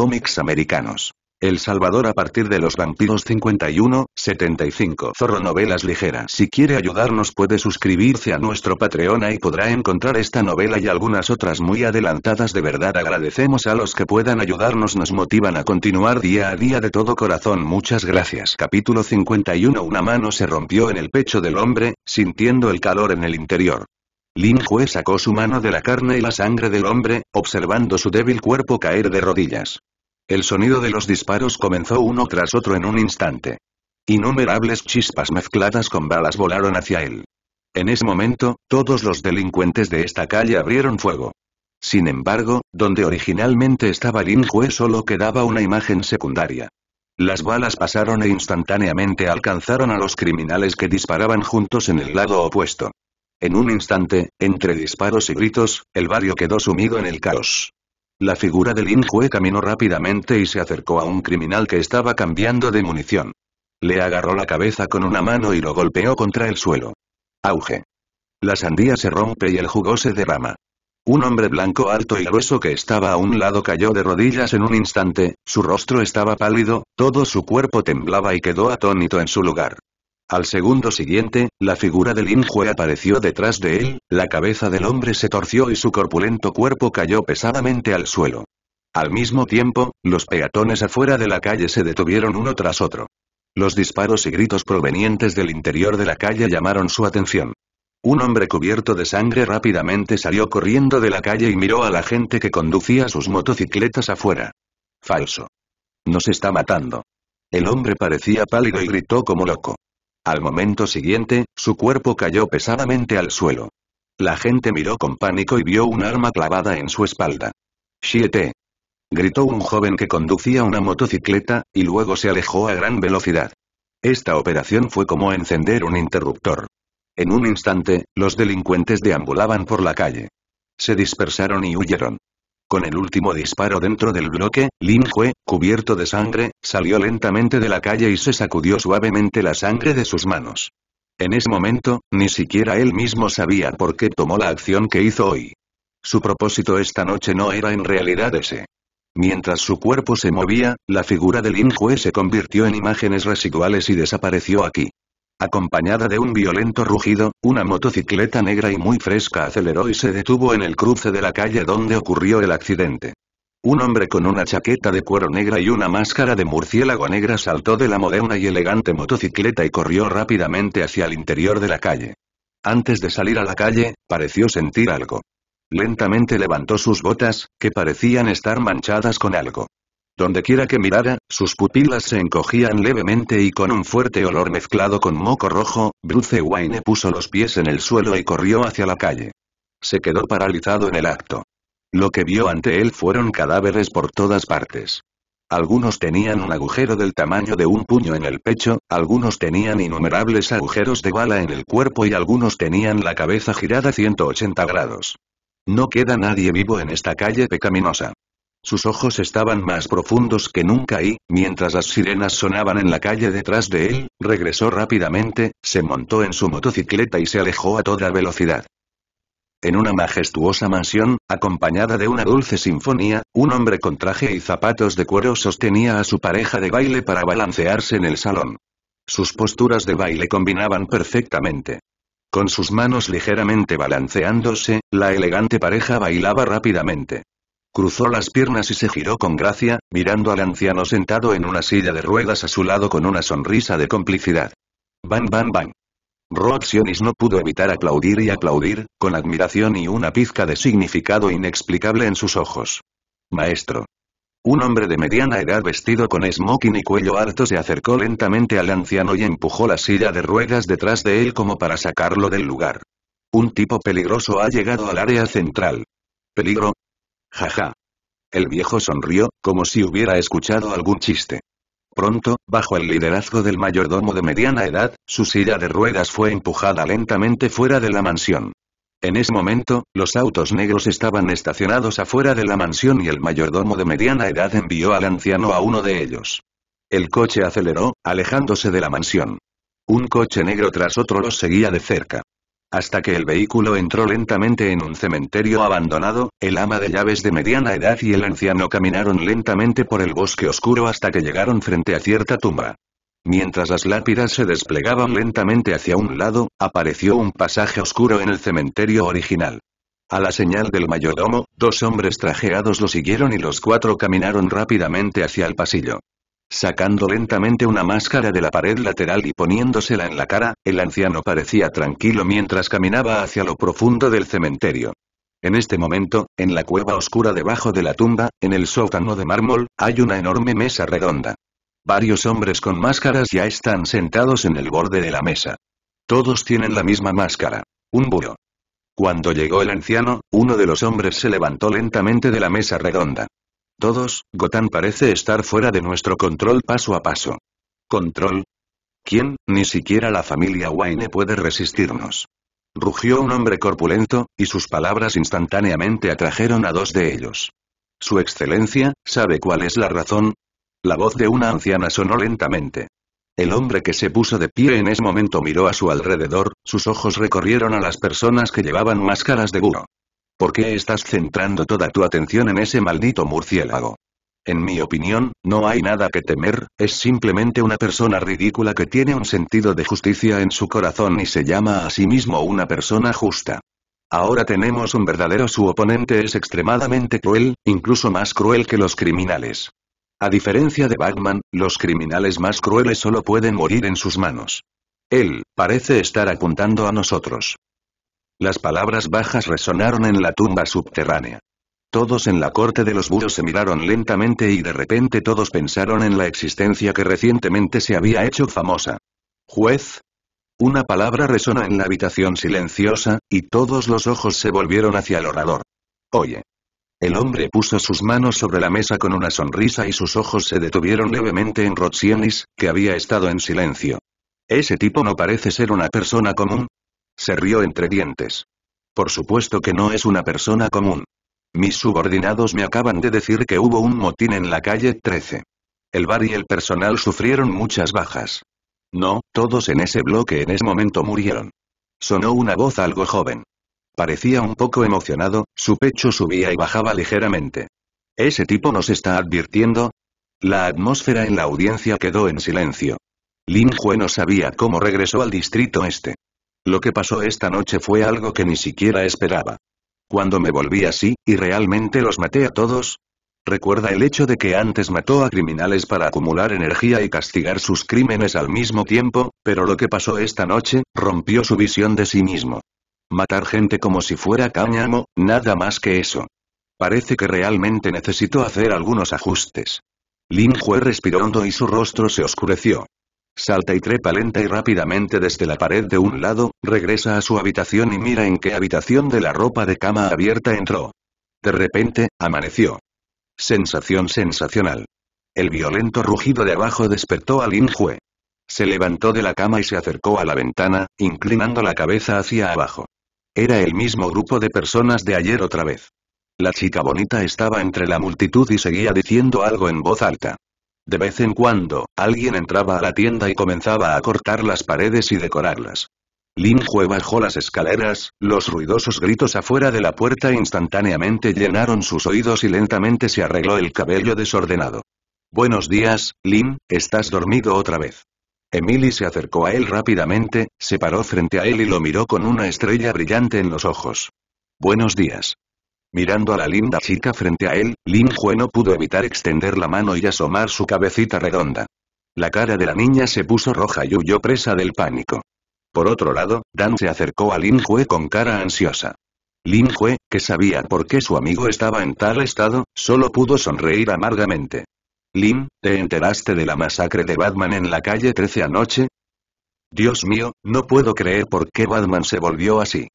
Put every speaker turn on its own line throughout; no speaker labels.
cómics americanos. El Salvador a partir de los vampiros 51, 75 Zorro Novelas Ligeras Si quiere ayudarnos puede suscribirse a nuestro Patreon y podrá encontrar esta novela y algunas otras muy adelantadas de verdad agradecemos a los que puedan ayudarnos nos motivan a continuar día a día de todo corazón muchas gracias Capítulo 51 Una mano se rompió en el pecho del hombre, sintiendo el calor en el interior Lin Jue sacó su mano de la carne y la sangre del hombre, observando su débil cuerpo caer de rodillas. El sonido de los disparos comenzó uno tras otro en un instante. Innumerables chispas mezcladas con balas volaron hacia él. En ese momento, todos los delincuentes de esta calle abrieron fuego. Sin embargo, donde originalmente estaba Lin Jue solo quedaba una imagen secundaria. Las balas pasaron e instantáneamente alcanzaron a los criminales que disparaban juntos en el lado opuesto. En un instante, entre disparos y gritos, el barrio quedó sumido en el caos. La figura de Lin caminó rápidamente y se acercó a un criminal que estaba cambiando de munición. Le agarró la cabeza con una mano y lo golpeó contra el suelo. Auge. La sandía se rompe y el jugo se derrama. Un hombre blanco alto y grueso que estaba a un lado cayó de rodillas en un instante, su rostro estaba pálido, todo su cuerpo temblaba y quedó atónito en su lugar. Al segundo siguiente, la figura del Injue apareció detrás de él, la cabeza del hombre se torció y su corpulento cuerpo cayó pesadamente al suelo. Al mismo tiempo, los peatones afuera de la calle se detuvieron uno tras otro. Los disparos y gritos provenientes del interior de la calle llamaron su atención. Un hombre cubierto de sangre rápidamente salió corriendo de la calle y miró a la gente que conducía sus motocicletas afuera. Falso. Nos está matando. El hombre parecía pálido y gritó como loco. Al momento siguiente, su cuerpo cayó pesadamente al suelo. La gente miró con pánico y vio un arma clavada en su espalda. «¡Siete!» gritó un joven que conducía una motocicleta, y luego se alejó a gran velocidad. Esta operación fue como encender un interruptor. En un instante, los delincuentes deambulaban por la calle. Se dispersaron y huyeron. Con el último disparo dentro del bloque, Lin Jue, cubierto de sangre, salió lentamente de la calle y se sacudió suavemente la sangre de sus manos. En ese momento, ni siquiera él mismo sabía por qué tomó la acción que hizo hoy. Su propósito esta noche no era en realidad ese. Mientras su cuerpo se movía, la figura de Lin Jue se convirtió en imágenes residuales y desapareció aquí. Acompañada de un violento rugido, una motocicleta negra y muy fresca aceleró y se detuvo en el cruce de la calle donde ocurrió el accidente. Un hombre con una chaqueta de cuero negra y una máscara de murciélago negra saltó de la moderna y elegante motocicleta y corrió rápidamente hacia el interior de la calle. Antes de salir a la calle, pareció sentir algo. Lentamente levantó sus botas, que parecían estar manchadas con algo. Donde quiera que mirara, sus pupilas se encogían levemente y con un fuerte olor mezclado con moco rojo, Bruce Wayne puso los pies en el suelo y corrió hacia la calle. Se quedó paralizado en el acto. Lo que vio ante él fueron cadáveres por todas partes. Algunos tenían un agujero del tamaño de un puño en el pecho, algunos tenían innumerables agujeros de bala en el cuerpo y algunos tenían la cabeza girada 180 grados. No queda nadie vivo en esta calle pecaminosa. Sus ojos estaban más profundos que nunca y, mientras las sirenas sonaban en la calle detrás de él, regresó rápidamente, se montó en su motocicleta y se alejó a toda velocidad. En una majestuosa mansión, acompañada de una dulce sinfonía, un hombre con traje y zapatos de cuero sostenía a su pareja de baile para balancearse en el salón. Sus posturas de baile combinaban perfectamente. Con sus manos ligeramente balanceándose, la elegante pareja bailaba rápidamente. Cruzó las piernas y se giró con gracia, mirando al anciano sentado en una silla de ruedas a su lado con una sonrisa de complicidad. bam, bam. bam! Roxionis no pudo evitar aplaudir y aplaudir, con admiración y una pizca de significado inexplicable en sus ojos. Maestro. Un hombre de mediana edad vestido con smoking y cuello alto se acercó lentamente al anciano y empujó la silla de ruedas detrás de él como para sacarlo del lugar. Un tipo peligroso ha llegado al área central. ¿Peligro? Jaja. El viejo sonrió, como si hubiera escuchado algún chiste. Pronto, bajo el liderazgo del mayordomo de mediana edad, su silla de ruedas fue empujada lentamente fuera de la mansión. En ese momento, los autos negros estaban estacionados afuera de la mansión y el mayordomo de mediana edad envió al anciano a uno de ellos. El coche aceleró, alejándose de la mansión. Un coche negro tras otro los seguía de cerca. Hasta que el vehículo entró lentamente en un cementerio abandonado, el ama de llaves de mediana edad y el anciano caminaron lentamente por el bosque oscuro hasta que llegaron frente a cierta tumba. Mientras las lápidas se desplegaban lentamente hacia un lado, apareció un pasaje oscuro en el cementerio original. A la señal del mayordomo, dos hombres trajeados lo siguieron y los cuatro caminaron rápidamente hacia el pasillo. Sacando lentamente una máscara de la pared lateral y poniéndosela en la cara, el anciano parecía tranquilo mientras caminaba hacia lo profundo del cementerio. En este momento, en la cueva oscura debajo de la tumba, en el sótano de mármol, hay una enorme mesa redonda. Varios hombres con máscaras ya están sentados en el borde de la mesa. Todos tienen la misma máscara. Un búho. Cuando llegó el anciano, uno de los hombres se levantó lentamente de la mesa redonda. Todos, Gotán parece estar fuera de nuestro control paso a paso. ¿Control? ¿Quién? Ni siquiera la familia Wayne puede resistirnos. Rugió un hombre corpulento, y sus palabras instantáneamente atrajeron a dos de ellos. Su excelencia, ¿sabe cuál es la razón? La voz de una anciana sonó lentamente. El hombre que se puso de pie en ese momento miró a su alrededor, sus ojos recorrieron a las personas que llevaban máscaras de burro. ¿Por qué estás centrando toda tu atención en ese maldito murciélago? En mi opinión, no hay nada que temer, es simplemente una persona ridícula que tiene un sentido de justicia en su corazón y se llama a sí mismo una persona justa. Ahora tenemos un verdadero su oponente es extremadamente cruel, incluso más cruel que los criminales. A diferencia de Batman, los criminales más crueles solo pueden morir en sus manos. Él, parece estar apuntando a nosotros. Las palabras bajas resonaron en la tumba subterránea. Todos en la corte de los burros se miraron lentamente y de repente todos pensaron en la existencia que recientemente se había hecho famosa. Juez. Una palabra resonó en la habitación silenciosa, y todos los ojos se volvieron hacia el orador. Oye. El hombre puso sus manos sobre la mesa con una sonrisa y sus ojos se detuvieron levemente en Rotsienis, que había estado en silencio. Ese tipo no parece ser una persona común, se rió entre dientes. Por supuesto que no es una persona común. Mis subordinados me acaban de decir que hubo un motín en la calle 13. El bar y el personal sufrieron muchas bajas. No, todos en ese bloque en ese momento murieron. Sonó una voz algo joven. Parecía un poco emocionado, su pecho subía y bajaba ligeramente. ¿Ese tipo nos está advirtiendo? La atmósfera en la audiencia quedó en silencio. Lin no sabía cómo regresó al distrito este. Lo que pasó esta noche fue algo que ni siquiera esperaba. Cuando me volví así, y realmente los maté a todos, Recuerda el hecho de que antes mató a criminales para acumular energía y castigar sus crímenes al mismo tiempo, pero lo que pasó esta noche, rompió su visión de sí mismo. Matar gente como si fuera cáñamo, nada más que eso. Parece que realmente necesito hacer algunos ajustes. Lin fue respiró y su rostro se oscureció salta y trepa lenta y rápidamente desde la pared de un lado, regresa a su habitación y mira en qué habitación de la ropa de cama abierta entró. De repente, amaneció. Sensación sensacional. El violento rugido de abajo despertó a Lin Se levantó de la cama y se acercó a la ventana, inclinando la cabeza hacia abajo. Era el mismo grupo de personas de ayer otra vez. La chica bonita estaba entre la multitud y seguía diciendo algo en voz alta. De vez en cuando, alguien entraba a la tienda y comenzaba a cortar las paredes y decorarlas. Lin bajó las escaleras, los ruidosos gritos afuera de la puerta instantáneamente llenaron sus oídos y lentamente se arregló el cabello desordenado. Buenos días, Lin, estás dormido otra vez. Emily se acercó a él rápidamente, se paró frente a él y lo miró con una estrella brillante en los ojos. Buenos días. Mirando a la linda chica frente a él, Lin Jue no pudo evitar extender la mano y asomar su cabecita redonda. La cara de la niña se puso roja y huyó presa del pánico. Por otro lado, Dan se acercó a Lin Jue con cara ansiosa. Lin Jue, que sabía por qué su amigo estaba en tal estado, solo pudo sonreír amargamente. Lin, ¿te enteraste de la masacre de Batman en la calle 13 anoche? Dios mío, no puedo creer por qué Batman se volvió así.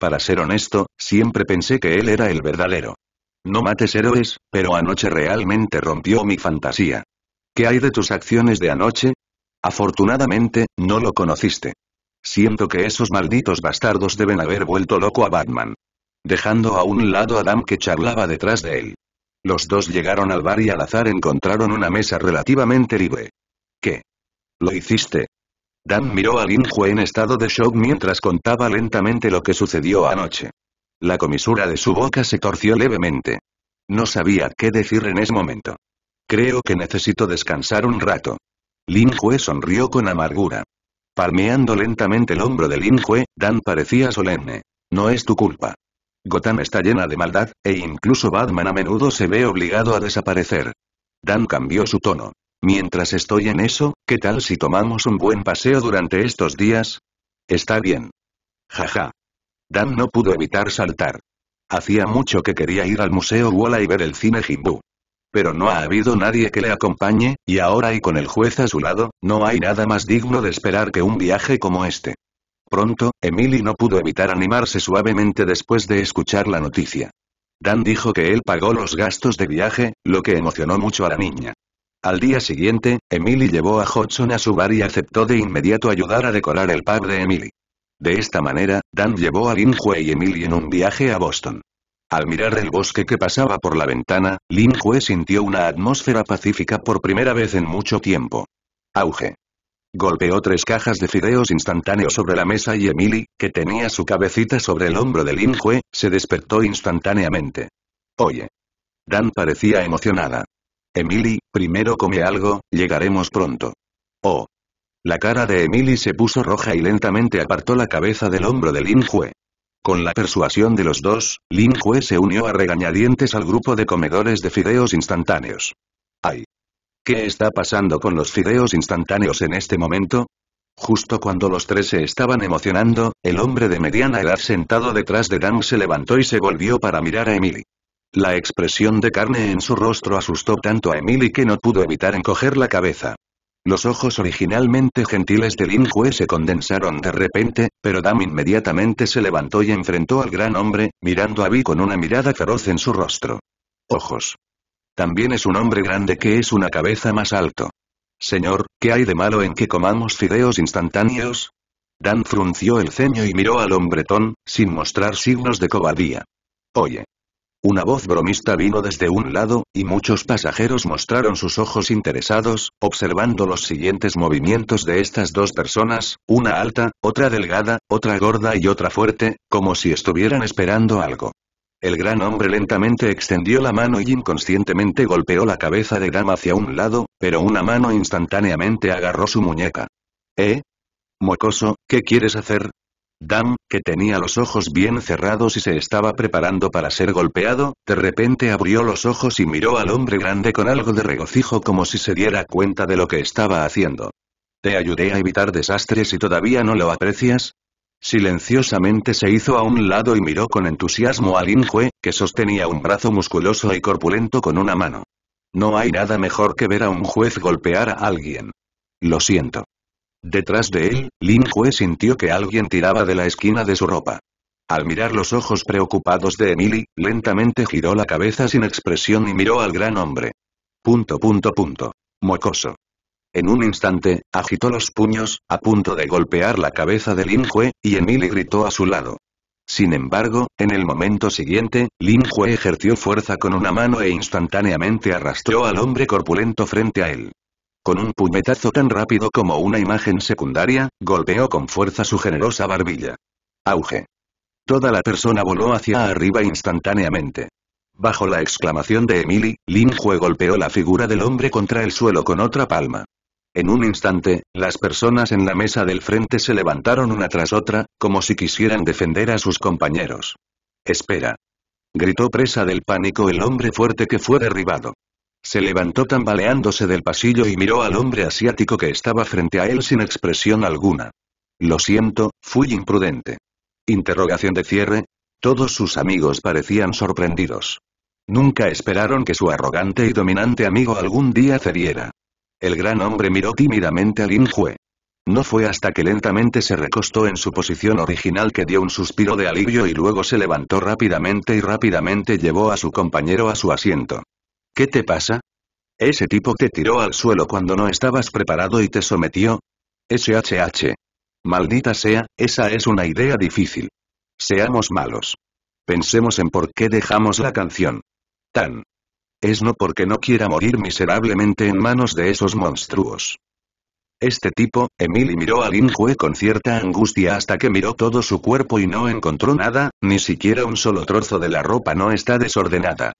Para ser honesto, siempre pensé que él era el verdadero. No mates héroes, pero anoche realmente rompió mi fantasía. ¿Qué hay de tus acciones de anoche? Afortunadamente, no lo conociste. Siento que esos malditos bastardos deben haber vuelto loco a Batman. Dejando a un lado a Adam que charlaba detrás de él. Los dos llegaron al bar y al azar encontraron una mesa relativamente libre. ¿Qué? ¿Lo hiciste? Dan miró a Lin Linhue en estado de shock mientras contaba lentamente lo que sucedió anoche. La comisura de su boca se torció levemente. No sabía qué decir en ese momento. Creo que necesito descansar un rato. Lin Hue sonrió con amargura. Palmeando lentamente el hombro de Lin Hue, Dan parecía solemne. No es tu culpa. Gotham está llena de maldad, e incluso Batman a menudo se ve obligado a desaparecer. Dan cambió su tono. Mientras estoy en eso, ¿qué tal si tomamos un buen paseo durante estos días? Está bien. Jaja. Dan no pudo evitar saltar. Hacía mucho que quería ir al Museo Walla y ver el cine Jimbu. Pero no ha habido nadie que le acompañe, y ahora y con el juez a su lado, no hay nada más digno de esperar que un viaje como este. Pronto, Emily no pudo evitar animarse suavemente después de escuchar la noticia. Dan dijo que él pagó los gastos de viaje, lo que emocionó mucho a la niña. Al día siguiente, Emily llevó a Hodgson a su bar y aceptó de inmediato ayudar a decorar el pub de Emily. De esta manera, Dan llevó a Linhue y Emily en un viaje a Boston. Al mirar el bosque que pasaba por la ventana, Linhue sintió una atmósfera pacífica por primera vez en mucho tiempo. Auge. Golpeó tres cajas de fideos instantáneos sobre la mesa y Emily, que tenía su cabecita sobre el hombro de Linhue, se despertó instantáneamente. Oye. Dan parecía emocionada. Emily, primero come algo, llegaremos pronto. Oh. La cara de Emily se puso roja y lentamente apartó la cabeza del hombro de Lin Jue. Con la persuasión de los dos, Lin Jue se unió a regañadientes al grupo de comedores de fideos instantáneos. ¡Ay! ¿Qué está pasando con los fideos instantáneos en este momento? Justo cuando los tres se estaban emocionando, el hombre de mediana edad sentado detrás de Dan se levantó y se volvió para mirar a Emily. La expresión de carne en su rostro asustó tanto a Emily que no pudo evitar encoger la cabeza. Los ojos originalmente gentiles de Lin se condensaron de repente, pero Dan inmediatamente se levantó y enfrentó al gran hombre, mirando a Vi con una mirada feroz en su rostro. Ojos. También es un hombre grande que es una cabeza más alto. Señor, ¿qué hay de malo en que comamos fideos instantáneos? Dan frunció el ceño y miró al hombretón, sin mostrar signos de cobardía. Oye. Una voz bromista vino desde un lado, y muchos pasajeros mostraron sus ojos interesados, observando los siguientes movimientos de estas dos personas, una alta, otra delgada, otra gorda y otra fuerte, como si estuvieran esperando algo. El gran hombre lentamente extendió la mano y inconscientemente golpeó la cabeza de Dama hacia un lado, pero una mano instantáneamente agarró su muñeca. ¿Eh? Mocoso, ¿qué quieres hacer? Dan, que tenía los ojos bien cerrados y se estaba preparando para ser golpeado, de repente abrió los ojos y miró al hombre grande con algo de regocijo como si se diera cuenta de lo que estaba haciendo. Te ayudé a evitar desastres y todavía no lo aprecias, Silenciosamente se hizo a un lado y miró con entusiasmo al Injue, que sostenía un brazo musculoso y corpulento con una mano. No hay nada mejor que ver a un juez golpear a alguien. Lo siento. Detrás de él, Lin Hui sintió que alguien tiraba de la esquina de su ropa. Al mirar los ojos preocupados de Emily, lentamente giró la cabeza sin expresión y miró al gran hombre. Punto punto punto. Mocoso. En un instante, agitó los puños, a punto de golpear la cabeza de Lin Hui, y Emily gritó a su lado. Sin embargo, en el momento siguiente, Lin Jue ejerció fuerza con una mano e instantáneamente arrastró al hombre corpulento frente a él. Con un puñetazo tan rápido como una imagen secundaria, golpeó con fuerza su generosa barbilla. Auge. Toda la persona voló hacia arriba instantáneamente. Bajo la exclamación de Emily, Lin golpeó la figura del hombre contra el suelo con otra palma. En un instante, las personas en la mesa del frente se levantaron una tras otra, como si quisieran defender a sus compañeros. Espera. Gritó presa del pánico el hombre fuerte que fue derribado. Se levantó tambaleándose del pasillo y miró al hombre asiático que estaba frente a él sin expresión alguna. Lo siento, fui imprudente. Interrogación de cierre. Todos sus amigos parecían sorprendidos. Nunca esperaron que su arrogante y dominante amigo algún día cediera. El gran hombre miró tímidamente al Lin No fue hasta que lentamente se recostó en su posición original que dio un suspiro de alivio y luego se levantó rápidamente y rápidamente llevó a su compañero a su asiento. ¿Qué te pasa? Ese tipo te tiró al suelo cuando no estabas preparado y te sometió. SHH. Maldita sea, esa es una idea difícil. Seamos malos. Pensemos en por qué dejamos la canción. Tan. Es no porque no quiera morir miserablemente en manos de esos monstruos. Este tipo, Emily miró a Lin con cierta angustia hasta que miró todo su cuerpo y no encontró nada, ni siquiera un solo trozo de la ropa no está desordenada.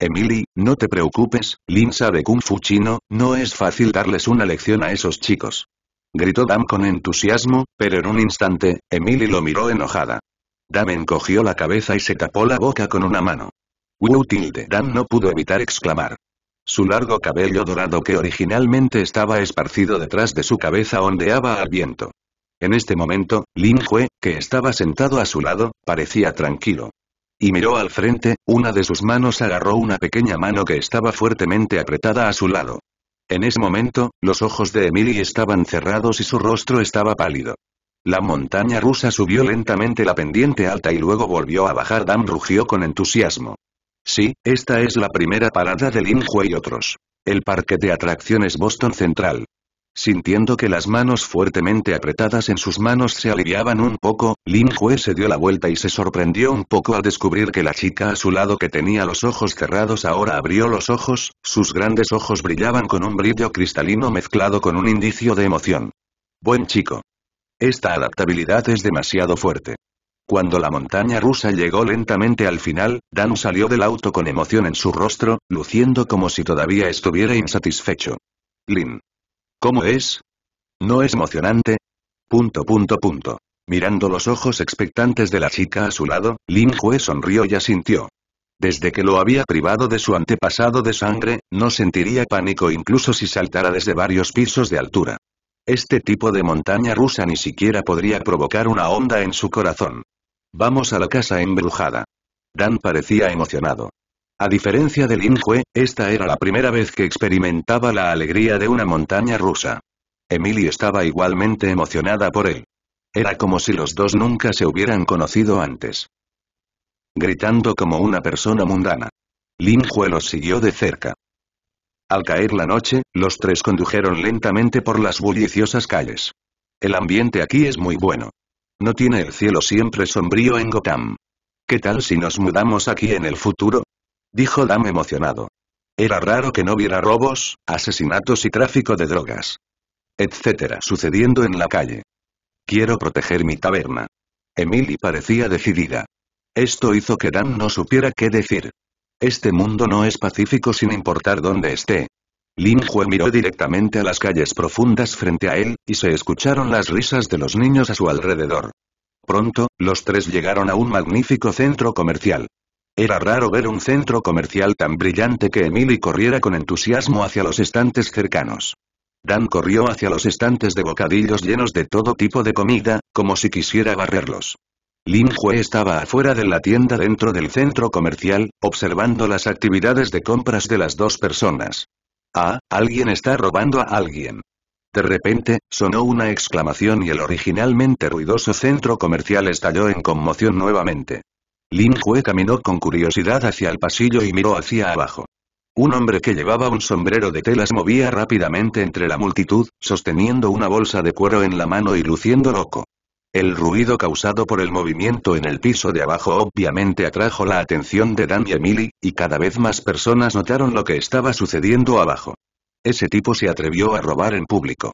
Emily, no te preocupes, Lin sabe Kung Fu chino, no es fácil darles una lección a esos chicos. Gritó Dam con entusiasmo, pero en un instante, Emily lo miró enojada. Dam encogió la cabeza y se tapó la boca con una mano. Wu tilde Dam no pudo evitar exclamar. Su largo cabello dorado que originalmente estaba esparcido detrás de su cabeza ondeaba al viento. En este momento, Lin Hue, que estaba sentado a su lado, parecía tranquilo y miró al frente, una de sus manos agarró una pequeña mano que estaba fuertemente apretada a su lado. En ese momento, los ojos de Emily estaban cerrados y su rostro estaba pálido. La montaña rusa subió lentamente la pendiente alta y luego volvió a bajar. Dan rugió con entusiasmo. Sí, esta es la primera parada del Injue y otros. El parque de atracciones Boston Central. Sintiendo que las manos fuertemente apretadas en sus manos se aliviaban un poco, Lin Hue se dio la vuelta y se sorprendió un poco al descubrir que la chica a su lado que tenía los ojos cerrados ahora abrió los ojos, sus grandes ojos brillaban con un brillo cristalino mezclado con un indicio de emoción. Buen chico. Esta adaptabilidad es demasiado fuerte. Cuando la montaña rusa llegó lentamente al final, Dan salió del auto con emoción en su rostro, luciendo como si todavía estuviera insatisfecho. Lin. ¿Cómo es? ¿No es emocionante? Punto punto punto. Mirando los ojos expectantes de la chica a su lado, Lin Jue sonrió y asintió. Desde que lo había privado de su antepasado de sangre, no sentiría pánico incluso si saltara desde varios pisos de altura. Este tipo de montaña rusa ni siquiera podría provocar una onda en su corazón. Vamos a la casa embrujada. Dan parecía emocionado. A diferencia de Lin esta era la primera vez que experimentaba la alegría de una montaña rusa. Emily estaba igualmente emocionada por él. Era como si los dos nunca se hubieran conocido antes. Gritando como una persona mundana. Lin Hue los siguió de cerca. Al caer la noche, los tres condujeron lentamente por las bulliciosas calles. El ambiente aquí es muy bueno. No tiene el cielo siempre sombrío en Gotham. ¿Qué tal si nos mudamos aquí en el futuro? dijo Dan emocionado. Era raro que no viera robos, asesinatos y tráfico de drogas. Etcétera sucediendo en la calle. Quiero proteger mi taberna. Emily parecía decidida. Esto hizo que Dan no supiera qué decir. Este mundo no es pacífico sin importar dónde esté. Lin miró directamente a las calles profundas frente a él, y se escucharon las risas de los niños a su alrededor. Pronto, los tres llegaron a un magnífico centro comercial. Era raro ver un centro comercial tan brillante que Emily corriera con entusiasmo hacia los estantes cercanos. Dan corrió hacia los estantes de bocadillos llenos de todo tipo de comida, como si quisiera barrerlos. Lin Hue estaba afuera de la tienda dentro del centro comercial, observando las actividades de compras de las dos personas. Ah, alguien está robando a alguien. De repente, sonó una exclamación y el originalmente ruidoso centro comercial estalló en conmoción nuevamente. Lin caminó con curiosidad hacia el pasillo y miró hacia abajo. Un hombre que llevaba un sombrero de telas movía rápidamente entre la multitud, sosteniendo una bolsa de cuero en la mano y luciendo loco. El ruido causado por el movimiento en el piso de abajo obviamente atrajo la atención de Dan y Emily, y cada vez más personas notaron lo que estaba sucediendo abajo. Ese tipo se atrevió a robar en público.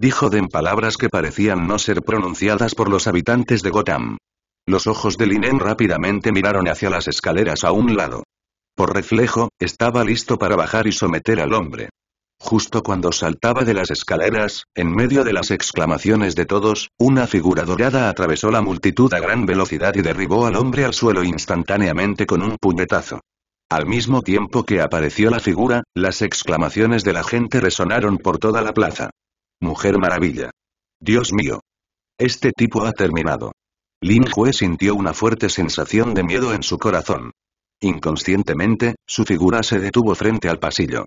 Dijo Den palabras que parecían no ser pronunciadas por los habitantes de Gotham. Los ojos de Linen rápidamente miraron hacia las escaleras a un lado. Por reflejo, estaba listo para bajar y someter al hombre. Justo cuando saltaba de las escaleras, en medio de las exclamaciones de todos, una figura dorada atravesó la multitud a gran velocidad y derribó al hombre al suelo instantáneamente con un puñetazo. Al mismo tiempo que apareció la figura, las exclamaciones de la gente resonaron por toda la plaza. Mujer maravilla. Dios mío. Este tipo ha terminado. Lin Jue sintió una fuerte sensación de miedo en su corazón. Inconscientemente, su figura se detuvo frente al pasillo.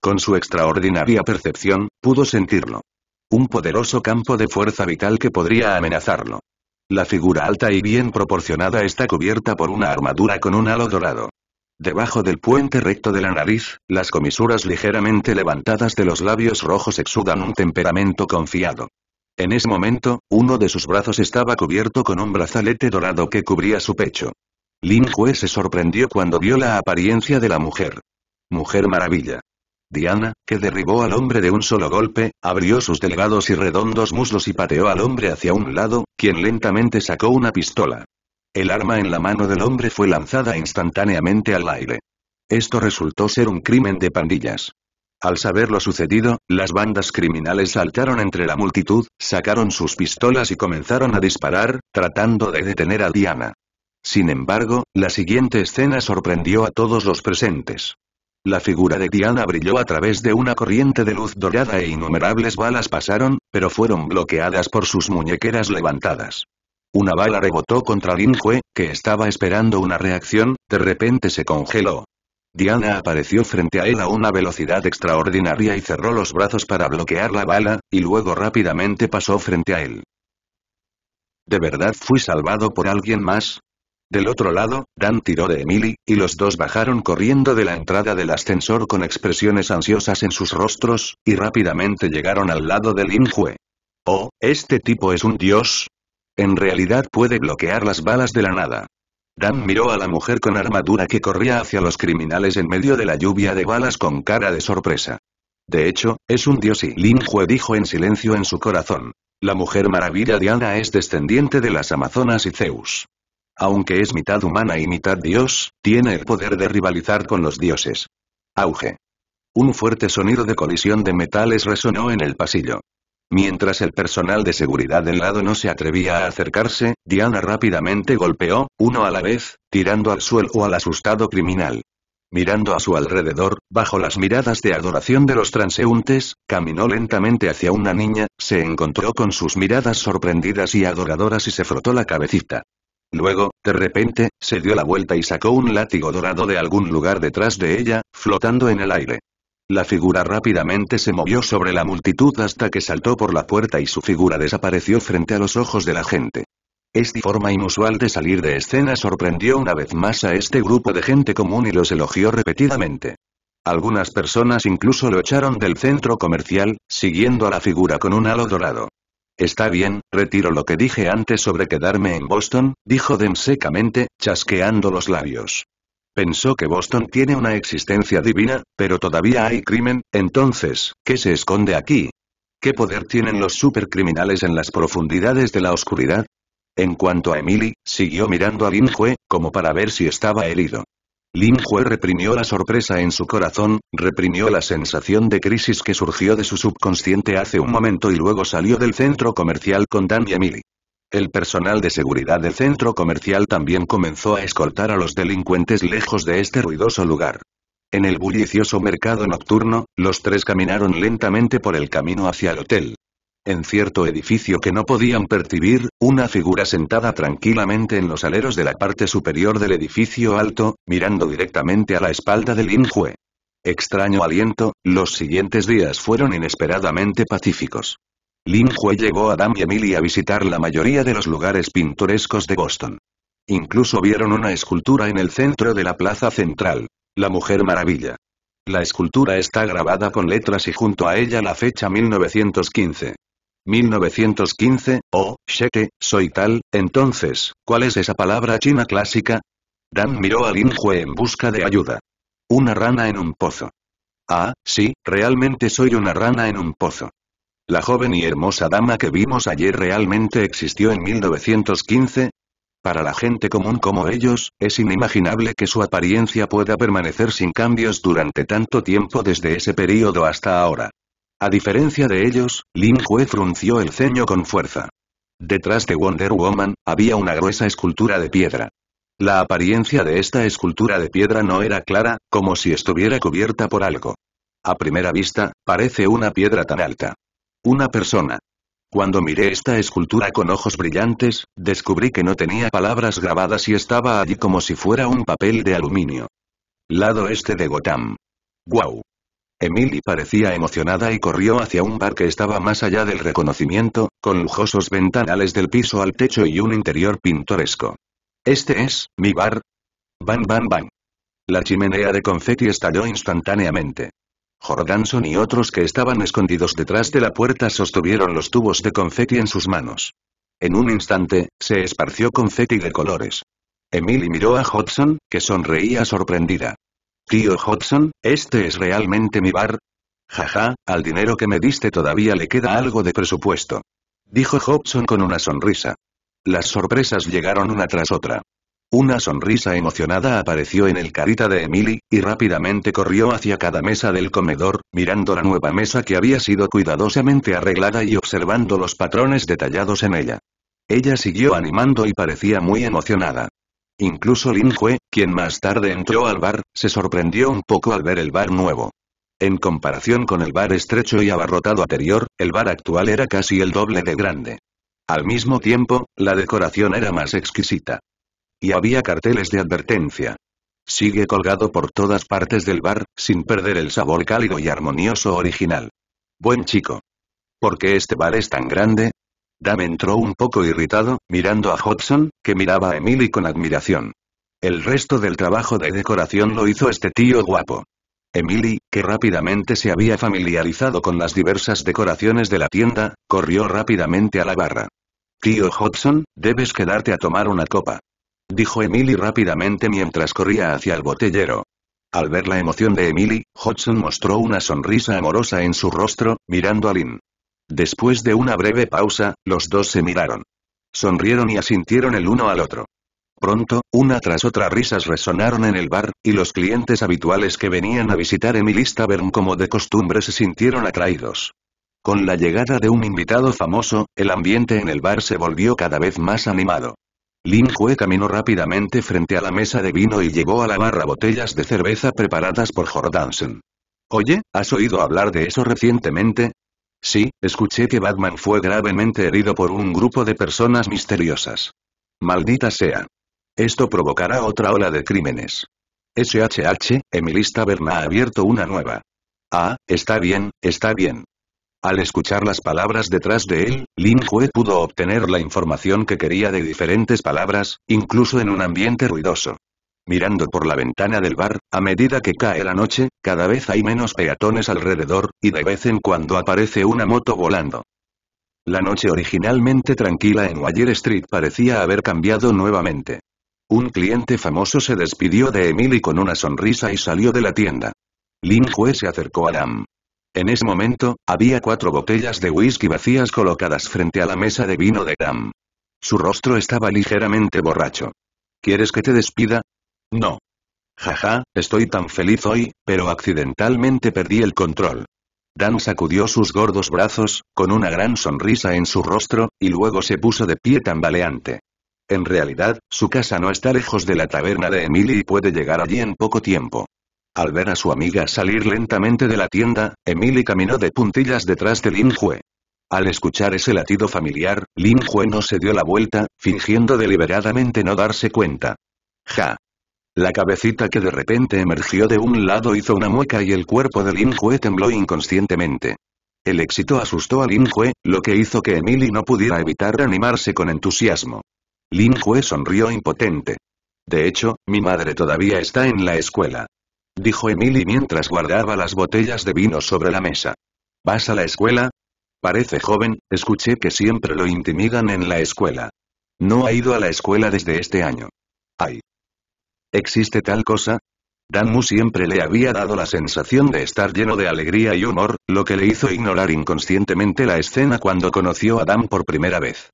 Con su extraordinaria percepción, pudo sentirlo. Un poderoso campo de fuerza vital que podría amenazarlo. La figura alta y bien proporcionada está cubierta por una armadura con un halo dorado. Debajo del puente recto de la nariz, las comisuras ligeramente levantadas de los labios rojos exudan un temperamento confiado. En ese momento, uno de sus brazos estaba cubierto con un brazalete dorado que cubría su pecho. Lin se sorprendió cuando vio la apariencia de la mujer. Mujer maravilla. Diana, que derribó al hombre de un solo golpe, abrió sus delgados y redondos muslos y pateó al hombre hacia un lado, quien lentamente sacó una pistola. El arma en la mano del hombre fue lanzada instantáneamente al aire. Esto resultó ser un crimen de pandillas. Al saber lo sucedido, las bandas criminales saltaron entre la multitud, sacaron sus pistolas y comenzaron a disparar, tratando de detener a Diana. Sin embargo, la siguiente escena sorprendió a todos los presentes. La figura de Diana brilló a través de una corriente de luz dorada e innumerables balas pasaron, pero fueron bloqueadas por sus muñequeras levantadas. Una bala rebotó contra Lin que estaba esperando una reacción, de repente se congeló. Diana apareció frente a él a una velocidad extraordinaria y cerró los brazos para bloquear la bala, y luego rápidamente pasó frente a él. ¿De verdad fui salvado por alguien más? Del otro lado, Dan tiró de Emily, y los dos bajaron corriendo de la entrada del ascensor con expresiones ansiosas en sus rostros, y rápidamente llegaron al lado del Injue. Oh, este tipo es un dios. En realidad puede bloquear las balas de la nada. Dan miró a la mujer con armadura que corría hacia los criminales en medio de la lluvia de balas con cara de sorpresa. De hecho, es un dios y Lin dijo en silencio en su corazón. La mujer maravilla Diana es descendiente de las Amazonas y Zeus. Aunque es mitad humana y mitad dios, tiene el poder de rivalizar con los dioses. Auge. Un fuerte sonido de colisión de metales resonó en el pasillo. Mientras el personal de seguridad del lado no se atrevía a acercarse, Diana rápidamente golpeó, uno a la vez, tirando al suelo al asustado criminal. Mirando a su alrededor, bajo las miradas de adoración de los transeúntes, caminó lentamente hacia una niña, se encontró con sus miradas sorprendidas y adoradoras y se frotó la cabecita. Luego, de repente, se dio la vuelta y sacó un látigo dorado de algún lugar detrás de ella, flotando en el aire. La figura rápidamente se movió sobre la multitud hasta que saltó por la puerta y su figura desapareció frente a los ojos de la gente. Esta forma inusual de salir de escena sorprendió una vez más a este grupo de gente común y los elogió repetidamente. Algunas personas incluso lo echaron del centro comercial, siguiendo a la figura con un halo dorado. Está bien, retiro lo que dije antes sobre quedarme en Boston, dijo Dem secamente, chasqueando los labios pensó que Boston tiene una existencia divina, pero todavía hay crimen, entonces, ¿qué se esconde aquí? ¿Qué poder tienen los supercriminales en las profundidades de la oscuridad? En cuanto a Emily, siguió mirando a Lin Hue, como para ver si estaba herido. Lin Hue reprimió la sorpresa en su corazón, reprimió la sensación de crisis que surgió de su subconsciente hace un momento y luego salió del centro comercial con Dan y Emily. El personal de seguridad del centro comercial también comenzó a escoltar a los delincuentes lejos de este ruidoso lugar. En el bullicioso mercado nocturno, los tres caminaron lentamente por el camino hacia el hotel. En cierto edificio que no podían percibir, una figura sentada tranquilamente en los aleros de la parte superior del edificio alto, mirando directamente a la espalda del Injue. Extraño aliento, los siguientes días fueron inesperadamente pacíficos. Lin Hue llegó a Dan y Emily a visitar la mayoría de los lugares pintorescos de Boston. Incluso vieron una escultura en el centro de la plaza central, la Mujer Maravilla. La escultura está grabada con letras y junto a ella la fecha 1915. 1915, oh, Sheke, soy tal, entonces, ¿cuál es esa palabra china clásica? Dan miró a Lin Hue en busca de ayuda. Una rana en un pozo. Ah, sí, realmente soy una rana en un pozo. ¿La joven y hermosa dama que vimos ayer realmente existió en 1915? Para la gente común como ellos, es inimaginable que su apariencia pueda permanecer sin cambios durante tanto tiempo desde ese período hasta ahora. A diferencia de ellos, Lin Hue frunció el ceño con fuerza. Detrás de Wonder Woman, había una gruesa escultura de piedra. La apariencia de esta escultura de piedra no era clara, como si estuviera cubierta por algo. A primera vista, parece una piedra tan alta. Una persona. Cuando miré esta escultura con ojos brillantes, descubrí que no tenía palabras grabadas y estaba allí como si fuera un papel de aluminio. Lado este de Gotham. ¡Guau! Emily parecía emocionada y corrió hacia un bar que estaba más allá del reconocimiento, con lujosos ventanales del piso al techo y un interior pintoresco. Este es, mi bar. Bam bam bam. La chimenea de confeti estalló instantáneamente. Jordanson y otros que estaban escondidos detrás de la puerta sostuvieron los tubos de confeti en sus manos. En un instante, se esparció confeti de colores. Emily miró a hobson que sonreía sorprendida. Tío hobson ¿este es realmente mi bar? Jaja, al dinero que me diste todavía le queda algo de presupuesto. Dijo hobson con una sonrisa. Las sorpresas llegaron una tras otra. Una sonrisa emocionada apareció en el carita de Emily, y rápidamente corrió hacia cada mesa del comedor, mirando la nueva mesa que había sido cuidadosamente arreglada y observando los patrones detallados en ella. Ella siguió animando y parecía muy emocionada. Incluso Lin quien más tarde entró al bar, se sorprendió un poco al ver el bar nuevo. En comparación con el bar estrecho y abarrotado anterior, el bar actual era casi el doble de grande. Al mismo tiempo, la decoración era más exquisita. Y había carteles de advertencia. Sigue colgado por todas partes del bar, sin perder el sabor cálido y armonioso original. Buen chico. ¿Por qué este bar es tan grande? Dame entró un poco irritado, mirando a Hodgson, que miraba a Emily con admiración. El resto del trabajo de decoración lo hizo este tío guapo. Emily, que rápidamente se había familiarizado con las diversas decoraciones de la tienda, corrió rápidamente a la barra. Tío Hodgson, debes quedarte a tomar una copa dijo Emily rápidamente mientras corría hacia el botellero. Al ver la emoción de Emily, Hodgson mostró una sonrisa amorosa en su rostro, mirando a Lynn. Después de una breve pausa, los dos se miraron. Sonrieron y asintieron el uno al otro. Pronto, una tras otra risas resonaron en el bar, y los clientes habituales que venían a visitar Emily Tavern como de costumbre se sintieron atraídos. Con la llegada de un invitado famoso, el ambiente en el bar se volvió cada vez más animado. Lin caminó rápidamente frente a la mesa de vino y llegó a la barra botellas de cerveza preparadas por Jordansen. Oye, ¿has oído hablar de eso recientemente? Sí, escuché que Batman fue gravemente herido por un grupo de personas misteriosas. Maldita sea. Esto provocará otra ola de crímenes. SHH, Emilista Berna ha abierto una nueva. Ah, está bien, está bien. Al escuchar las palabras detrás de él, Lin Jue pudo obtener la información que quería de diferentes palabras, incluso en un ambiente ruidoso. Mirando por la ventana del bar, a medida que cae la noche, cada vez hay menos peatones alrededor, y de vez en cuando aparece una moto volando. La noche originalmente tranquila en Waller Street parecía haber cambiado nuevamente. Un cliente famoso se despidió de Emily con una sonrisa y salió de la tienda. Lin Hue se acercó a Lam. En ese momento, había cuatro botellas de whisky vacías colocadas frente a la mesa de vino de Dan. Su rostro estaba ligeramente borracho. ¿Quieres que te despida? No. Jaja, estoy tan feliz hoy, pero accidentalmente perdí el control. Dan sacudió sus gordos brazos, con una gran sonrisa en su rostro, y luego se puso de pie tambaleante. En realidad, su casa no está lejos de la taberna de Emily y puede llegar allí en poco tiempo. Al ver a su amiga salir lentamente de la tienda, Emily caminó de puntillas detrás de Lin Jue. Al escuchar ese latido familiar, Lin Jue no se dio la vuelta, fingiendo deliberadamente no darse cuenta. ¡Ja! La cabecita que de repente emergió de un lado hizo una mueca y el cuerpo de Lin Jue tembló inconscientemente. El éxito asustó a Lin Jue, lo que hizo que Emily no pudiera evitar animarse con entusiasmo. Lin Jue sonrió impotente. De hecho, mi madre todavía está en la escuela dijo Emily mientras guardaba las botellas de vino sobre la mesa. ¿Vas a la escuela? Parece joven, escuché que siempre lo intimidan en la escuela. No ha ido a la escuela desde este año. Ay. ¿Existe tal cosa? Danmu siempre le había dado la sensación de estar lleno de alegría y humor, lo que le hizo ignorar inconscientemente la escena cuando conoció a Dan por primera vez.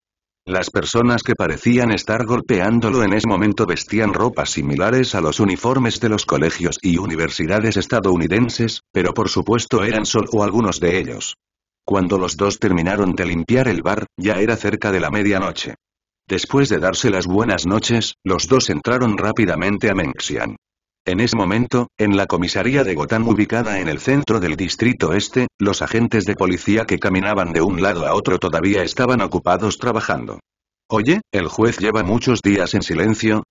Las personas que parecían estar golpeándolo en ese momento vestían ropas similares a los uniformes de los colegios y universidades estadounidenses, pero por supuesto eran solo algunos de ellos. Cuando los dos terminaron de limpiar el bar, ya era cerca de la medianoche. Después de darse las buenas noches, los dos entraron rápidamente a Menxian. En ese momento, en la comisaría de Gotán ubicada en el centro del distrito este, los agentes de policía que caminaban de un lado a otro todavía estaban ocupados trabajando. Oye, el juez lleva muchos días en silencio.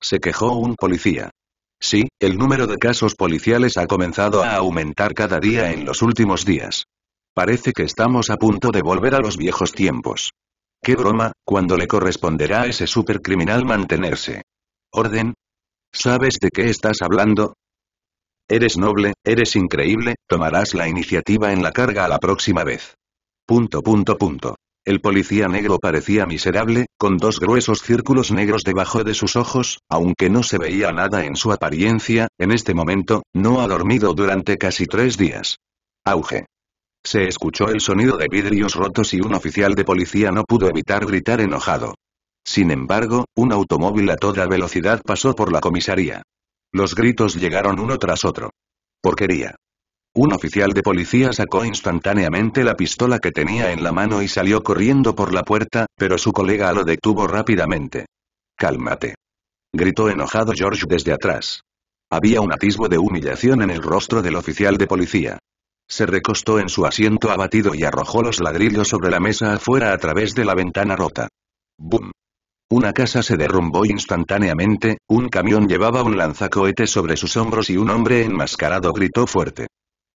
Se quejó un policía. Sí, el número de casos policiales ha comenzado a aumentar cada día en los últimos días. Parece que estamos a punto de volver a los viejos tiempos. Qué broma, cuando le corresponderá a ese supercriminal mantenerse. Orden, ¿Sabes de qué estás hablando? Eres noble, eres increíble, tomarás la iniciativa en la carga a la próxima vez. Punto punto punto. El policía negro parecía miserable, con dos gruesos círculos negros debajo de sus ojos, aunque no se veía nada en su apariencia, en este momento, no ha dormido durante casi tres días. Auge. Se escuchó el sonido de vidrios rotos y un oficial de policía no pudo evitar gritar enojado. Sin embargo, un automóvil a toda velocidad pasó por la comisaría. Los gritos llegaron uno tras otro. Porquería. Un oficial de policía sacó instantáneamente la pistola que tenía en la mano y salió corriendo por la puerta, pero su colega lo detuvo rápidamente. Cálmate. Gritó enojado George desde atrás. Había un atisbo de humillación en el rostro del oficial de policía. Se recostó en su asiento abatido y arrojó los ladrillos sobre la mesa afuera a través de la ventana rota. ¡Bum! Una casa se derrumbó instantáneamente, un camión llevaba un lanzacohete sobre sus hombros y un hombre enmascarado gritó fuerte.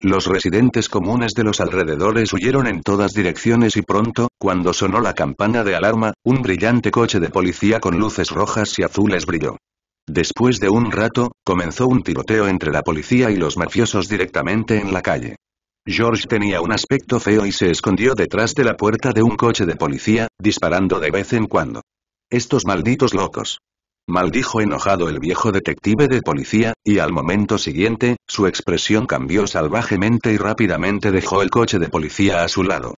Los residentes comunes de los alrededores huyeron en todas direcciones y pronto, cuando sonó la campana de alarma, un brillante coche de policía con luces rojas y azules brilló. Después de un rato, comenzó un tiroteo entre la policía y los mafiosos directamente en la calle. George tenía un aspecto feo y se escondió detrás de la puerta de un coche de policía, disparando de vez en cuando. Estos malditos locos. Maldijo enojado el viejo detective de policía, y al momento siguiente, su expresión cambió salvajemente y rápidamente dejó el coche de policía a su lado.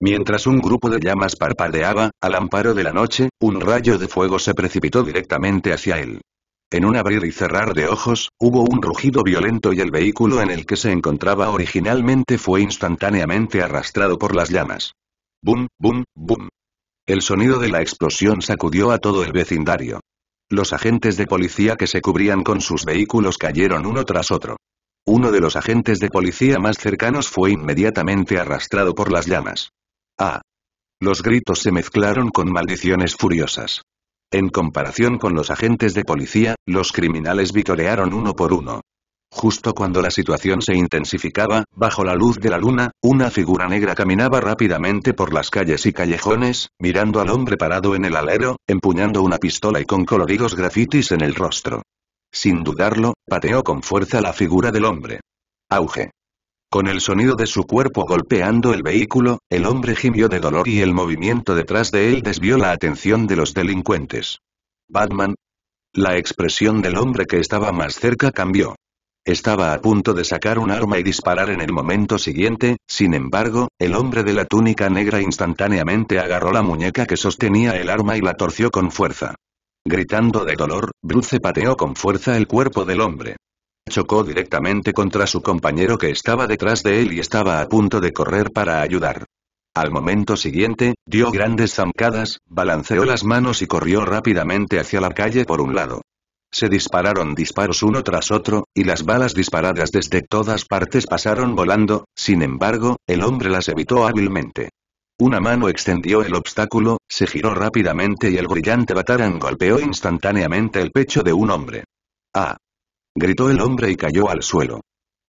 Mientras un grupo de llamas parpadeaba, al amparo de la noche, un rayo de fuego se precipitó directamente hacia él. En un abrir y cerrar de ojos, hubo un rugido violento y el vehículo en el que se encontraba originalmente fue instantáneamente arrastrado por las llamas. Bum, bum, bum. El sonido de la explosión sacudió a todo el vecindario. Los agentes de policía que se cubrían con sus vehículos cayeron uno tras otro. Uno de los agentes de policía más cercanos fue inmediatamente arrastrado por las llamas. ¡Ah! Los gritos se mezclaron con maldiciones furiosas. En comparación con los agentes de policía, los criminales vitorearon uno por uno. Justo cuando la situación se intensificaba, bajo la luz de la luna, una figura negra caminaba rápidamente por las calles y callejones, mirando al hombre parado en el alero, empuñando una pistola y con coloridos grafitis en el rostro. Sin dudarlo, pateó con fuerza la figura del hombre. Auge. Con el sonido de su cuerpo golpeando el vehículo, el hombre gimió de dolor y el movimiento detrás de él desvió la atención de los delincuentes. Batman. La expresión del hombre que estaba más cerca cambió. Estaba a punto de sacar un arma y disparar en el momento siguiente, sin embargo, el hombre de la túnica negra instantáneamente agarró la muñeca que sostenía el arma y la torció con fuerza. Gritando de dolor, Bruce pateó con fuerza el cuerpo del hombre. Chocó directamente contra su compañero que estaba detrás de él y estaba a punto de correr para ayudar. Al momento siguiente, dio grandes zancadas, balanceó las manos y corrió rápidamente hacia la calle por un lado. Se dispararon disparos uno tras otro, y las balas disparadas desde todas partes pasaron volando, sin embargo, el hombre las evitó hábilmente. Una mano extendió el obstáculo, se giró rápidamente y el brillante batarán golpeó instantáneamente el pecho de un hombre. ¡Ah! gritó el hombre y cayó al suelo.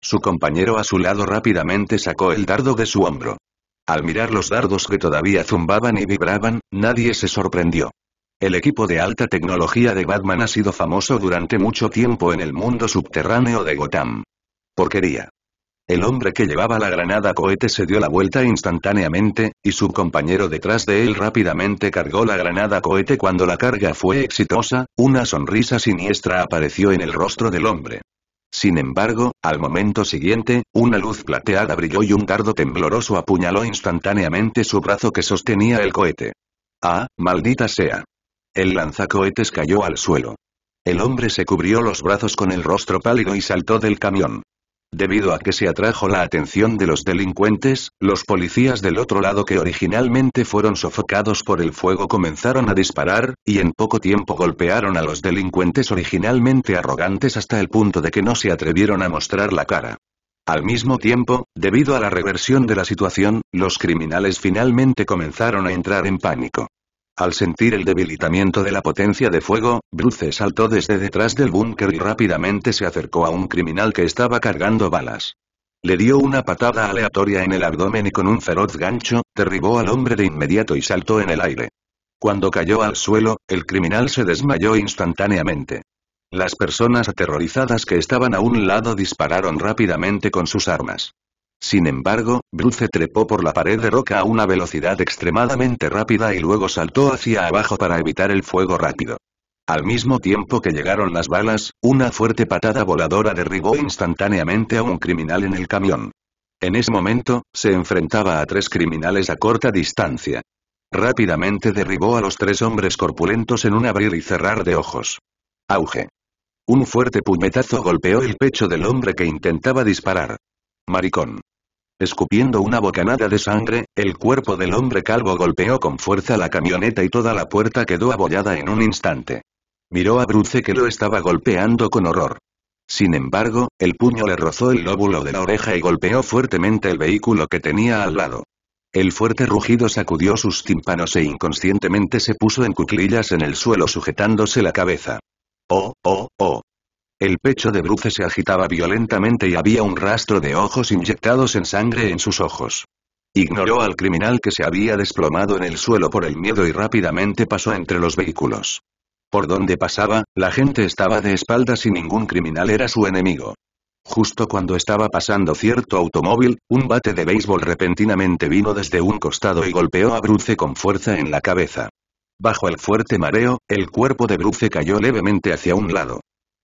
Su compañero a su lado rápidamente sacó el dardo de su hombro. Al mirar los dardos que todavía zumbaban y vibraban, nadie se sorprendió. El equipo de alta tecnología de Batman ha sido famoso durante mucho tiempo en el mundo subterráneo de Gotham. Porquería. El hombre que llevaba la granada cohete se dio la vuelta instantáneamente, y su compañero detrás de él rápidamente cargó la granada cohete cuando la carga fue exitosa, una sonrisa siniestra apareció en el rostro del hombre. Sin embargo, al momento siguiente, una luz plateada brilló y un dardo tembloroso apuñaló instantáneamente su brazo que sostenía el cohete. Ah, maldita sea. El lanzacohetes cayó al suelo. El hombre se cubrió los brazos con el rostro pálido y saltó del camión. Debido a que se atrajo la atención de los delincuentes, los policías del otro lado que originalmente fueron sofocados por el fuego comenzaron a disparar, y en poco tiempo golpearon a los delincuentes originalmente arrogantes hasta el punto de que no se atrevieron a mostrar la cara. Al mismo tiempo, debido a la reversión de la situación, los criminales finalmente comenzaron a entrar en pánico. Al sentir el debilitamiento de la potencia de fuego, Bruce saltó desde detrás del búnker y rápidamente se acercó a un criminal que estaba cargando balas. Le dio una patada aleatoria en el abdomen y con un feroz gancho, derribó al hombre de inmediato y saltó en el aire. Cuando cayó al suelo, el criminal se desmayó instantáneamente. Las personas aterrorizadas que estaban a un lado dispararon rápidamente con sus armas. Sin embargo, Bruce trepó por la pared de roca a una velocidad extremadamente rápida y luego saltó hacia abajo para evitar el fuego rápido. Al mismo tiempo que llegaron las balas, una fuerte patada voladora derribó instantáneamente a un criminal en el camión. En ese momento, se enfrentaba a tres criminales a corta distancia. Rápidamente derribó a los tres hombres corpulentos en un abrir y cerrar de ojos. Auge. Un fuerte puñetazo golpeó el pecho del hombre que intentaba disparar. Maricón. Escupiendo una bocanada de sangre, el cuerpo del hombre calvo golpeó con fuerza la camioneta y toda la puerta quedó abollada en un instante. Miró a Bruce que lo estaba golpeando con horror. Sin embargo, el puño le rozó el lóbulo de la oreja y golpeó fuertemente el vehículo que tenía al lado. El fuerte rugido sacudió sus tímpanos e inconscientemente se puso en cuclillas en el suelo sujetándose la cabeza. Oh, oh, oh. El pecho de Bruce se agitaba violentamente y había un rastro de ojos inyectados en sangre en sus ojos. Ignoró al criminal que se había desplomado en el suelo por el miedo y rápidamente pasó entre los vehículos. Por donde pasaba, la gente estaba de espaldas y ningún criminal era su enemigo. Justo cuando estaba pasando cierto automóvil, un bate de béisbol repentinamente vino desde un costado y golpeó a Bruce con fuerza en la cabeza. Bajo el fuerte mareo, el cuerpo de Bruce cayó levemente hacia un lado.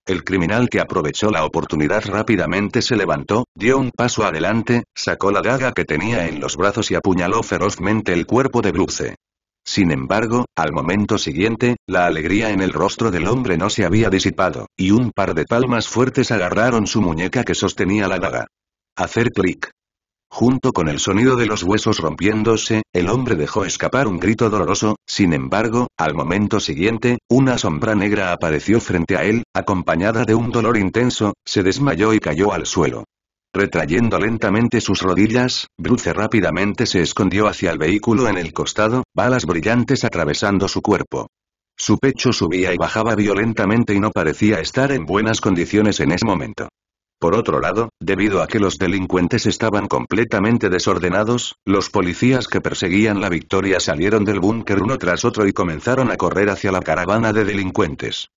El criminal que aprovechó la oportunidad rápidamente se levantó, dio un paso adelante, sacó la daga que tenía en los brazos y apuñaló ferozmente el cuerpo de Bruce. Sin embargo, al momento siguiente, la alegría en el rostro del hombre no se había disipado, y un par de palmas fuertes agarraron su muñeca que sostenía la daga. Hacer clic. Junto con el sonido de los huesos rompiéndose, el hombre dejó escapar un grito doloroso, sin embargo, al momento siguiente, una sombra negra apareció frente a él, acompañada de un dolor intenso, se desmayó y cayó al suelo. Retrayendo lentamente sus rodillas, Bruce rápidamente se escondió hacia el vehículo en el costado, balas brillantes atravesando su cuerpo. Su pecho subía y bajaba violentamente y no parecía estar en buenas condiciones en ese momento. Por otro lado, debido a que los delincuentes estaban completamente desordenados, los policías que perseguían la victoria salieron del búnker uno tras otro y comenzaron a correr hacia la caravana de delincuentes.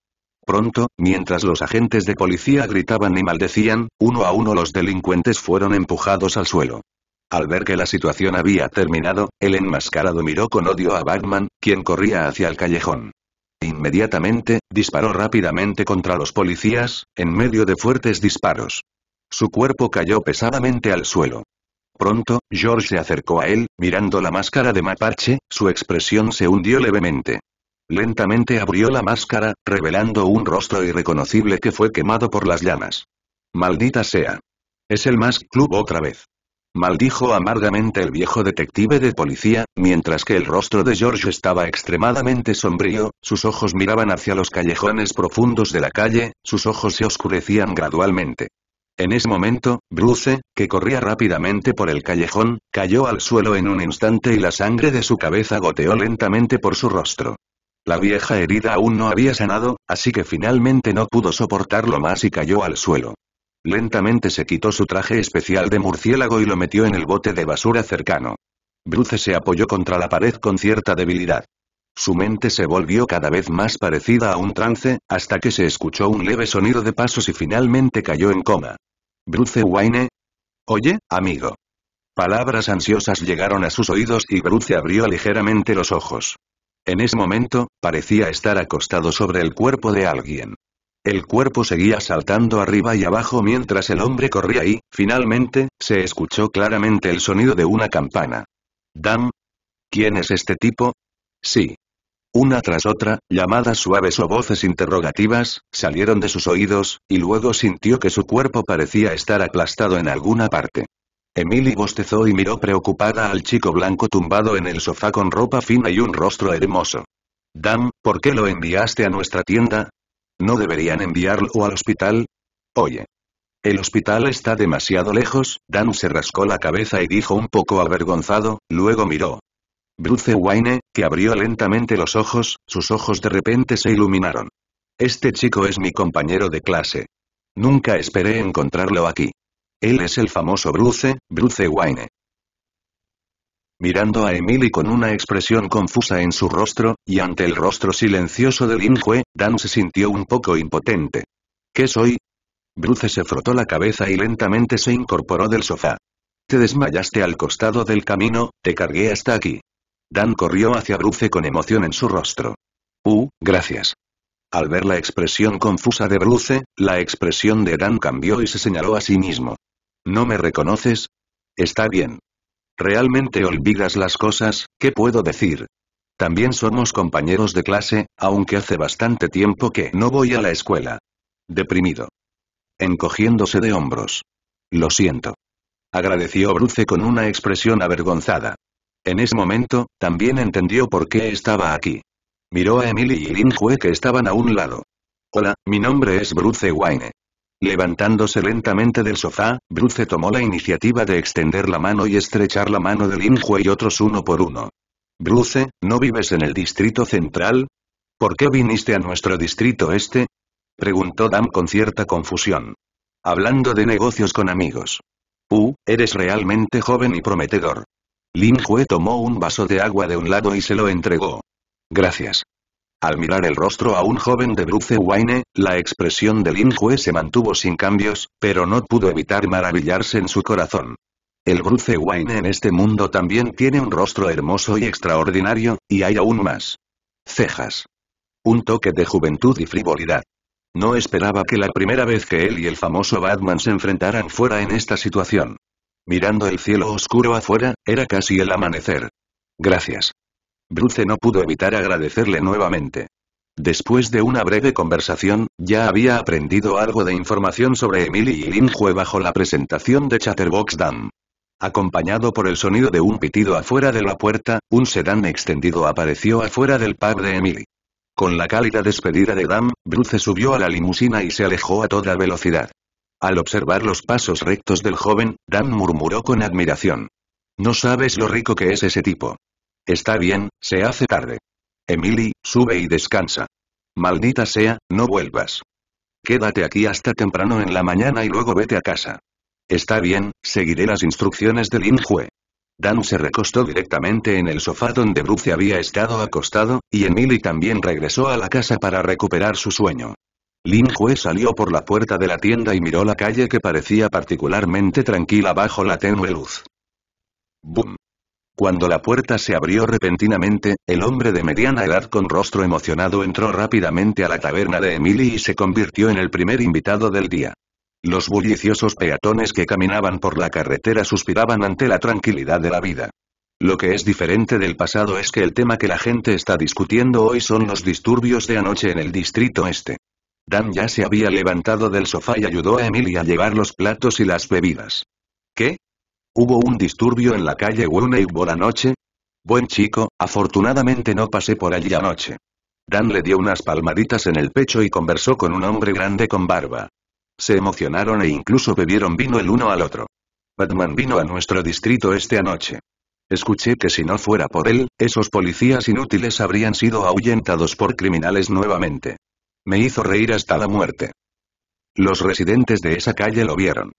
Pronto, mientras los agentes de policía gritaban y maldecían, uno a uno los delincuentes fueron empujados al suelo. Al ver que la situación había terminado, el enmascarado miró con odio a Batman, quien corría hacia el callejón. Inmediatamente, disparó rápidamente contra los policías, en medio de fuertes disparos. Su cuerpo cayó pesadamente al suelo. Pronto, George se acercó a él, mirando la máscara de mapache, su expresión se hundió levemente. Lentamente abrió la máscara, revelando un rostro irreconocible que fue quemado por las llamas. Maldita sea. Es el Mask Club otra vez maldijo amargamente el viejo detective de policía, mientras que el rostro de George estaba extremadamente sombrío, sus ojos miraban hacia los callejones profundos de la calle, sus ojos se oscurecían gradualmente. En ese momento, Bruce, que corría rápidamente por el callejón, cayó al suelo en un instante y la sangre de su cabeza goteó lentamente por su rostro. La vieja herida aún no había sanado, así que finalmente no pudo soportarlo más y cayó al suelo. Lentamente se quitó su traje especial de murciélago y lo metió en el bote de basura cercano. Bruce se apoyó contra la pared con cierta debilidad. Su mente se volvió cada vez más parecida a un trance, hasta que se escuchó un leve sonido de pasos y finalmente cayó en coma. Bruce Wayne. Oye, amigo. Palabras ansiosas llegaron a sus oídos y Bruce abrió ligeramente los ojos. En ese momento, parecía estar acostado sobre el cuerpo de alguien. El cuerpo seguía saltando arriba y abajo mientras el hombre corría y, finalmente, se escuchó claramente el sonido de una campana. ¿Dam? ¿Quién es este tipo? Sí. Una tras otra, llamadas suaves o voces interrogativas, salieron de sus oídos, y luego sintió que su cuerpo parecía estar aplastado en alguna parte. Emily bostezó y miró preocupada al chico blanco tumbado en el sofá con ropa fina y un rostro hermoso. Dan, ¿por qué lo enviaste a nuestra tienda? ¿No deberían enviarlo al hospital? Oye. El hospital está demasiado lejos, Dan se rascó la cabeza y dijo un poco avergonzado, luego miró. Bruce Wayne, que abrió lentamente los ojos, sus ojos de repente se iluminaron. Este chico es mi compañero de clase. Nunca esperé encontrarlo aquí. Él es el famoso Bruce, Bruce Wayne mirando a Emily con una expresión confusa en su rostro, y ante el rostro silencioso del Injue, Dan se sintió un poco impotente. ¿Qué soy? Bruce se frotó la cabeza y lentamente se incorporó del sofá. Te desmayaste al costado del camino, te cargué hasta aquí. Dan corrió hacia Bruce con emoción en su rostro. Uh, gracias. Al ver la expresión confusa de Bruce, la expresión de Dan cambió y se señaló a sí mismo. ¿No me reconoces? Está bien, Realmente olvidas las cosas, ¿qué puedo decir? También somos compañeros de clase, aunque hace bastante tiempo que no voy a la escuela. Deprimido. Encogiéndose de hombros. Lo siento. Agradeció Bruce con una expresión avergonzada. En ese momento, también entendió por qué estaba aquí. Miró a Emily y Linhue que estaban a un lado. Hola, mi nombre es Bruce Wayne. Levantándose lentamente del sofá, Bruce tomó la iniciativa de extender la mano y estrechar la mano de Linhue y otros uno por uno. Bruce, ¿no vives en el distrito central? ¿Por qué viniste a nuestro distrito este? Preguntó Dan con cierta confusión. Hablando de negocios con amigos. Uh, eres realmente joven y prometedor. Lin tomó un vaso de agua de un lado y se lo entregó. Gracias. Al mirar el rostro a un joven de Bruce Wayne, la expresión del Lin se mantuvo sin cambios, pero no pudo evitar maravillarse en su corazón. El Bruce Wayne en este mundo también tiene un rostro hermoso y extraordinario, y hay aún más. Cejas. Un toque de juventud y frivolidad. No esperaba que la primera vez que él y el famoso Batman se enfrentaran fuera en esta situación. Mirando el cielo oscuro afuera, era casi el amanecer. Gracias. Bruce no pudo evitar agradecerle nuevamente. Después de una breve conversación, ya había aprendido algo de información sobre Emily y fue bajo la presentación de Chatterbox Dan. Acompañado por el sonido de un pitido afuera de la puerta, un sedán extendido apareció afuera del pub de Emily. Con la cálida despedida de Dam, Bruce subió a la limusina y se alejó a toda velocidad. Al observar los pasos rectos del joven, Dan murmuró con admiración. No sabes lo rico que es ese tipo. Está bien, se hace tarde. Emily, sube y descansa. Maldita sea, no vuelvas. Quédate aquí hasta temprano en la mañana y luego vete a casa. Está bien, seguiré las instrucciones de Lin Hue. Dan se recostó directamente en el sofá donde Bruce había estado acostado, y Emily también regresó a la casa para recuperar su sueño. Lin Hue salió por la puerta de la tienda y miró la calle que parecía particularmente tranquila bajo la tenue luz. Boom. Cuando la puerta se abrió repentinamente, el hombre de mediana edad con rostro emocionado entró rápidamente a la taberna de Emily y se convirtió en el primer invitado del día. Los bulliciosos peatones que caminaban por la carretera suspiraban ante la tranquilidad de la vida. Lo que es diferente del pasado es que el tema que la gente está discutiendo hoy son los disturbios de anoche en el distrito este. Dan ya se había levantado del sofá y ayudó a Emily a llevar los platos y las bebidas. ¿Qué? ¿Hubo un disturbio en la calle por anoche? Buen chico, afortunadamente no pasé por allí anoche. Dan le dio unas palmaditas en el pecho y conversó con un hombre grande con barba. Se emocionaron e incluso bebieron vino el uno al otro. Batman vino a nuestro distrito este anoche. Escuché que si no fuera por él, esos policías inútiles habrían sido ahuyentados por criminales nuevamente. Me hizo reír hasta la muerte. Los residentes de esa calle lo vieron.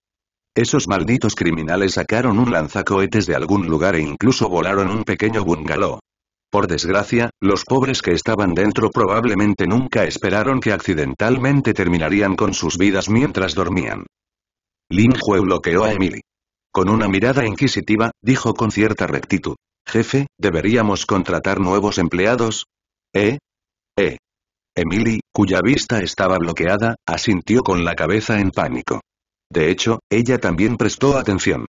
Esos malditos criminales sacaron un lanzacohetes de algún lugar e incluso volaron un pequeño bungalow. Por desgracia, los pobres que estaban dentro probablemente nunca esperaron que accidentalmente terminarían con sus vidas mientras dormían. Lin Hue bloqueó a Emily. Con una mirada inquisitiva, dijo con cierta rectitud. Jefe, ¿deberíamos contratar nuevos empleados? ¿Eh? ¿Eh? Emily, cuya vista estaba bloqueada, asintió con la cabeza en pánico. De hecho, ella también prestó atención.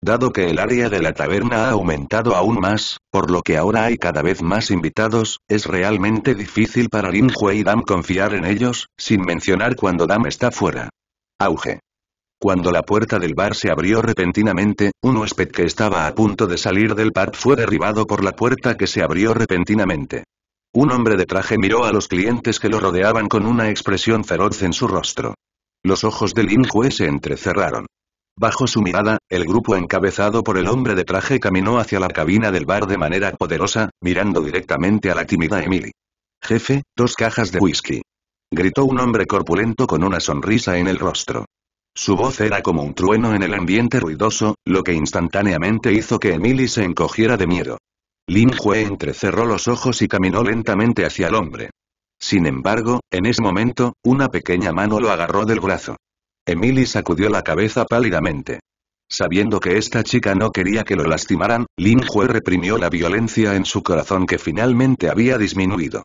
Dado que el área de la taberna ha aumentado aún más, por lo que ahora hay cada vez más invitados, es realmente difícil para Lin y Dam confiar en ellos, sin mencionar cuando Dam está fuera. Auge. Cuando la puerta del bar se abrió repentinamente, un huésped que estaba a punto de salir del pub fue derribado por la puerta que se abrió repentinamente. Un hombre de traje miró a los clientes que lo rodeaban con una expresión feroz en su rostro. Los ojos de Lin se entrecerraron. Bajo su mirada, el grupo encabezado por el hombre de traje caminó hacia la cabina del bar de manera poderosa, mirando directamente a la tímida Emily. Jefe, dos cajas de whisky. Gritó un hombre corpulento con una sonrisa en el rostro. Su voz era como un trueno en el ambiente ruidoso, lo que instantáneamente hizo que Emily se encogiera de miedo. Lin entrecerró los ojos y caminó lentamente hacia el hombre. Sin embargo, en ese momento, una pequeña mano lo agarró del brazo. Emily sacudió la cabeza pálidamente. Sabiendo que esta chica no quería que lo lastimaran, Lin Hue reprimió la violencia en su corazón que finalmente había disminuido.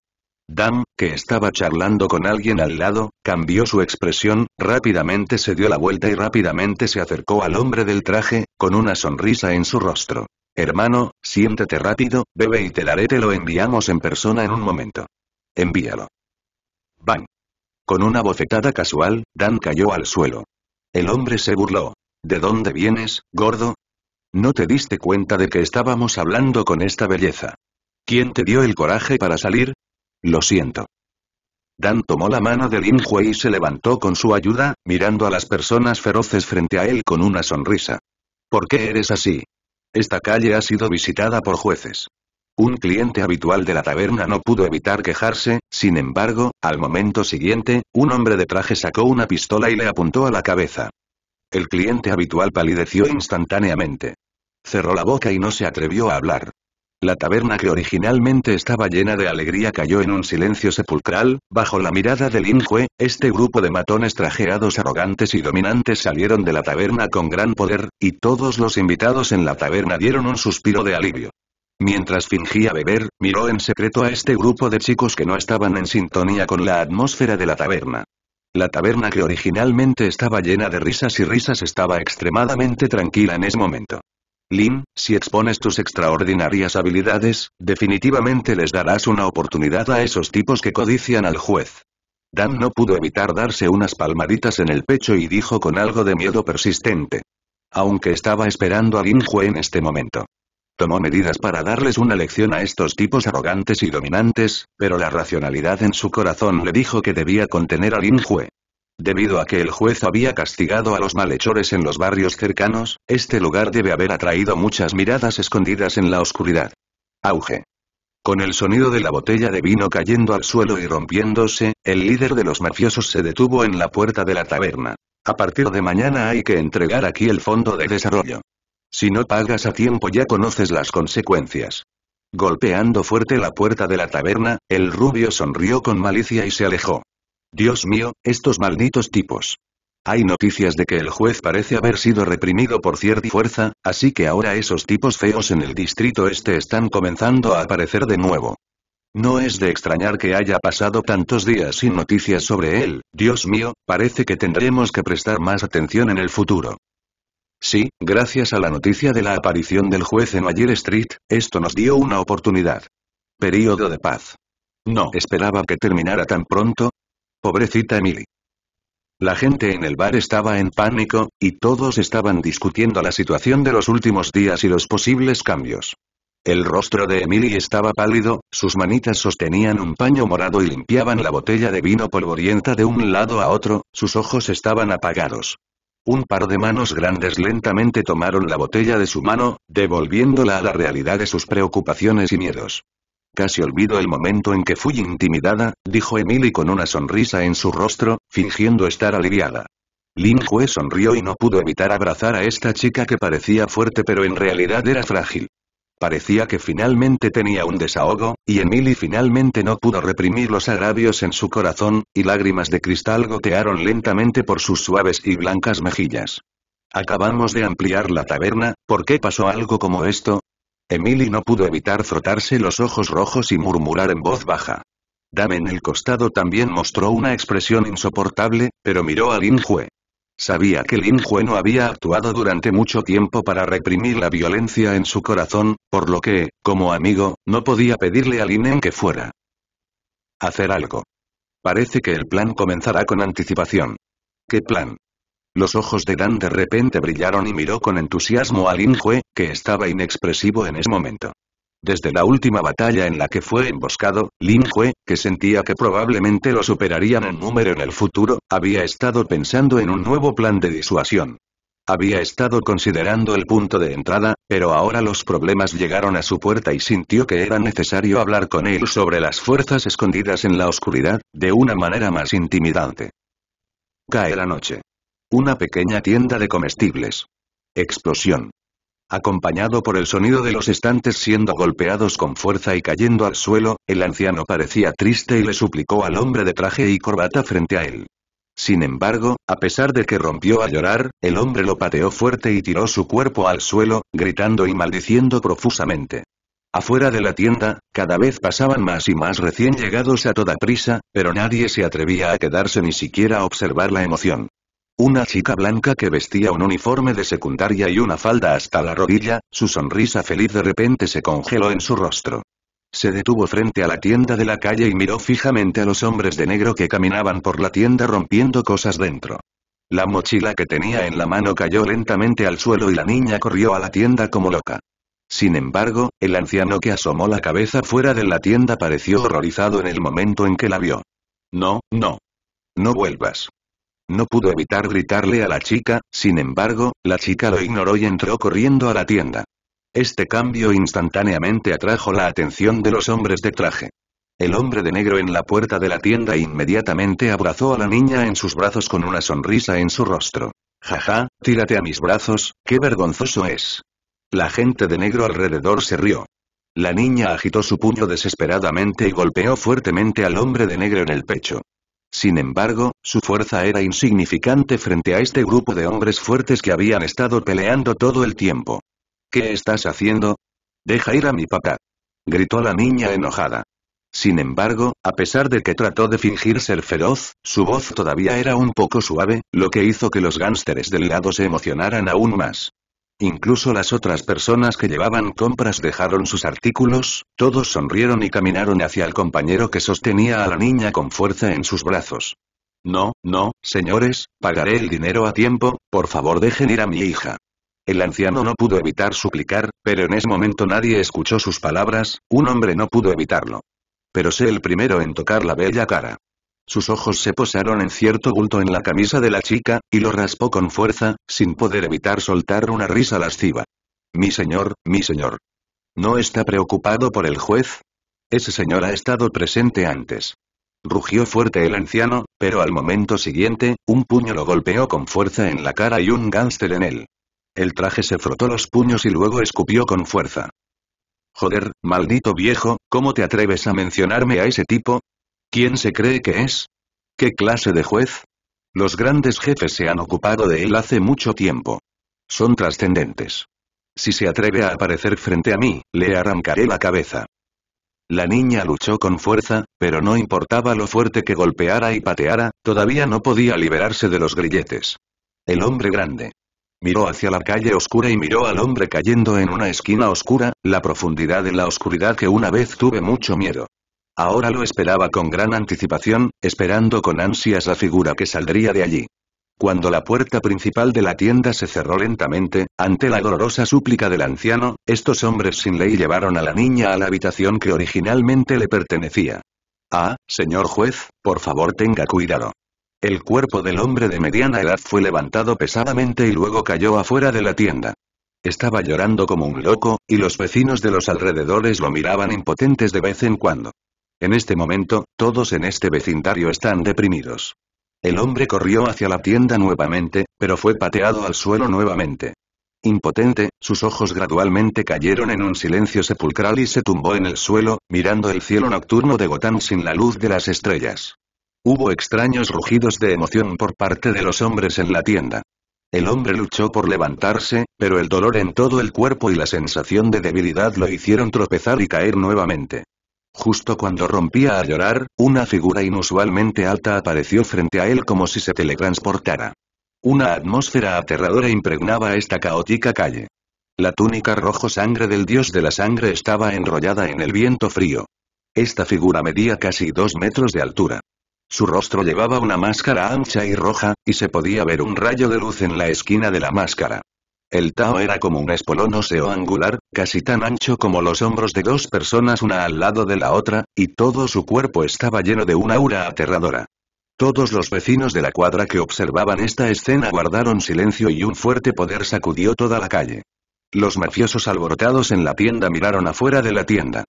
Dan, que estaba charlando con alguien al lado, cambió su expresión, rápidamente se dio la vuelta y rápidamente se acercó al hombre del traje, con una sonrisa en su rostro. Hermano, siéntete rápido, bebe y te daré te lo enviamos en persona en un momento. Envíalo. Bang. Con una bofetada casual, Dan cayó al suelo. El hombre se burló. ¿De dónde vienes, gordo? No te diste cuenta de que estábamos hablando con esta belleza. ¿Quién te dio el coraje para salir? Lo siento. Dan tomó la mano de Lin y se levantó con su ayuda, mirando a las personas feroces frente a él con una sonrisa. ¿Por qué eres así? Esta calle ha sido visitada por jueces. Un cliente habitual de la taberna no pudo evitar quejarse, sin embargo, al momento siguiente, un hombre de traje sacó una pistola y le apuntó a la cabeza. El cliente habitual palideció instantáneamente. Cerró la boca y no se atrevió a hablar. La taberna que originalmente estaba llena de alegría cayó en un silencio sepulcral, bajo la mirada del Injue, este grupo de matones trajeados arrogantes y dominantes salieron de la taberna con gran poder, y todos los invitados en la taberna dieron un suspiro de alivio. Mientras fingía beber, miró en secreto a este grupo de chicos que no estaban en sintonía con la atmósfera de la taberna. La taberna que originalmente estaba llena de risas y risas estaba extremadamente tranquila en ese momento. Lin, si expones tus extraordinarias habilidades, definitivamente les darás una oportunidad a esos tipos que codician al juez. Dan no pudo evitar darse unas palmaditas en el pecho y dijo con algo de miedo persistente. Aunque estaba esperando a Lin Hue en este momento. Tomó medidas para darles una lección a estos tipos arrogantes y dominantes, pero la racionalidad en su corazón le dijo que debía contener al Injue. Debido a que el juez había castigado a los malhechores en los barrios cercanos, este lugar debe haber atraído muchas miradas escondidas en la oscuridad. Auge. Con el sonido de la botella de vino cayendo al suelo y rompiéndose, el líder de los mafiosos se detuvo en la puerta de la taberna. A partir de mañana hay que entregar aquí el fondo de desarrollo. Si no pagas a tiempo ya conoces las consecuencias. Golpeando fuerte la puerta de la taberna, el rubio sonrió con malicia y se alejó. Dios mío, estos malditos tipos. Hay noticias de que el juez parece haber sido reprimido por cierta fuerza, así que ahora esos tipos feos en el distrito este están comenzando a aparecer de nuevo. No es de extrañar que haya pasado tantos días sin noticias sobre él, Dios mío, parece que tendremos que prestar más atención en el futuro. Sí, gracias a la noticia de la aparición del juez en Ayer Street, esto nos dio una oportunidad. Período de paz. No esperaba que terminara tan pronto. Pobrecita Emily. La gente en el bar estaba en pánico, y todos estaban discutiendo la situación de los últimos días y los posibles cambios. El rostro de Emily estaba pálido, sus manitas sostenían un paño morado y limpiaban la botella de vino polvorienta de un lado a otro, sus ojos estaban apagados. Un par de manos grandes lentamente tomaron la botella de su mano, devolviéndola a la realidad de sus preocupaciones y miedos. Casi olvido el momento en que fui intimidada, dijo Emily con una sonrisa en su rostro, fingiendo estar aliviada. Lin Hue sonrió y no pudo evitar abrazar a esta chica que parecía fuerte pero en realidad era frágil. Parecía que finalmente tenía un desahogo, y Emily finalmente no pudo reprimir los agravios en su corazón, y lágrimas de cristal gotearon lentamente por sus suaves y blancas mejillas. Acabamos de ampliar la taberna, ¿por qué pasó algo como esto? Emily no pudo evitar frotarse los ojos rojos y murmurar en voz baja. Dame en el costado también mostró una expresión insoportable, pero miró al Injue. Sabía que Lin Jue no había actuado durante mucho tiempo para reprimir la violencia en su corazón, por lo que, como amigo, no podía pedirle a Lin en que fuera. Hacer algo. Parece que el plan comenzará con anticipación. ¿Qué plan? Los ojos de Dan de repente brillaron y miró con entusiasmo a Lin Jue, que estaba inexpresivo en ese momento. Desde la última batalla en la que fue emboscado, Lin Hue, que sentía que probablemente lo superarían en número en el futuro, había estado pensando en un nuevo plan de disuasión. Había estado considerando el punto de entrada, pero ahora los problemas llegaron a su puerta y sintió que era necesario hablar con él sobre las fuerzas escondidas en la oscuridad, de una manera más intimidante. Cae la noche. Una pequeña tienda de comestibles. Explosión. Acompañado por el sonido de los estantes siendo golpeados con fuerza y cayendo al suelo, el anciano parecía triste y le suplicó al hombre de traje y corbata frente a él. Sin embargo, a pesar de que rompió a llorar, el hombre lo pateó fuerte y tiró su cuerpo al suelo, gritando y maldiciendo profusamente. Afuera de la tienda, cada vez pasaban más y más recién llegados a toda prisa, pero nadie se atrevía a quedarse ni siquiera a observar la emoción. Una chica blanca que vestía un uniforme de secundaria y una falda hasta la rodilla, su sonrisa feliz de repente se congeló en su rostro. Se detuvo frente a la tienda de la calle y miró fijamente a los hombres de negro que caminaban por la tienda rompiendo cosas dentro. La mochila que tenía en la mano cayó lentamente al suelo y la niña corrió a la tienda como loca. Sin embargo, el anciano que asomó la cabeza fuera de la tienda pareció horrorizado en el momento en que la vio. No, no. No vuelvas. No pudo evitar gritarle a la chica, sin embargo, la chica lo ignoró y entró corriendo a la tienda. Este cambio instantáneamente atrajo la atención de los hombres de traje. El hombre de negro en la puerta de la tienda inmediatamente abrazó a la niña en sus brazos con una sonrisa en su rostro. Jaja, tírate a mis brazos, qué vergonzoso es. La gente de negro alrededor se rió. La niña agitó su puño desesperadamente y golpeó fuertemente al hombre de negro en el pecho. Sin embargo, su fuerza era insignificante frente a este grupo de hombres fuertes que habían estado peleando todo el tiempo. ¿Qué estás haciendo? Deja ir a mi papá. Gritó la niña enojada. Sin embargo, a pesar de que trató de fingir ser feroz, su voz todavía era un poco suave, lo que hizo que los gánsteres del lado se emocionaran aún más. Incluso las otras personas que llevaban compras dejaron sus artículos, todos sonrieron y caminaron hacia el compañero que sostenía a la niña con fuerza en sus brazos. No, no, señores, pagaré el dinero a tiempo, por favor dejen ir a mi hija. El anciano no pudo evitar suplicar, pero en ese momento nadie escuchó sus palabras, un hombre no pudo evitarlo. Pero sé el primero en tocar la bella cara. Sus ojos se posaron en cierto bulto en la camisa de la chica, y lo raspó con fuerza, sin poder evitar soltar una risa lasciva. Mi señor, mi señor. ¿No está preocupado por el juez? Ese señor ha estado presente antes. Rugió fuerte el anciano, pero al momento siguiente, un puño lo golpeó con fuerza en la cara y un gánster en él. El traje se frotó los puños y luego escupió con fuerza. Joder, maldito viejo, ¿cómo te atreves a mencionarme a ese tipo? ¿Quién se cree que es? ¿Qué clase de juez? Los grandes jefes se han ocupado de él hace mucho tiempo. Son trascendentes. Si se atreve a aparecer frente a mí, le arrancaré la cabeza. La niña luchó con fuerza, pero no importaba lo fuerte que golpeara y pateara, todavía no podía liberarse de los grilletes. El hombre grande. Miró hacia la calle oscura y miró al hombre cayendo en una esquina oscura, la profundidad de la oscuridad que una vez tuve mucho miedo. Ahora lo esperaba con gran anticipación, esperando con ansias la figura que saldría de allí. Cuando la puerta principal de la tienda se cerró lentamente, ante la dolorosa súplica del anciano, estos hombres sin ley llevaron a la niña a la habitación que originalmente le pertenecía. Ah, señor juez, por favor tenga cuidado. El cuerpo del hombre de mediana edad fue levantado pesadamente y luego cayó afuera de la tienda. Estaba llorando como un loco, y los vecinos de los alrededores lo miraban impotentes de vez en cuando. En este momento, todos en este vecindario están deprimidos. El hombre corrió hacia la tienda nuevamente, pero fue pateado al suelo nuevamente. Impotente, sus ojos gradualmente cayeron en un silencio sepulcral y se tumbó en el suelo, mirando el cielo nocturno de Gotham sin la luz de las estrellas. Hubo extraños rugidos de emoción por parte de los hombres en la tienda. El hombre luchó por levantarse, pero el dolor en todo el cuerpo y la sensación de debilidad lo hicieron tropezar y caer nuevamente. Justo cuando rompía a llorar, una figura inusualmente alta apareció frente a él como si se teletransportara. Una atmósfera aterradora impregnaba esta caótica calle. La túnica rojo sangre del dios de la sangre estaba enrollada en el viento frío. Esta figura medía casi dos metros de altura. Su rostro llevaba una máscara ancha y roja, y se podía ver un rayo de luz en la esquina de la máscara. El Tao era como un espolón óseo angular, casi tan ancho como los hombros de dos personas una al lado de la otra, y todo su cuerpo estaba lleno de una aura aterradora. Todos los vecinos de la cuadra que observaban esta escena guardaron silencio y un fuerte poder sacudió toda la calle. Los mafiosos alborotados en la tienda miraron afuera de la tienda.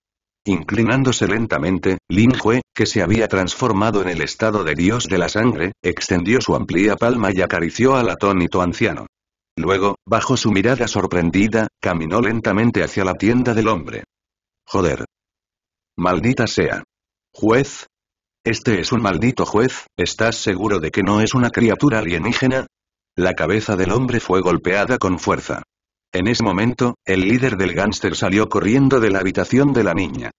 Inclinándose lentamente, Lin Hue, que se había transformado en el estado de dios de la sangre, extendió su amplia palma y acarició al atónito anciano. Luego, bajo su mirada sorprendida, caminó lentamente hacia la tienda del hombre. Joder. Maldita sea. Juez. Este es un maldito juez, ¿estás seguro de que no es una criatura alienígena? La cabeza del hombre fue golpeada con fuerza. En ese momento, el líder del gánster salió corriendo de la habitación de la niña.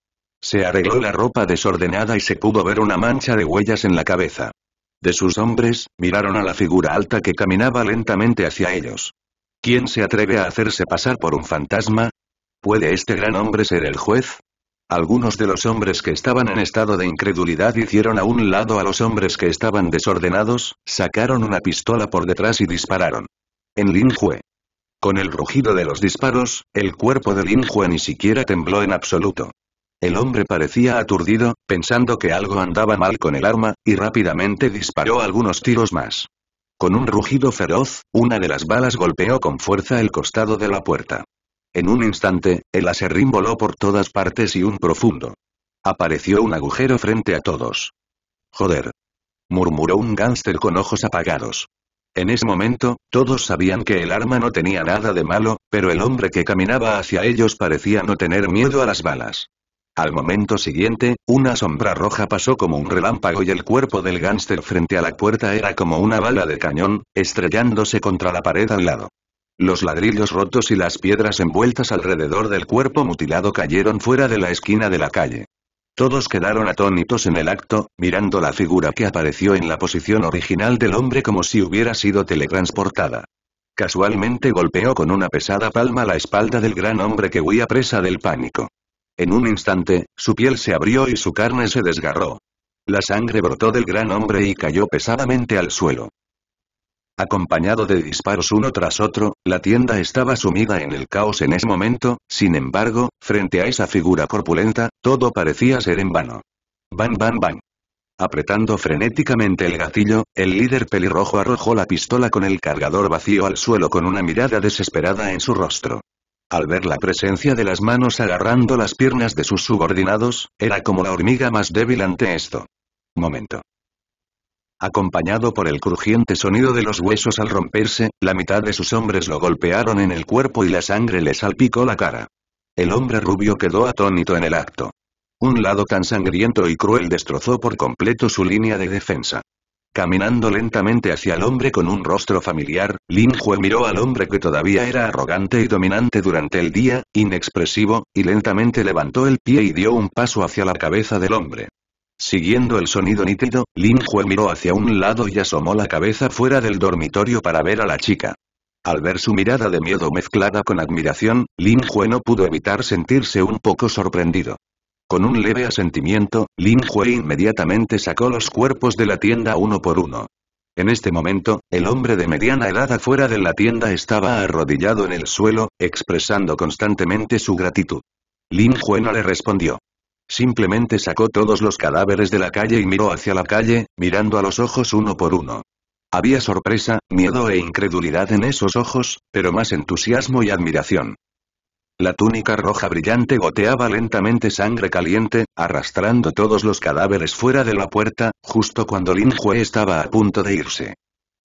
Se arregló la ropa desordenada y se pudo ver una mancha de huellas en la cabeza de sus hombres, miraron a la figura alta que caminaba lentamente hacia ellos. ¿Quién se atreve a hacerse pasar por un fantasma? ¿Puede este gran hombre ser el juez? Algunos de los hombres que estaban en estado de incredulidad hicieron a un lado a los hombres que estaban desordenados, sacaron una pistola por detrás y dispararon. En Linjue. Con el rugido de los disparos, el cuerpo de Linjue ni siquiera tembló en absoluto. El hombre parecía aturdido, pensando que algo andaba mal con el arma, y rápidamente disparó algunos tiros más. Con un rugido feroz, una de las balas golpeó con fuerza el costado de la puerta. En un instante, el aserrín voló por todas partes y un profundo. Apareció un agujero frente a todos. Joder. Murmuró un gángster con ojos apagados. En ese momento, todos sabían que el arma no tenía nada de malo, pero el hombre que caminaba hacia ellos parecía no tener miedo a las balas. Al momento siguiente, una sombra roja pasó como un relámpago y el cuerpo del gánster frente a la puerta era como una bala de cañón, estrellándose contra la pared al lado. Los ladrillos rotos y las piedras envueltas alrededor del cuerpo mutilado cayeron fuera de la esquina de la calle. Todos quedaron atónitos en el acto, mirando la figura que apareció en la posición original del hombre como si hubiera sido teletransportada. Casualmente golpeó con una pesada palma la espalda del gran hombre que huía presa del pánico. En un instante, su piel se abrió y su carne se desgarró. La sangre brotó del gran hombre y cayó pesadamente al suelo. Acompañado de disparos uno tras otro, la tienda estaba sumida en el caos en ese momento, sin embargo, frente a esa figura corpulenta, todo parecía ser en vano. Bam bam bam. Apretando frenéticamente el gatillo, el líder pelirrojo arrojó la pistola con el cargador vacío al suelo con una mirada desesperada en su rostro. Al ver la presencia de las manos agarrando las piernas de sus subordinados, era como la hormiga más débil ante esto. Momento. Acompañado por el crujiente sonido de los huesos al romperse, la mitad de sus hombres lo golpearon en el cuerpo y la sangre le salpicó la cara. El hombre rubio quedó atónito en el acto. Un lado tan sangriento y cruel destrozó por completo su línea de defensa. Caminando lentamente hacia el hombre con un rostro familiar, Lin Hue miró al hombre que todavía era arrogante y dominante durante el día, inexpresivo, y lentamente levantó el pie y dio un paso hacia la cabeza del hombre. Siguiendo el sonido nítido, Lin Hue miró hacia un lado y asomó la cabeza fuera del dormitorio para ver a la chica. Al ver su mirada de miedo mezclada con admiración, Lin Hue no pudo evitar sentirse un poco sorprendido. Con un leve asentimiento, Lin Hui inmediatamente sacó los cuerpos de la tienda uno por uno. En este momento, el hombre de mediana edad afuera de la tienda estaba arrodillado en el suelo, expresando constantemente su gratitud. Lin Hui no le respondió. Simplemente sacó todos los cadáveres de la calle y miró hacia la calle, mirando a los ojos uno por uno. Había sorpresa, miedo e incredulidad en esos ojos, pero más entusiasmo y admiración. La túnica roja brillante goteaba lentamente sangre caliente, arrastrando todos los cadáveres fuera de la puerta, justo cuando Lin Hue estaba a punto de irse.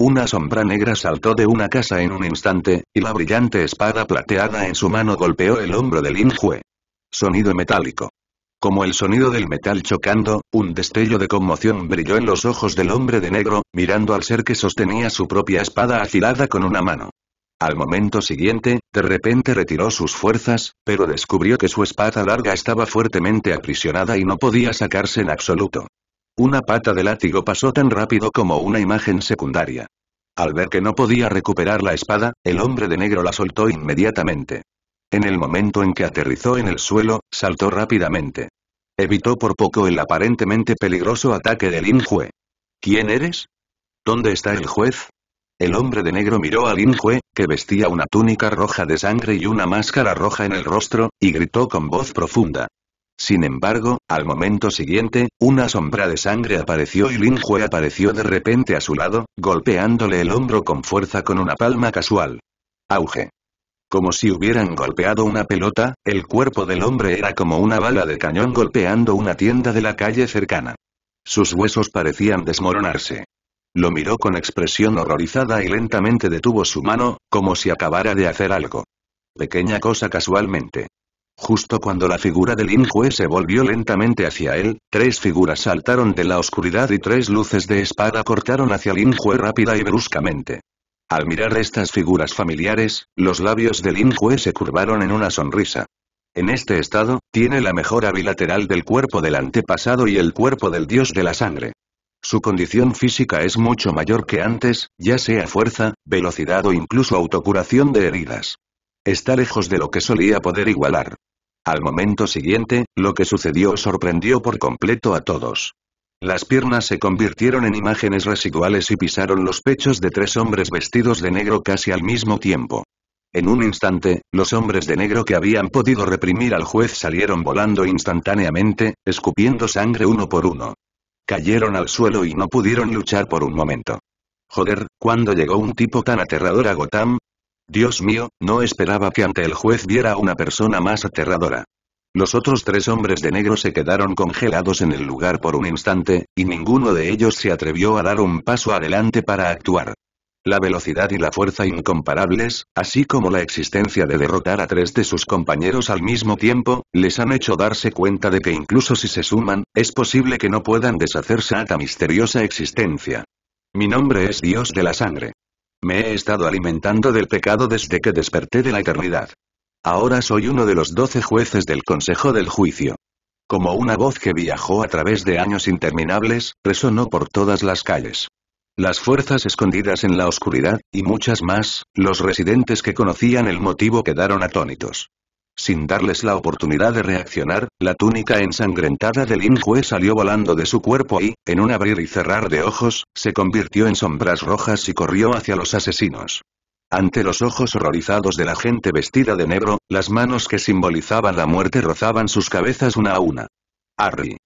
Una sombra negra saltó de una casa en un instante, y la brillante espada plateada en su mano golpeó el hombro de Lin Sonido metálico. Como el sonido del metal chocando, un destello de conmoción brilló en los ojos del hombre de negro, mirando al ser que sostenía su propia espada afilada con una mano. Al momento siguiente, de repente retiró sus fuerzas, pero descubrió que su espada larga estaba fuertemente aprisionada y no podía sacarse en absoluto. Una pata de látigo pasó tan rápido como una imagen secundaria. Al ver que no podía recuperar la espada, el hombre de negro la soltó inmediatamente. En el momento en que aterrizó en el suelo, saltó rápidamente. Evitó por poco el aparentemente peligroso ataque del Injue. ¿Quién eres? ¿Dónde está el juez? El hombre de negro miró al Injue, que vestía una túnica roja de sangre y una máscara roja en el rostro, y gritó con voz profunda. Sin embargo, al momento siguiente, una sombra de sangre apareció y Lin Hue apareció de repente a su lado, golpeándole el hombro con fuerza con una palma casual. Auge. Como si hubieran golpeado una pelota, el cuerpo del hombre era como una bala de cañón golpeando una tienda de la calle cercana. Sus huesos parecían desmoronarse. Lo miró con expresión horrorizada y lentamente detuvo su mano, como si acabara de hacer algo. Pequeña cosa casualmente. Justo cuando la figura Lin Injue se volvió lentamente hacia él, tres figuras saltaron de la oscuridad y tres luces de espada cortaron hacia Lin Injue rápida y bruscamente. Al mirar estas figuras familiares, los labios Lin Injue se curvaron en una sonrisa. En este estado, tiene la mejora bilateral del cuerpo del antepasado y el cuerpo del dios de la sangre. Su condición física es mucho mayor que antes, ya sea fuerza, velocidad o incluso autocuración de heridas. Está lejos de lo que solía poder igualar. Al momento siguiente, lo que sucedió sorprendió por completo a todos. Las piernas se convirtieron en imágenes residuales y pisaron los pechos de tres hombres vestidos de negro casi al mismo tiempo. En un instante, los hombres de negro que habían podido reprimir al juez salieron volando instantáneamente, escupiendo sangre uno por uno. Cayeron al suelo y no pudieron luchar por un momento. Joder, ¿cuándo llegó un tipo tan aterrador a Gotham? Dios mío, no esperaba que ante el juez viera una persona más aterradora. Los otros tres hombres de negro se quedaron congelados en el lugar por un instante, y ninguno de ellos se atrevió a dar un paso adelante para actuar la velocidad y la fuerza incomparables, así como la existencia de derrotar a tres de sus compañeros al mismo tiempo, les han hecho darse cuenta de que incluso si se suman, es posible que no puedan deshacerse a esta misteriosa existencia. Mi nombre es Dios de la Sangre. Me he estado alimentando del pecado desde que desperté de la eternidad. Ahora soy uno de los doce jueces del Consejo del Juicio. Como una voz que viajó a través de años interminables, resonó por todas las calles las fuerzas escondidas en la oscuridad, y muchas más, los residentes que conocían el motivo quedaron atónitos. Sin darles la oportunidad de reaccionar, la túnica ensangrentada del Injue salió volando de su cuerpo y, en un abrir y cerrar de ojos, se convirtió en sombras rojas y corrió hacia los asesinos. Ante los ojos horrorizados de la gente vestida de negro, las manos que simbolizaban la muerte rozaban sus cabezas una a una. Harry.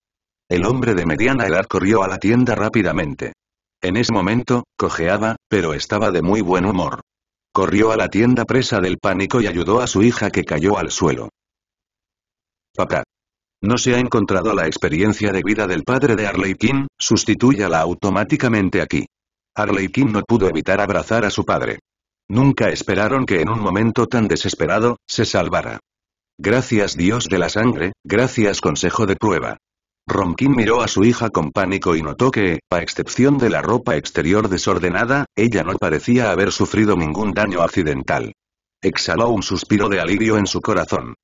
El hombre de mediana edad corrió a la tienda rápidamente. En ese momento, cojeaba, pero estaba de muy buen humor. Corrió a la tienda presa del pánico y ayudó a su hija que cayó al suelo. Papá. No se ha encontrado la experiencia de vida del padre de Arlequín, sustitúyala automáticamente aquí. Arlequín no pudo evitar abrazar a su padre. Nunca esperaron que en un momento tan desesperado, se salvara. Gracias Dios de la sangre, gracias consejo de prueba. Ronquín miró a su hija con pánico y notó que, a excepción de la ropa exterior desordenada, ella no parecía haber sufrido ningún daño accidental. Exhaló un suspiro de alivio en su corazón.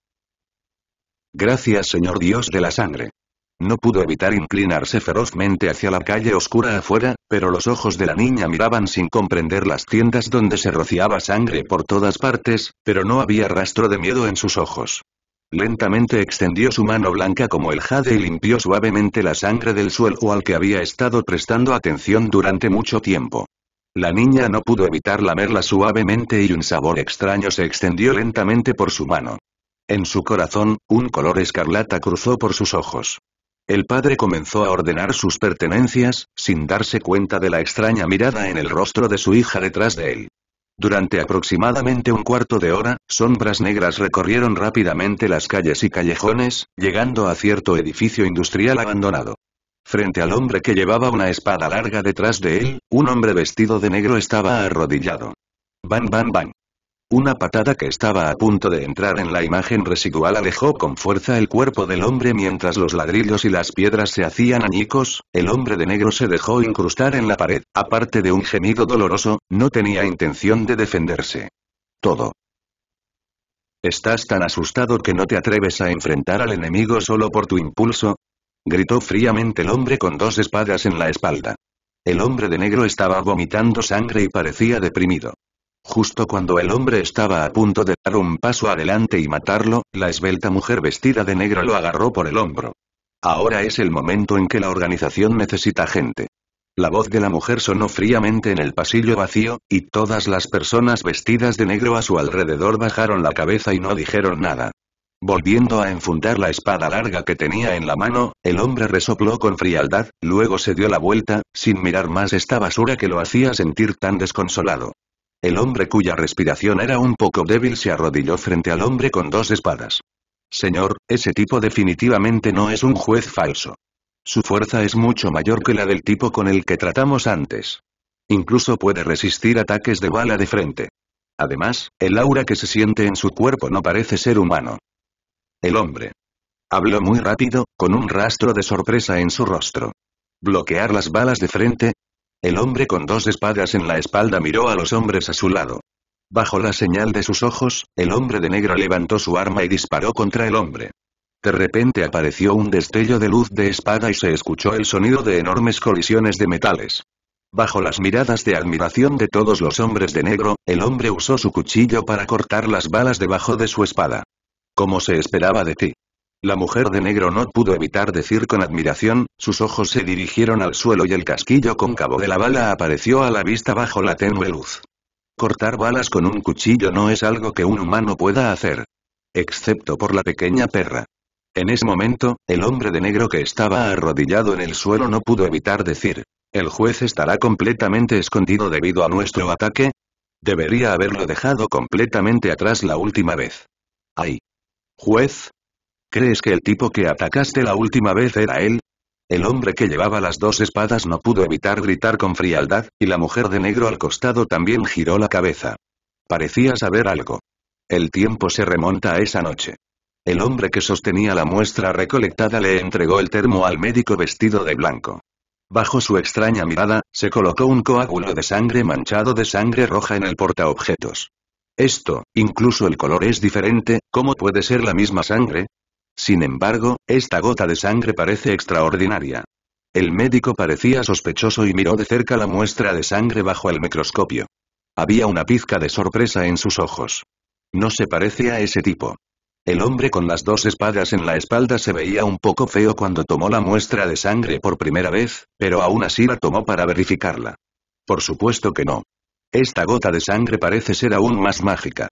Gracias Señor Dios de la sangre. No pudo evitar inclinarse ferozmente hacia la calle oscura afuera, pero los ojos de la niña miraban sin comprender las tiendas donde se rociaba sangre por todas partes, pero no había rastro de miedo en sus ojos. Lentamente extendió su mano blanca como el jade y limpió suavemente la sangre del suelo al que había estado prestando atención durante mucho tiempo. La niña no pudo evitar lamerla suavemente y un sabor extraño se extendió lentamente por su mano. En su corazón, un color escarlata cruzó por sus ojos. El padre comenzó a ordenar sus pertenencias, sin darse cuenta de la extraña mirada en el rostro de su hija detrás de él. Durante aproximadamente un cuarto de hora, sombras negras recorrieron rápidamente las calles y callejones, llegando a cierto edificio industrial abandonado. Frente al hombre que llevaba una espada larga detrás de él, un hombre vestido de negro estaba arrodillado. Bam bam bam. Una patada que estaba a punto de entrar en la imagen residual alejó con fuerza el cuerpo del hombre mientras los ladrillos y las piedras se hacían añicos, el hombre de negro se dejó incrustar en la pared, aparte de un gemido doloroso, no tenía intención de defenderse. Todo. ¿Estás tan asustado que no te atreves a enfrentar al enemigo solo por tu impulso? Gritó fríamente el hombre con dos espadas en la espalda. El hombre de negro estaba vomitando sangre y parecía deprimido. Justo cuando el hombre estaba a punto de dar un paso adelante y matarlo, la esbelta mujer vestida de negro lo agarró por el hombro. Ahora es el momento en que la organización necesita gente. La voz de la mujer sonó fríamente en el pasillo vacío, y todas las personas vestidas de negro a su alrededor bajaron la cabeza y no dijeron nada. Volviendo a enfundar la espada larga que tenía en la mano, el hombre resopló con frialdad, luego se dio la vuelta, sin mirar más esta basura que lo hacía sentir tan desconsolado. El hombre cuya respiración era un poco débil se arrodilló frente al hombre con dos espadas. Señor, ese tipo definitivamente no es un juez falso. Su fuerza es mucho mayor que la del tipo con el que tratamos antes. Incluso puede resistir ataques de bala de frente. Además, el aura que se siente en su cuerpo no parece ser humano. El hombre. Habló muy rápido, con un rastro de sorpresa en su rostro. ¿Bloquear las balas de frente? El hombre con dos espadas en la espalda miró a los hombres a su lado. Bajo la señal de sus ojos, el hombre de negro levantó su arma y disparó contra el hombre. De repente apareció un destello de luz de espada y se escuchó el sonido de enormes colisiones de metales. Bajo las miradas de admiración de todos los hombres de negro, el hombre usó su cuchillo para cortar las balas debajo de su espada. Como se esperaba de ti. La mujer de negro no pudo evitar decir con admiración, sus ojos se dirigieron al suelo y el casquillo cóncavo de la bala apareció a la vista bajo la tenue luz. Cortar balas con un cuchillo no es algo que un humano pueda hacer. Excepto por la pequeña perra. En ese momento, el hombre de negro que estaba arrodillado en el suelo no pudo evitar decir, ¿el juez estará completamente escondido debido a nuestro ataque? Debería haberlo dejado completamente atrás la última vez. ¡Ay! Juez, ¿Crees que el tipo que atacaste la última vez era él? El hombre que llevaba las dos espadas no pudo evitar gritar con frialdad, y la mujer de negro al costado también giró la cabeza. Parecía saber algo. El tiempo se remonta a esa noche. El hombre que sostenía la muestra recolectada le entregó el termo al médico vestido de blanco. Bajo su extraña mirada, se colocó un coágulo de sangre manchado de sangre roja en el portaobjetos. Esto, incluso el color es diferente, ¿cómo puede ser la misma sangre? Sin embargo, esta gota de sangre parece extraordinaria. El médico parecía sospechoso y miró de cerca la muestra de sangre bajo el microscopio. Había una pizca de sorpresa en sus ojos. No se parece a ese tipo. El hombre con las dos espadas en la espalda se veía un poco feo cuando tomó la muestra de sangre por primera vez, pero aún así la tomó para verificarla. Por supuesto que no. Esta gota de sangre parece ser aún más mágica.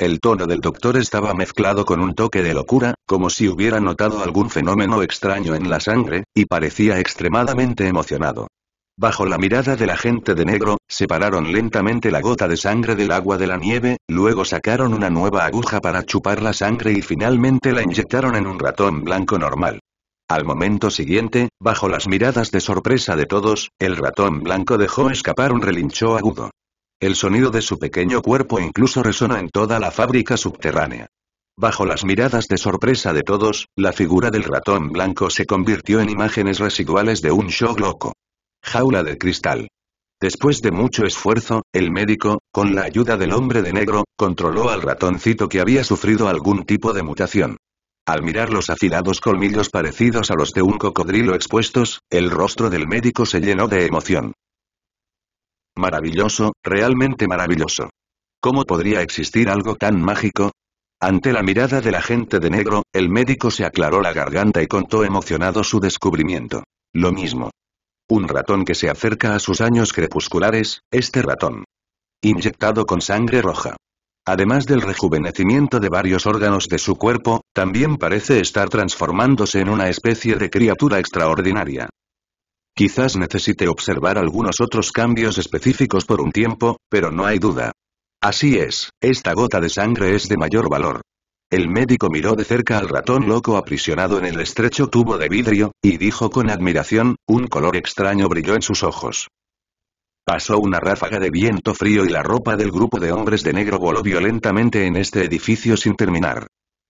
El tono del doctor estaba mezclado con un toque de locura, como si hubiera notado algún fenómeno extraño en la sangre, y parecía extremadamente emocionado. Bajo la mirada de la gente de negro, separaron lentamente la gota de sangre del agua de la nieve, luego sacaron una nueva aguja para chupar la sangre y finalmente la inyectaron en un ratón blanco normal. Al momento siguiente, bajo las miradas de sorpresa de todos, el ratón blanco dejó escapar un relincho agudo. El sonido de su pequeño cuerpo incluso resonó en toda la fábrica subterránea. Bajo las miradas de sorpresa de todos, la figura del ratón blanco se convirtió en imágenes residuales de un shock loco. Jaula de cristal. Después de mucho esfuerzo, el médico, con la ayuda del hombre de negro, controló al ratoncito que había sufrido algún tipo de mutación. Al mirar los afilados colmillos parecidos a los de un cocodrilo expuestos, el rostro del médico se llenó de emoción. Maravilloso, realmente maravilloso. ¿Cómo podría existir algo tan mágico? Ante la mirada de la gente de negro, el médico se aclaró la garganta y contó emocionado su descubrimiento. Lo mismo. Un ratón que se acerca a sus años crepusculares, este ratón. Inyectado con sangre roja. Además del rejuvenecimiento de varios órganos de su cuerpo, también parece estar transformándose en una especie de criatura extraordinaria. Quizás necesite observar algunos otros cambios específicos por un tiempo, pero no hay duda. Así es, esta gota de sangre es de mayor valor. El médico miró de cerca al ratón loco aprisionado en el estrecho tubo de vidrio, y dijo con admiración, un color extraño brilló en sus ojos. Pasó una ráfaga de viento frío y la ropa del grupo de hombres de negro voló violentamente en este edificio sin terminar.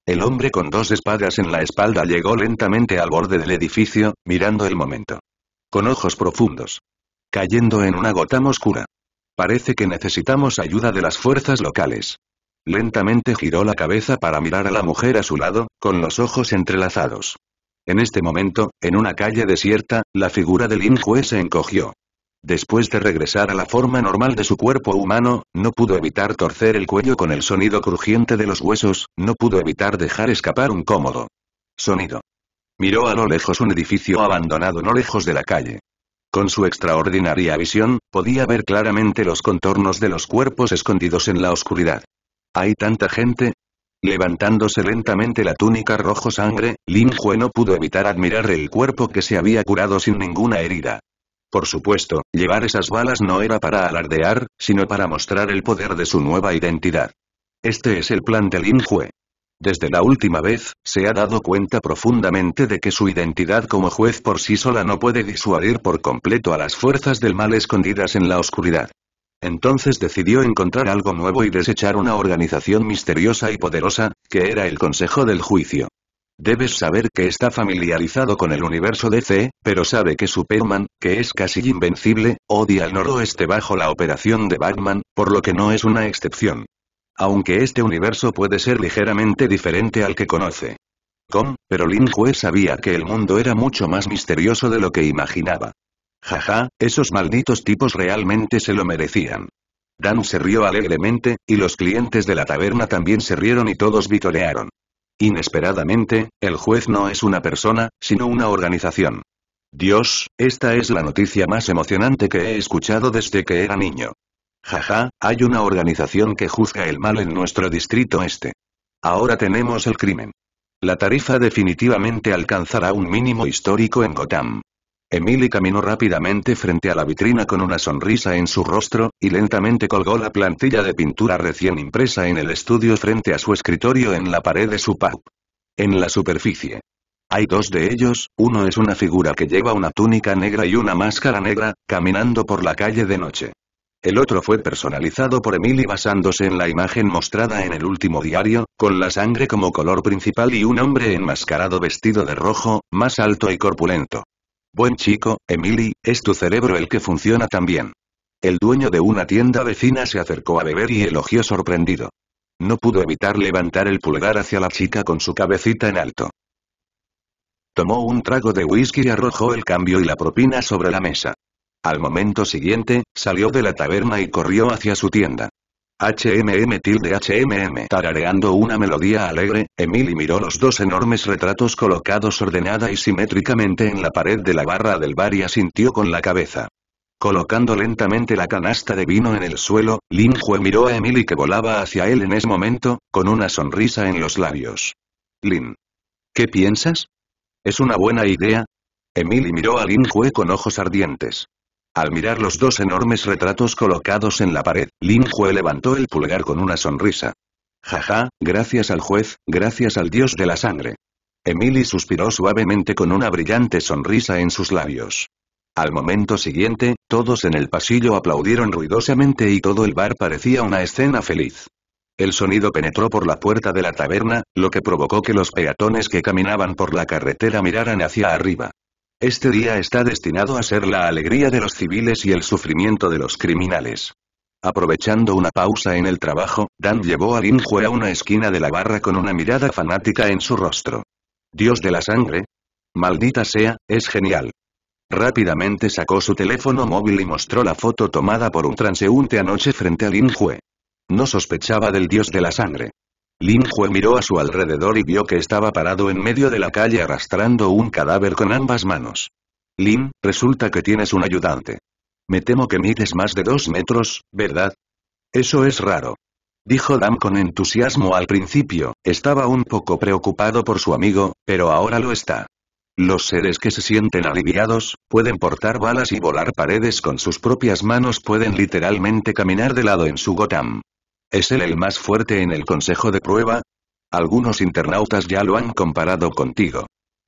El hombre con dos espadas en la espalda llegó lentamente al borde del edificio, mirando el momento con ojos profundos. Cayendo en una gota oscura. Parece que necesitamos ayuda de las fuerzas locales. Lentamente giró la cabeza para mirar a la mujer a su lado, con los ojos entrelazados. En este momento, en una calle desierta, la figura del Lin se encogió. Después de regresar a la forma normal de su cuerpo humano, no pudo evitar torcer el cuello con el sonido crujiente de los huesos, no pudo evitar dejar escapar un cómodo sonido. Miró a lo lejos un edificio abandonado no lejos de la calle. Con su extraordinaria visión, podía ver claramente los contornos de los cuerpos escondidos en la oscuridad. ¿Hay tanta gente? Levantándose lentamente la túnica rojo sangre, Lin Hue no pudo evitar admirar el cuerpo que se había curado sin ninguna herida. Por supuesto, llevar esas balas no era para alardear, sino para mostrar el poder de su nueva identidad. Este es el plan de Lin Hue. Desde la última vez, se ha dado cuenta profundamente de que su identidad como juez por sí sola no puede disuadir por completo a las fuerzas del mal escondidas en la oscuridad. Entonces decidió encontrar algo nuevo y desechar una organización misteriosa y poderosa, que era el Consejo del Juicio. Debes saber que está familiarizado con el universo de DC, pero sabe que Superman, que es casi invencible, odia al noroeste bajo la operación de Batman, por lo que no es una excepción aunque este universo puede ser ligeramente diferente al que conoce. Com, pero Lin Juez sabía que el mundo era mucho más misterioso de lo que imaginaba. Jaja, esos malditos tipos realmente se lo merecían. Dan se rió alegremente, y los clientes de la taberna también se rieron y todos vitorearon. Inesperadamente, el juez no es una persona, sino una organización. Dios, esta es la noticia más emocionante que he escuchado desde que era niño. Jaja, hay una organización que juzga el mal en nuestro distrito este. Ahora tenemos el crimen. La tarifa definitivamente alcanzará un mínimo histórico en Gotham. Emily caminó rápidamente frente a la vitrina con una sonrisa en su rostro, y lentamente colgó la plantilla de pintura recién impresa en el estudio frente a su escritorio en la pared de su pub. En la superficie. Hay dos de ellos, uno es una figura que lleva una túnica negra y una máscara negra, caminando por la calle de noche. El otro fue personalizado por Emily basándose en la imagen mostrada en el último diario, con la sangre como color principal y un hombre enmascarado vestido de rojo, más alto y corpulento. Buen chico, Emily, es tu cerebro el que funciona tan bien. El dueño de una tienda vecina se acercó a beber y elogió sorprendido. No pudo evitar levantar el pulgar hacia la chica con su cabecita en alto. Tomó un trago de whisky y arrojó el cambio y la propina sobre la mesa. Al momento siguiente, salió de la taberna y corrió hacia su tienda. HMM tilde HMM tarareando una melodía alegre, Emily miró los dos enormes retratos colocados ordenada y simétricamente en la pared de la barra del bar y asintió con la cabeza. Colocando lentamente la canasta de vino en el suelo, Lin Hue miró a Emily que volaba hacia él en ese momento, con una sonrisa en los labios. Lin. ¿Qué piensas? ¿Es una buena idea? Emily miró a Lin Hue con ojos ardientes. Al mirar los dos enormes retratos colocados en la pared, Lin Jue levantó el pulgar con una sonrisa. Jaja, gracias al juez, gracias al dios de la sangre. Emily suspiró suavemente con una brillante sonrisa en sus labios. Al momento siguiente, todos en el pasillo aplaudieron ruidosamente y todo el bar parecía una escena feliz. El sonido penetró por la puerta de la taberna, lo que provocó que los peatones que caminaban por la carretera miraran hacia arriba. Este día está destinado a ser la alegría de los civiles y el sufrimiento de los criminales. Aprovechando una pausa en el trabajo, Dan llevó a Lin Hue a una esquina de la barra con una mirada fanática en su rostro. Dios de la sangre. Maldita sea, es genial. Rápidamente sacó su teléfono móvil y mostró la foto tomada por un transeúnte anoche frente a Lin Hue. No sospechaba del dios de la sangre. Lin Hue miró a su alrededor y vio que estaba parado en medio de la calle arrastrando un cadáver con ambas manos. Lin, resulta que tienes un ayudante. Me temo que mides más de dos metros, ¿verdad? Eso es raro. Dijo Dam con entusiasmo al principio, estaba un poco preocupado por su amigo, pero ahora lo está. Los seres que se sienten aliviados, pueden portar balas y volar paredes con sus propias manos pueden literalmente caminar de lado en su Gotham. ¿Es él el más fuerte en el consejo de prueba? Algunos internautas ya lo han comparado contigo.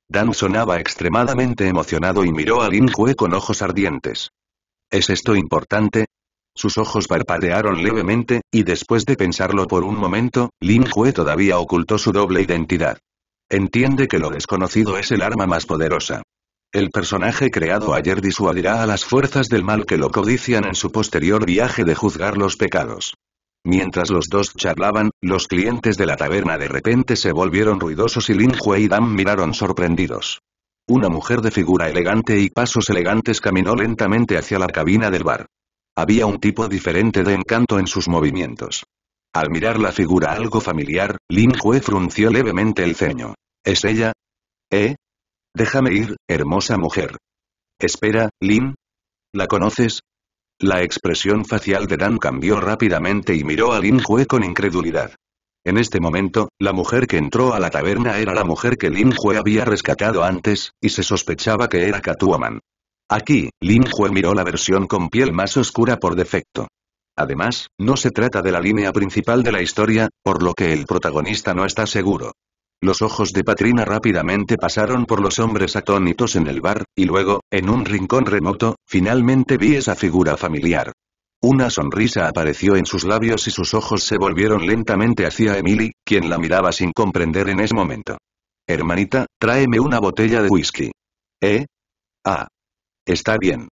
Dan sonaba extremadamente emocionado y miró a Lin Hui con ojos ardientes. ¿Es esto importante? Sus ojos parpadearon levemente, y después de pensarlo por un momento, Lin Hui todavía ocultó su doble identidad. Entiende que lo desconocido es el arma más poderosa. El personaje creado ayer disuadirá a las fuerzas del mal que lo codician en su posterior viaje de juzgar los pecados. Mientras los dos charlaban, los clientes de la taberna de repente se volvieron ruidosos y Lin Hue y Dan miraron sorprendidos. Una mujer de figura elegante y pasos elegantes caminó lentamente hacia la cabina del bar. Había un tipo diferente de encanto en sus movimientos. Al mirar la figura algo familiar, Lin Hue frunció levemente el ceño. ¿Es ella? ¿Eh? Déjame ir, hermosa mujer. Espera, Lin. ¿La conoces? La expresión facial de Dan cambió rápidamente y miró a Lin con incredulidad. En este momento, la mujer que entró a la taberna era la mujer que Lin había rescatado antes, y se sospechaba que era Catwoman. Aquí, Lin Jue miró la versión con piel más oscura por defecto. Además, no se trata de la línea principal de la historia, por lo que el protagonista no está seguro. Los ojos de Patrina rápidamente pasaron por los hombres atónitos en el bar, y luego, en un rincón remoto, finalmente vi esa figura familiar. Una sonrisa apareció en sus labios y sus ojos se volvieron lentamente hacia Emily, quien la miraba sin comprender en ese momento. Hermanita, tráeme una botella de whisky. ¿Eh? Ah. Está bien.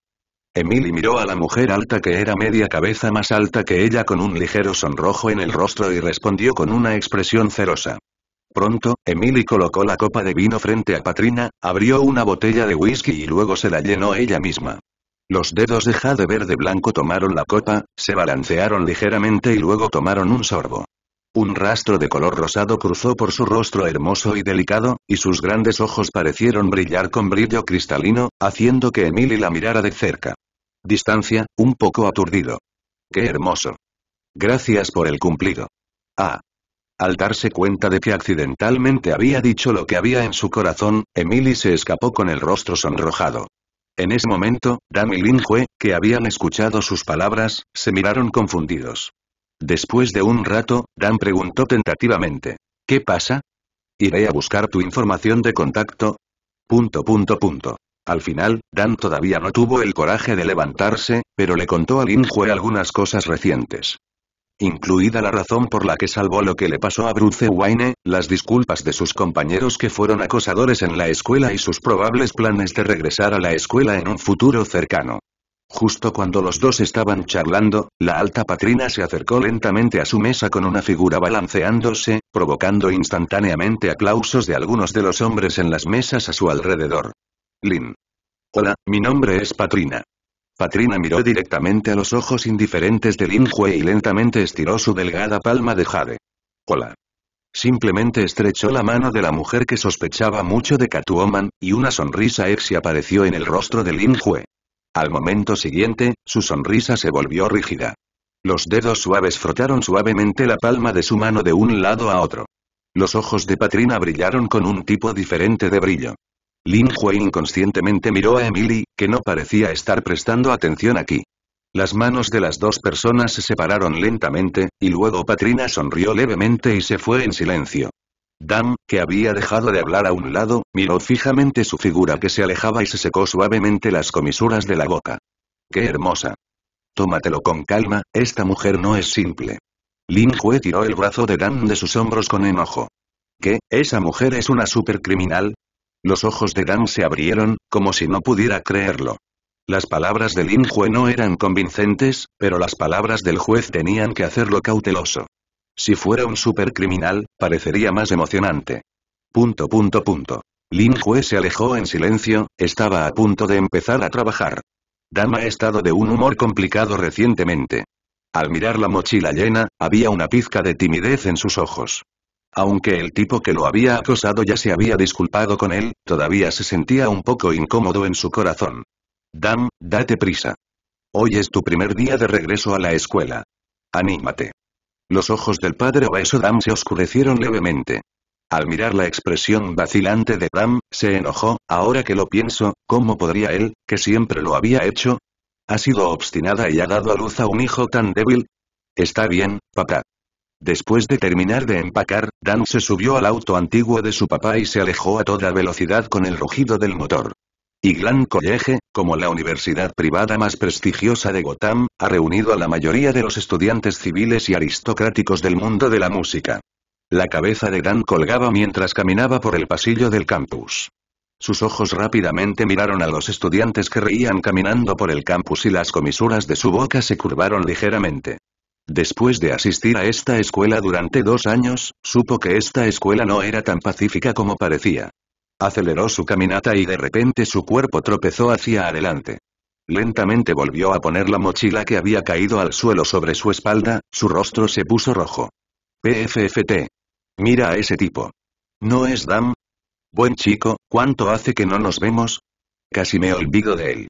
Emily miró a la mujer alta que era media cabeza más alta que ella con un ligero sonrojo en el rostro y respondió con una expresión cerosa. Pronto, Emily colocó la copa de vino frente a Patrina, abrió una botella de whisky y luego se la llenó ella misma. Los dedos de jade verde blanco tomaron la copa, se balancearon ligeramente y luego tomaron un sorbo. Un rastro de color rosado cruzó por su rostro hermoso y delicado, y sus grandes ojos parecieron brillar con brillo cristalino, haciendo que Emily la mirara de cerca. Distancia, un poco aturdido. ¡Qué hermoso! Gracias por el cumplido. Ah, al darse cuenta de que accidentalmente había dicho lo que había en su corazón, Emily se escapó con el rostro sonrojado. En ese momento, Dan y Lin que habían escuchado sus palabras, se miraron confundidos. Después de un rato, Dan preguntó tentativamente. ¿Qué pasa? Iré a buscar tu información de contacto. Punto punto punto. Al final, Dan todavía no tuvo el coraje de levantarse, pero le contó a Lin algunas cosas recientes incluida la razón por la que salvó lo que le pasó a Bruce Wayne, las disculpas de sus compañeros que fueron acosadores en la escuela y sus probables planes de regresar a la escuela en un futuro cercano. Justo cuando los dos estaban charlando, la alta patrina se acercó lentamente a su mesa con una figura balanceándose, provocando instantáneamente aplausos de algunos de los hombres en las mesas a su alrededor. Lin. Hola, mi nombre es Patrina. Patrina miró directamente a los ojos indiferentes de Lin Jue y lentamente estiró su delgada palma de jade. Hola. Simplemente estrechó la mano de la mujer que sospechaba mucho de Catwoman, y una sonrisa exi apareció en el rostro de Lin Jue. Al momento siguiente, su sonrisa se volvió rígida. Los dedos suaves frotaron suavemente la palma de su mano de un lado a otro. Los ojos de Patrina brillaron con un tipo diferente de brillo. Lin jue inconscientemente miró a Emily, que no parecía estar prestando atención aquí. Las manos de las dos personas se separaron lentamente, y luego Patrina sonrió levemente y se fue en silencio. Dan, que había dejado de hablar a un lado, miró fijamente su figura que se alejaba y se secó suavemente las comisuras de la boca. ¡Qué hermosa! Tómatelo con calma, esta mujer no es simple. Lin Hue tiró el brazo de Dan de sus hombros con enojo. ¿Qué, esa mujer es una supercriminal? Los ojos de Dan se abrieron, como si no pudiera creerlo. Las palabras Lin juez no eran convincentes, pero las palabras del juez tenían que hacerlo cauteloso. Si fuera un supercriminal, parecería más emocionante. Punto punto punto. Lin Hue se alejó en silencio, estaba a punto de empezar a trabajar. Dan ha estado de un humor complicado recientemente. Al mirar la mochila llena, había una pizca de timidez en sus ojos. Aunque el tipo que lo había acosado ya se había disculpado con él, todavía se sentía un poco incómodo en su corazón. —Dam, date prisa. Hoy es tu primer día de regreso a la escuela. Anímate. Los ojos del padre obeso Dam se oscurecieron levemente. Al mirar la expresión vacilante de Dam, se enojó, ahora que lo pienso, ¿cómo podría él, que siempre lo había hecho? Ha sido obstinada y ha dado a luz a un hijo tan débil. Está bien, papá. Después de terminar de empacar, Dan se subió al auto antiguo de su papá y se alejó a toda velocidad con el rugido del motor. Y Glan College, como la universidad privada más prestigiosa de Gotham, ha reunido a la mayoría de los estudiantes civiles y aristocráticos del mundo de la música. La cabeza de Dan colgaba mientras caminaba por el pasillo del campus. Sus ojos rápidamente miraron a los estudiantes que reían caminando por el campus y las comisuras de su boca se curvaron ligeramente. Después de asistir a esta escuela durante dos años, supo que esta escuela no era tan pacífica como parecía. Aceleró su caminata y de repente su cuerpo tropezó hacia adelante. Lentamente volvió a poner la mochila que había caído al suelo sobre su espalda, su rostro se puso rojo. PFFT. Mira a ese tipo. ¿No es Dam? Buen chico, ¿cuánto hace que no nos vemos? Casi me olvido de él.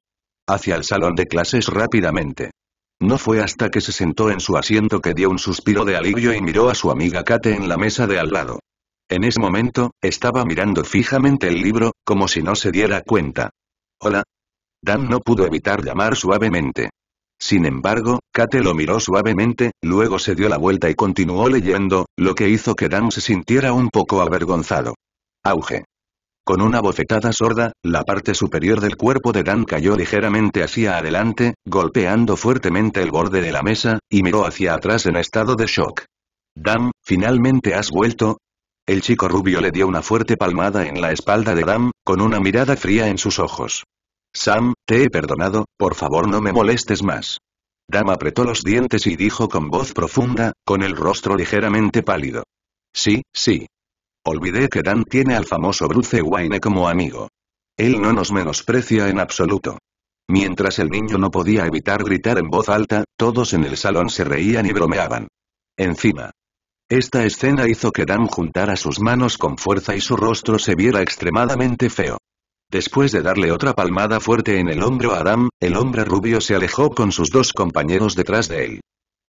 Hacia el salón de clases rápidamente. No fue hasta que se sentó en su asiento que dio un suspiro de alivio y miró a su amiga Kate en la mesa de al lado. En ese momento, estaba mirando fijamente el libro, como si no se diera cuenta. Hola. Dan no pudo evitar llamar suavemente. Sin embargo, Kate lo miró suavemente, luego se dio la vuelta y continuó leyendo, lo que hizo que Dan se sintiera un poco avergonzado. Auge. Con una bofetada sorda, la parte superior del cuerpo de Dan cayó ligeramente hacia adelante, golpeando fuertemente el borde de la mesa, y miró hacia atrás en estado de shock. Dan, finalmente has vuelto, el chico rubio le dio una fuerte palmada en la espalda de Dan, con una mirada fría en sus ojos. Sam, te he perdonado, por favor no me molestes más. Dan apretó los dientes y dijo con voz profunda, con el rostro ligeramente pálido. Sí, sí. Olvidé que Dan tiene al famoso Bruce Wayne como amigo. Él no nos menosprecia en absoluto. Mientras el niño no podía evitar gritar en voz alta, todos en el salón se reían y bromeaban. Encima. Esta escena hizo que Dan juntara sus manos con fuerza y su rostro se viera extremadamente feo. Después de darle otra palmada fuerte en el hombro a Adam, el hombre rubio se alejó con sus dos compañeros detrás de él.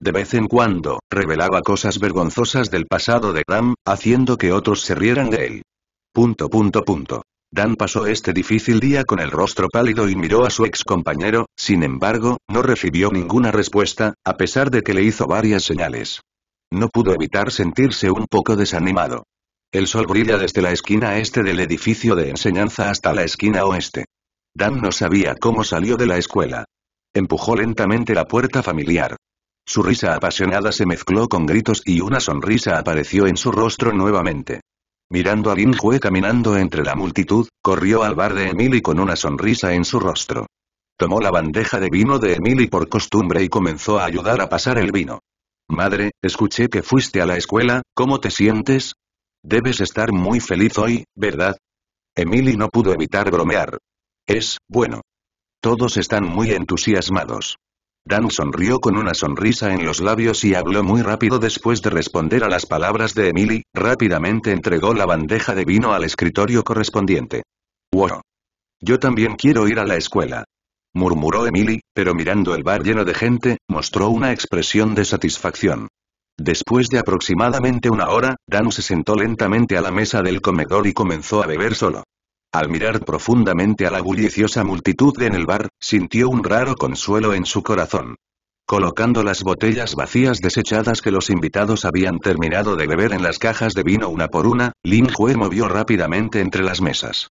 De vez en cuando, revelaba cosas vergonzosas del pasado de Dan, haciendo que otros se rieran de él. Punto punto punto. Dan pasó este difícil día con el rostro pálido y miró a su ex compañero, sin embargo, no recibió ninguna respuesta, a pesar de que le hizo varias señales. No pudo evitar sentirse un poco desanimado. El sol brilla desde la esquina este del edificio de enseñanza hasta la esquina oeste. Dan no sabía cómo salió de la escuela. Empujó lentamente la puerta familiar. Su risa apasionada se mezcló con gritos y una sonrisa apareció en su rostro nuevamente. Mirando a Lin Jue caminando entre la multitud, corrió al bar de Emily con una sonrisa en su rostro. Tomó la bandeja de vino de Emily por costumbre y comenzó a ayudar a pasar el vino. Madre, escuché que fuiste a la escuela, ¿cómo te sientes? Debes estar muy feliz hoy, ¿verdad? Emily no pudo evitar bromear. Es, bueno. Todos están muy entusiasmados. Dan sonrió con una sonrisa en los labios y habló muy rápido después de responder a las palabras de Emily, rápidamente entregó la bandeja de vino al escritorio correspondiente. Wow. Yo también quiero ir a la escuela. Murmuró Emily, pero mirando el bar lleno de gente, mostró una expresión de satisfacción. Después de aproximadamente una hora, Dan se sentó lentamente a la mesa del comedor y comenzó a beber solo. Al mirar profundamente a la bulliciosa multitud en el bar, sintió un raro consuelo en su corazón. Colocando las botellas vacías desechadas que los invitados habían terminado de beber en las cajas de vino una por una, Lin Hue movió rápidamente entre las mesas.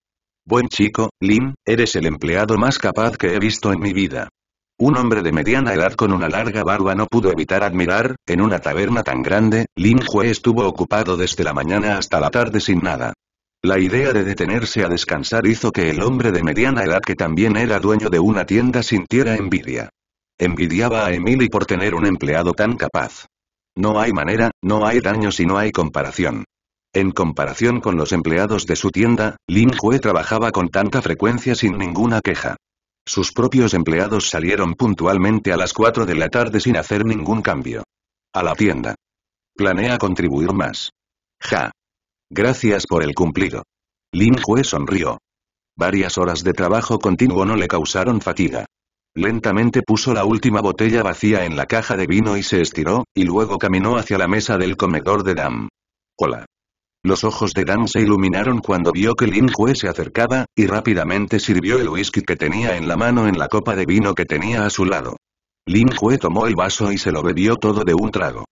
Buen chico, Lin, eres el empleado más capaz que he visto en mi vida. Un hombre de mediana edad con una larga barba no pudo evitar admirar, en una taberna tan grande, Lin Hue estuvo ocupado desde la mañana hasta la tarde sin nada. La idea de detenerse a descansar hizo que el hombre de mediana edad que también era dueño de una tienda sintiera envidia. Envidiaba a Emily por tener un empleado tan capaz. No hay manera, no hay daño si no hay comparación. En comparación con los empleados de su tienda, Lin Hue trabajaba con tanta frecuencia sin ninguna queja. Sus propios empleados salieron puntualmente a las 4 de la tarde sin hacer ningún cambio. A la tienda. Planea contribuir más. Ja. Gracias por el cumplido. Lin Jue sonrió. Varias horas de trabajo continuo no le causaron fatiga. Lentamente puso la última botella vacía en la caja de vino y se estiró, y luego caminó hacia la mesa del comedor de Dam. Hola. Los ojos de Dan se iluminaron cuando vio que Lin Jue se acercaba, y rápidamente sirvió el whisky que tenía en la mano en la copa de vino que tenía a su lado. Lin Jue tomó el vaso y se lo bebió todo de un trago.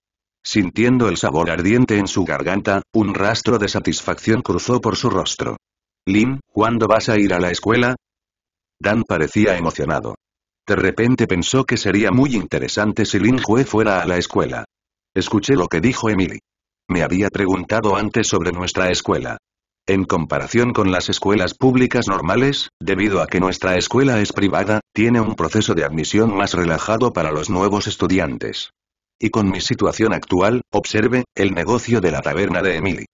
Sintiendo el sabor ardiente en su garganta, un rastro de satisfacción cruzó por su rostro. Lin, ¿cuándo vas a ir a la escuela? Dan parecía emocionado. De repente pensó que sería muy interesante si Lin Jue fuera a la escuela. Escuché lo que dijo Emily. Me había preguntado antes sobre nuestra escuela. En comparación con las escuelas públicas normales, debido a que nuestra escuela es privada, tiene un proceso de admisión más relajado para los nuevos estudiantes. Y con mi situación actual, observe, el negocio de la taberna de Emily.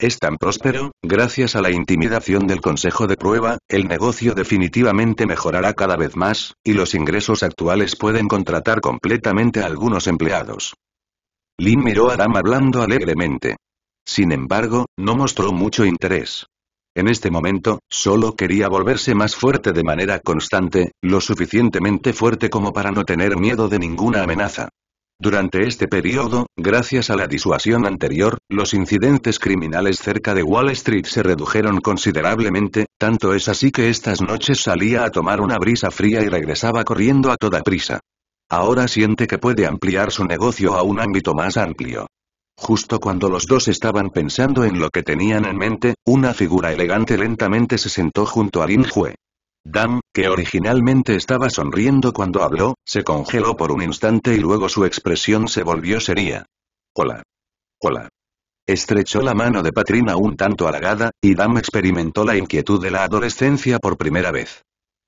Es tan próspero, gracias a la intimidación del consejo de prueba, el negocio definitivamente mejorará cada vez más, y los ingresos actuales pueden contratar completamente a algunos empleados. Lin miró a Adam hablando alegremente. Sin embargo, no mostró mucho interés. En este momento, solo quería volverse más fuerte de manera constante, lo suficientemente fuerte como para no tener miedo de ninguna amenaza. Durante este periodo, gracias a la disuasión anterior, los incidentes criminales cerca de Wall Street se redujeron considerablemente, tanto es así que estas noches salía a tomar una brisa fría y regresaba corriendo a toda prisa. Ahora siente que puede ampliar su negocio a un ámbito más amplio. Justo cuando los dos estaban pensando en lo que tenían en mente, una figura elegante lentamente se sentó junto a Lin Hue. Dam, que originalmente estaba sonriendo cuando habló, se congeló por un instante y luego su expresión se volvió seria. Hola. Hola. Estrechó la mano de Patrina un tanto halagada, y Dam experimentó la inquietud de la adolescencia por primera vez.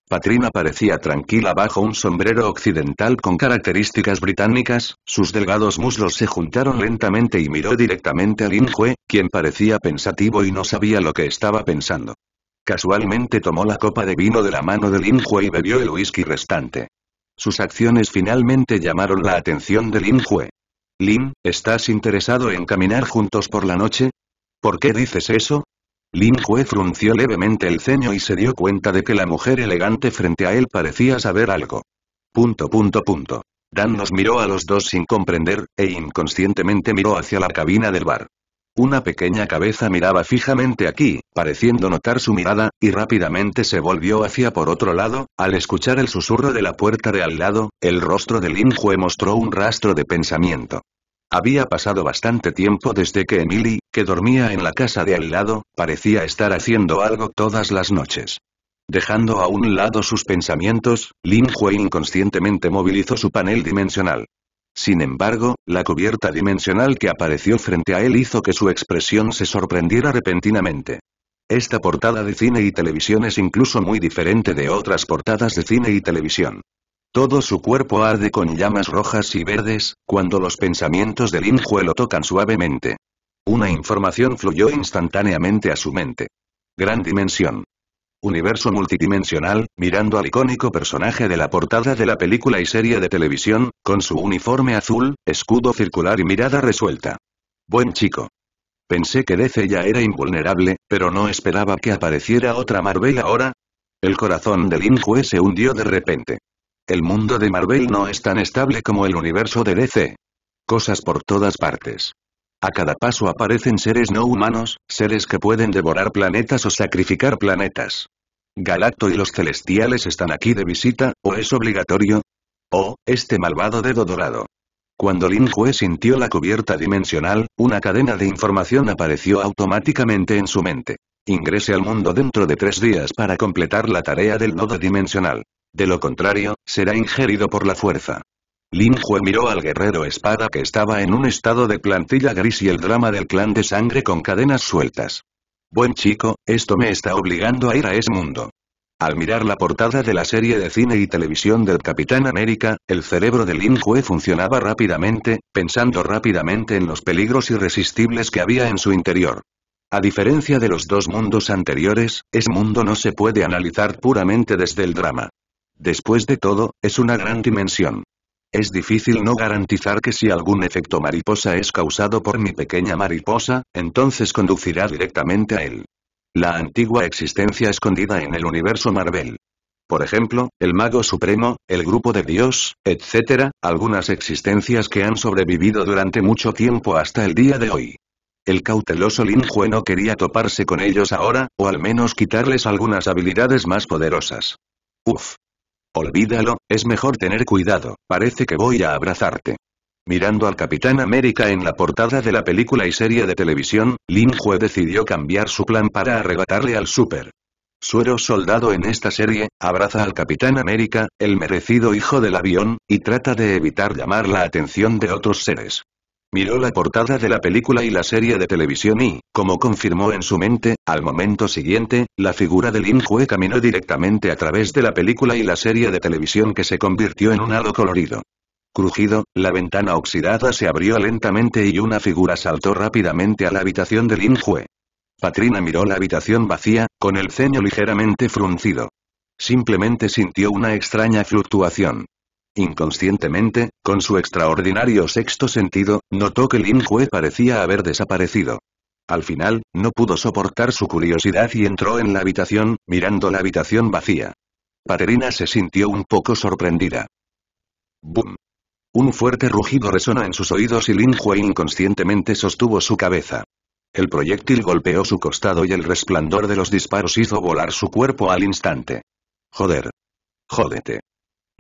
Patrina parecía tranquila bajo un sombrero occidental con características británicas, sus delgados muslos se juntaron lentamente y miró directamente al Injue, quien parecía pensativo y no sabía lo que estaba pensando. Casualmente tomó la copa de vino de la mano de Lin Hue y bebió el whisky restante. Sus acciones finalmente llamaron la atención de Lin Hue. Lin, ¿estás interesado en caminar juntos por la noche? ¿Por qué dices eso? Lin Hue frunció levemente el ceño y se dio cuenta de que la mujer elegante frente a él parecía saber algo. Punto punto punto. Dan nos miró a los dos sin comprender, e inconscientemente miró hacia la cabina del bar. Una pequeña cabeza miraba fijamente aquí, pareciendo notar su mirada, y rápidamente se volvió hacia por otro lado, al escuchar el susurro de la puerta de al lado, el rostro de Lin Hue mostró un rastro de pensamiento. Había pasado bastante tiempo desde que Emily, que dormía en la casa de al lado, parecía estar haciendo algo todas las noches. Dejando a un lado sus pensamientos, Lin Hue inconscientemente movilizó su panel dimensional. Sin embargo, la cubierta dimensional que apareció frente a él hizo que su expresión se sorprendiera repentinamente. Esta portada de cine y televisión es incluso muy diferente de otras portadas de cine y televisión. Todo su cuerpo arde con llamas rojas y verdes, cuando los pensamientos del Injuelo tocan suavemente. Una información fluyó instantáneamente a su mente. Gran dimensión universo multidimensional, mirando al icónico personaje de la portada de la película y serie de televisión, con su uniforme azul, escudo circular y mirada resuelta. Buen chico. Pensé que DC ya era invulnerable, pero no esperaba que apareciera otra Marvel ahora. El corazón de Lin Hue se hundió de repente. El mundo de Marvel no es tan estable como el universo de DC. Cosas por todas partes. A cada paso aparecen seres no humanos, seres que pueden devorar planetas o sacrificar planetas. Galacto y los celestiales están aquí de visita, ¿o es obligatorio? Oh, este malvado dedo dorado. Cuando Lin Hue sintió la cubierta dimensional, una cadena de información apareció automáticamente en su mente. Ingrese al mundo dentro de tres días para completar la tarea del nodo dimensional. De lo contrario, será ingerido por la fuerza. Lin Hue miró al guerrero espada que estaba en un estado de plantilla gris y el drama del clan de sangre con cadenas sueltas. Buen chico, esto me está obligando a ir a ese mundo. Al mirar la portada de la serie de cine y televisión del Capitán América, el cerebro de Lin Hue funcionaba rápidamente, pensando rápidamente en los peligros irresistibles que había en su interior. A diferencia de los dos mundos anteriores, ese mundo no se puede analizar puramente desde el drama. Después de todo, es una gran dimensión. Es difícil no garantizar que si algún efecto mariposa es causado por mi pequeña mariposa, entonces conducirá directamente a él. La antigua existencia escondida en el universo Marvel. Por ejemplo, el Mago Supremo, el Grupo de Dios, etc., algunas existencias que han sobrevivido durante mucho tiempo hasta el día de hoy. El cauteloso Linjue no quería toparse con ellos ahora, o al menos quitarles algunas habilidades más poderosas. Uf, Olvídalo, es mejor tener cuidado, parece que voy a abrazarte. Mirando al Capitán América en la portada de la película y serie de televisión, Lin Hue decidió cambiar su plan para arrebatarle al Super. Suero Soldado en esta serie, abraza al Capitán América, el merecido hijo del avión, y trata de evitar llamar la atención de otros seres. Miró la portada de la película y la serie de televisión y, como confirmó en su mente, al momento siguiente, la figura de Lin Jue caminó directamente a través de la película y la serie de televisión que se convirtió en un halo colorido. Crujido, la ventana oxidada se abrió lentamente y una figura saltó rápidamente a la habitación de Lin Jue. Patrina miró la habitación vacía, con el ceño ligeramente fruncido. Simplemente sintió una extraña fluctuación. Inconscientemente, con su extraordinario sexto sentido, notó que Lin Jue parecía haber desaparecido. Al final, no pudo soportar su curiosidad y entró en la habitación, mirando la habitación vacía. Paterina se sintió un poco sorprendida. ¡Bum! Un fuerte rugido resonó en sus oídos y Lin Jue inconscientemente sostuvo su cabeza. El proyectil golpeó su costado y el resplandor de los disparos hizo volar su cuerpo al instante. Joder. Jódete.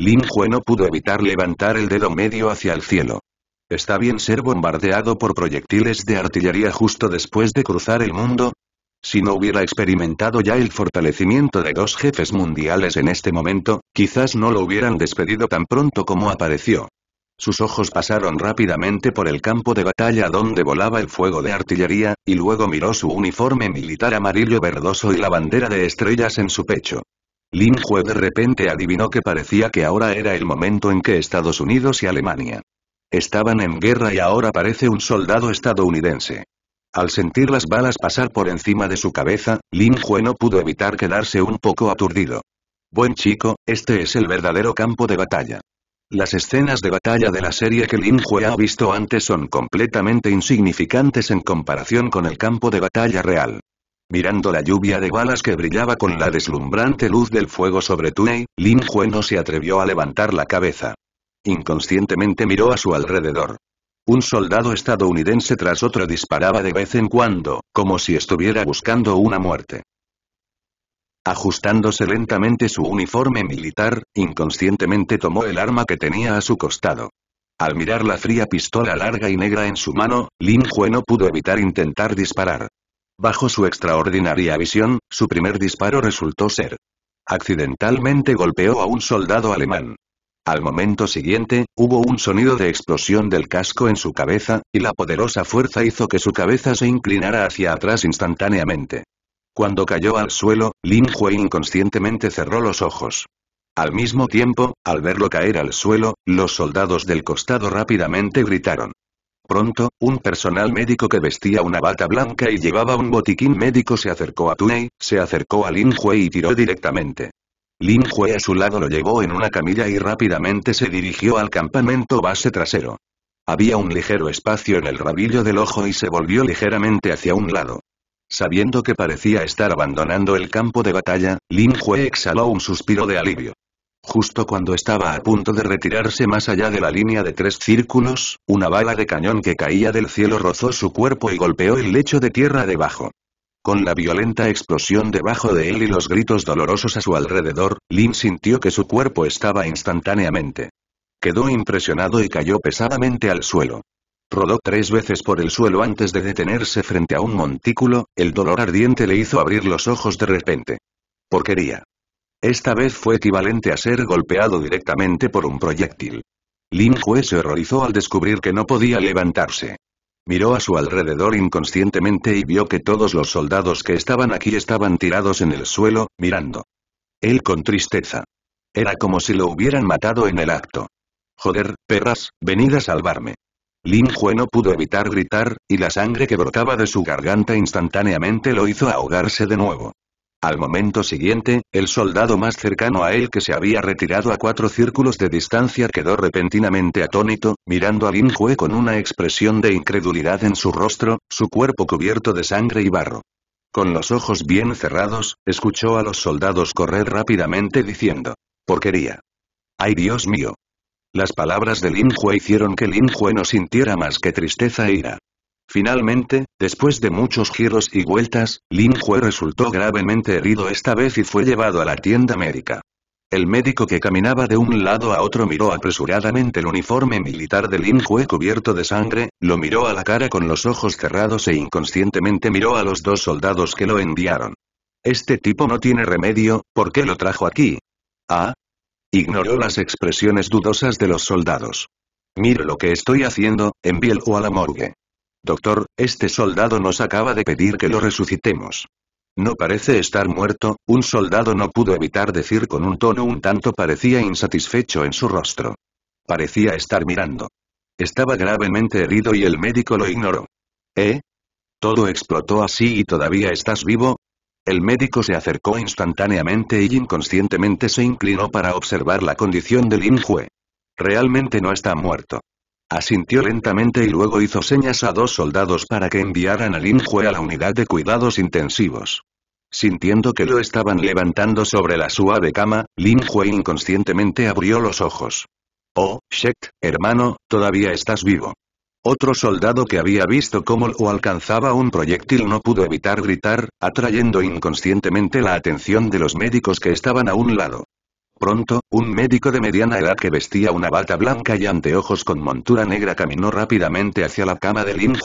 Lin no pudo evitar levantar el dedo medio hacia el cielo. ¿Está bien ser bombardeado por proyectiles de artillería justo después de cruzar el mundo? Si no hubiera experimentado ya el fortalecimiento de dos jefes mundiales en este momento, quizás no lo hubieran despedido tan pronto como apareció. Sus ojos pasaron rápidamente por el campo de batalla donde volaba el fuego de artillería, y luego miró su uniforme militar amarillo verdoso y la bandera de estrellas en su pecho. Lin Hue de repente adivinó que parecía que ahora era el momento en que Estados Unidos y Alemania estaban en guerra y ahora parece un soldado estadounidense. Al sentir las balas pasar por encima de su cabeza, Lin Hue no pudo evitar quedarse un poco aturdido. Buen chico, este es el verdadero campo de batalla. Las escenas de batalla de la serie que Lin Hue ha visto antes son completamente insignificantes en comparación con el campo de batalla real. Mirando la lluvia de balas que brillaba con la deslumbrante luz del fuego sobre Tunei, Lin no se atrevió a levantar la cabeza. Inconscientemente miró a su alrededor. Un soldado estadounidense tras otro disparaba de vez en cuando, como si estuviera buscando una muerte. Ajustándose lentamente su uniforme militar, inconscientemente tomó el arma que tenía a su costado. Al mirar la fría pistola larga y negra en su mano, Lin no pudo evitar intentar disparar. Bajo su extraordinaria visión, su primer disparo resultó ser. Accidentalmente golpeó a un soldado alemán. Al momento siguiente, hubo un sonido de explosión del casco en su cabeza, y la poderosa fuerza hizo que su cabeza se inclinara hacia atrás instantáneamente. Cuando cayó al suelo, Lin Hui inconscientemente cerró los ojos. Al mismo tiempo, al verlo caer al suelo, los soldados del costado rápidamente gritaron. Pronto, un personal médico que vestía una bata blanca y llevaba un botiquín médico se acercó a Tunei, se acercó a Lin Hue y tiró directamente. Lin Hue a su lado lo llevó en una camilla y rápidamente se dirigió al campamento base trasero. Había un ligero espacio en el rabillo del ojo y se volvió ligeramente hacia un lado. Sabiendo que parecía estar abandonando el campo de batalla, Lin Hue exhaló un suspiro de alivio. Justo cuando estaba a punto de retirarse más allá de la línea de tres círculos, una bala de cañón que caía del cielo rozó su cuerpo y golpeó el lecho de tierra debajo. Con la violenta explosión debajo de él y los gritos dolorosos a su alrededor, Lin sintió que su cuerpo estaba instantáneamente. Quedó impresionado y cayó pesadamente al suelo. Rodó tres veces por el suelo antes de detenerse frente a un montículo, el dolor ardiente le hizo abrir los ojos de repente. Porquería. Esta vez fue equivalente a ser golpeado directamente por un proyectil. Lin Hue se horrorizó al descubrir que no podía levantarse. Miró a su alrededor inconscientemente y vio que todos los soldados que estaban aquí estaban tirados en el suelo, mirando. Él con tristeza. Era como si lo hubieran matado en el acto. Joder, perras, venid a salvarme. Lin Hue no pudo evitar gritar, y la sangre que brotaba de su garganta instantáneamente lo hizo ahogarse de nuevo. Al momento siguiente, el soldado más cercano a él que se había retirado a cuatro círculos de distancia quedó repentinamente atónito, mirando a Lin Jue con una expresión de incredulidad en su rostro, su cuerpo cubierto de sangre y barro. Con los ojos bien cerrados, escuchó a los soldados correr rápidamente diciendo, «Porquería. ¡Ay Dios mío!». Las palabras de Lin hicieron que Lin no sintiera más que tristeza e ira. Finalmente, después de muchos giros y vueltas, Lin Hue resultó gravemente herido esta vez y fue llevado a la tienda médica. El médico que caminaba de un lado a otro miró apresuradamente el uniforme militar de Lin Hue cubierto de sangre, lo miró a la cara con los ojos cerrados e inconscientemente miró a los dos soldados que lo enviaron. Este tipo no tiene remedio, ¿por qué lo trajo aquí? Ah. Ignoró las expresiones dudosas de los soldados. Mire lo que estoy haciendo, envíelo a la morgue. Doctor, este soldado nos acaba de pedir que lo resucitemos. No parece estar muerto, un soldado no pudo evitar decir con un tono un tanto parecía insatisfecho en su rostro. Parecía estar mirando. Estaba gravemente herido y el médico lo ignoró. ¿Eh? Todo explotó así y todavía estás vivo. El médico se acercó instantáneamente y inconscientemente se inclinó para observar la condición del Injue. Realmente no está muerto. Asintió lentamente y luego hizo señas a dos soldados para que enviaran a Lin Hue a la unidad de cuidados intensivos. Sintiendo que lo estaban levantando sobre la suave cama, Lin Jue inconscientemente abrió los ojos. Oh, Shek, hermano, todavía estás vivo. Otro soldado que había visto cómo lo alcanzaba un proyectil no pudo evitar gritar, atrayendo inconscientemente la atención de los médicos que estaban a un lado pronto, un médico de mediana edad que vestía una bata blanca y anteojos con montura negra caminó rápidamente hacia la cama de Lin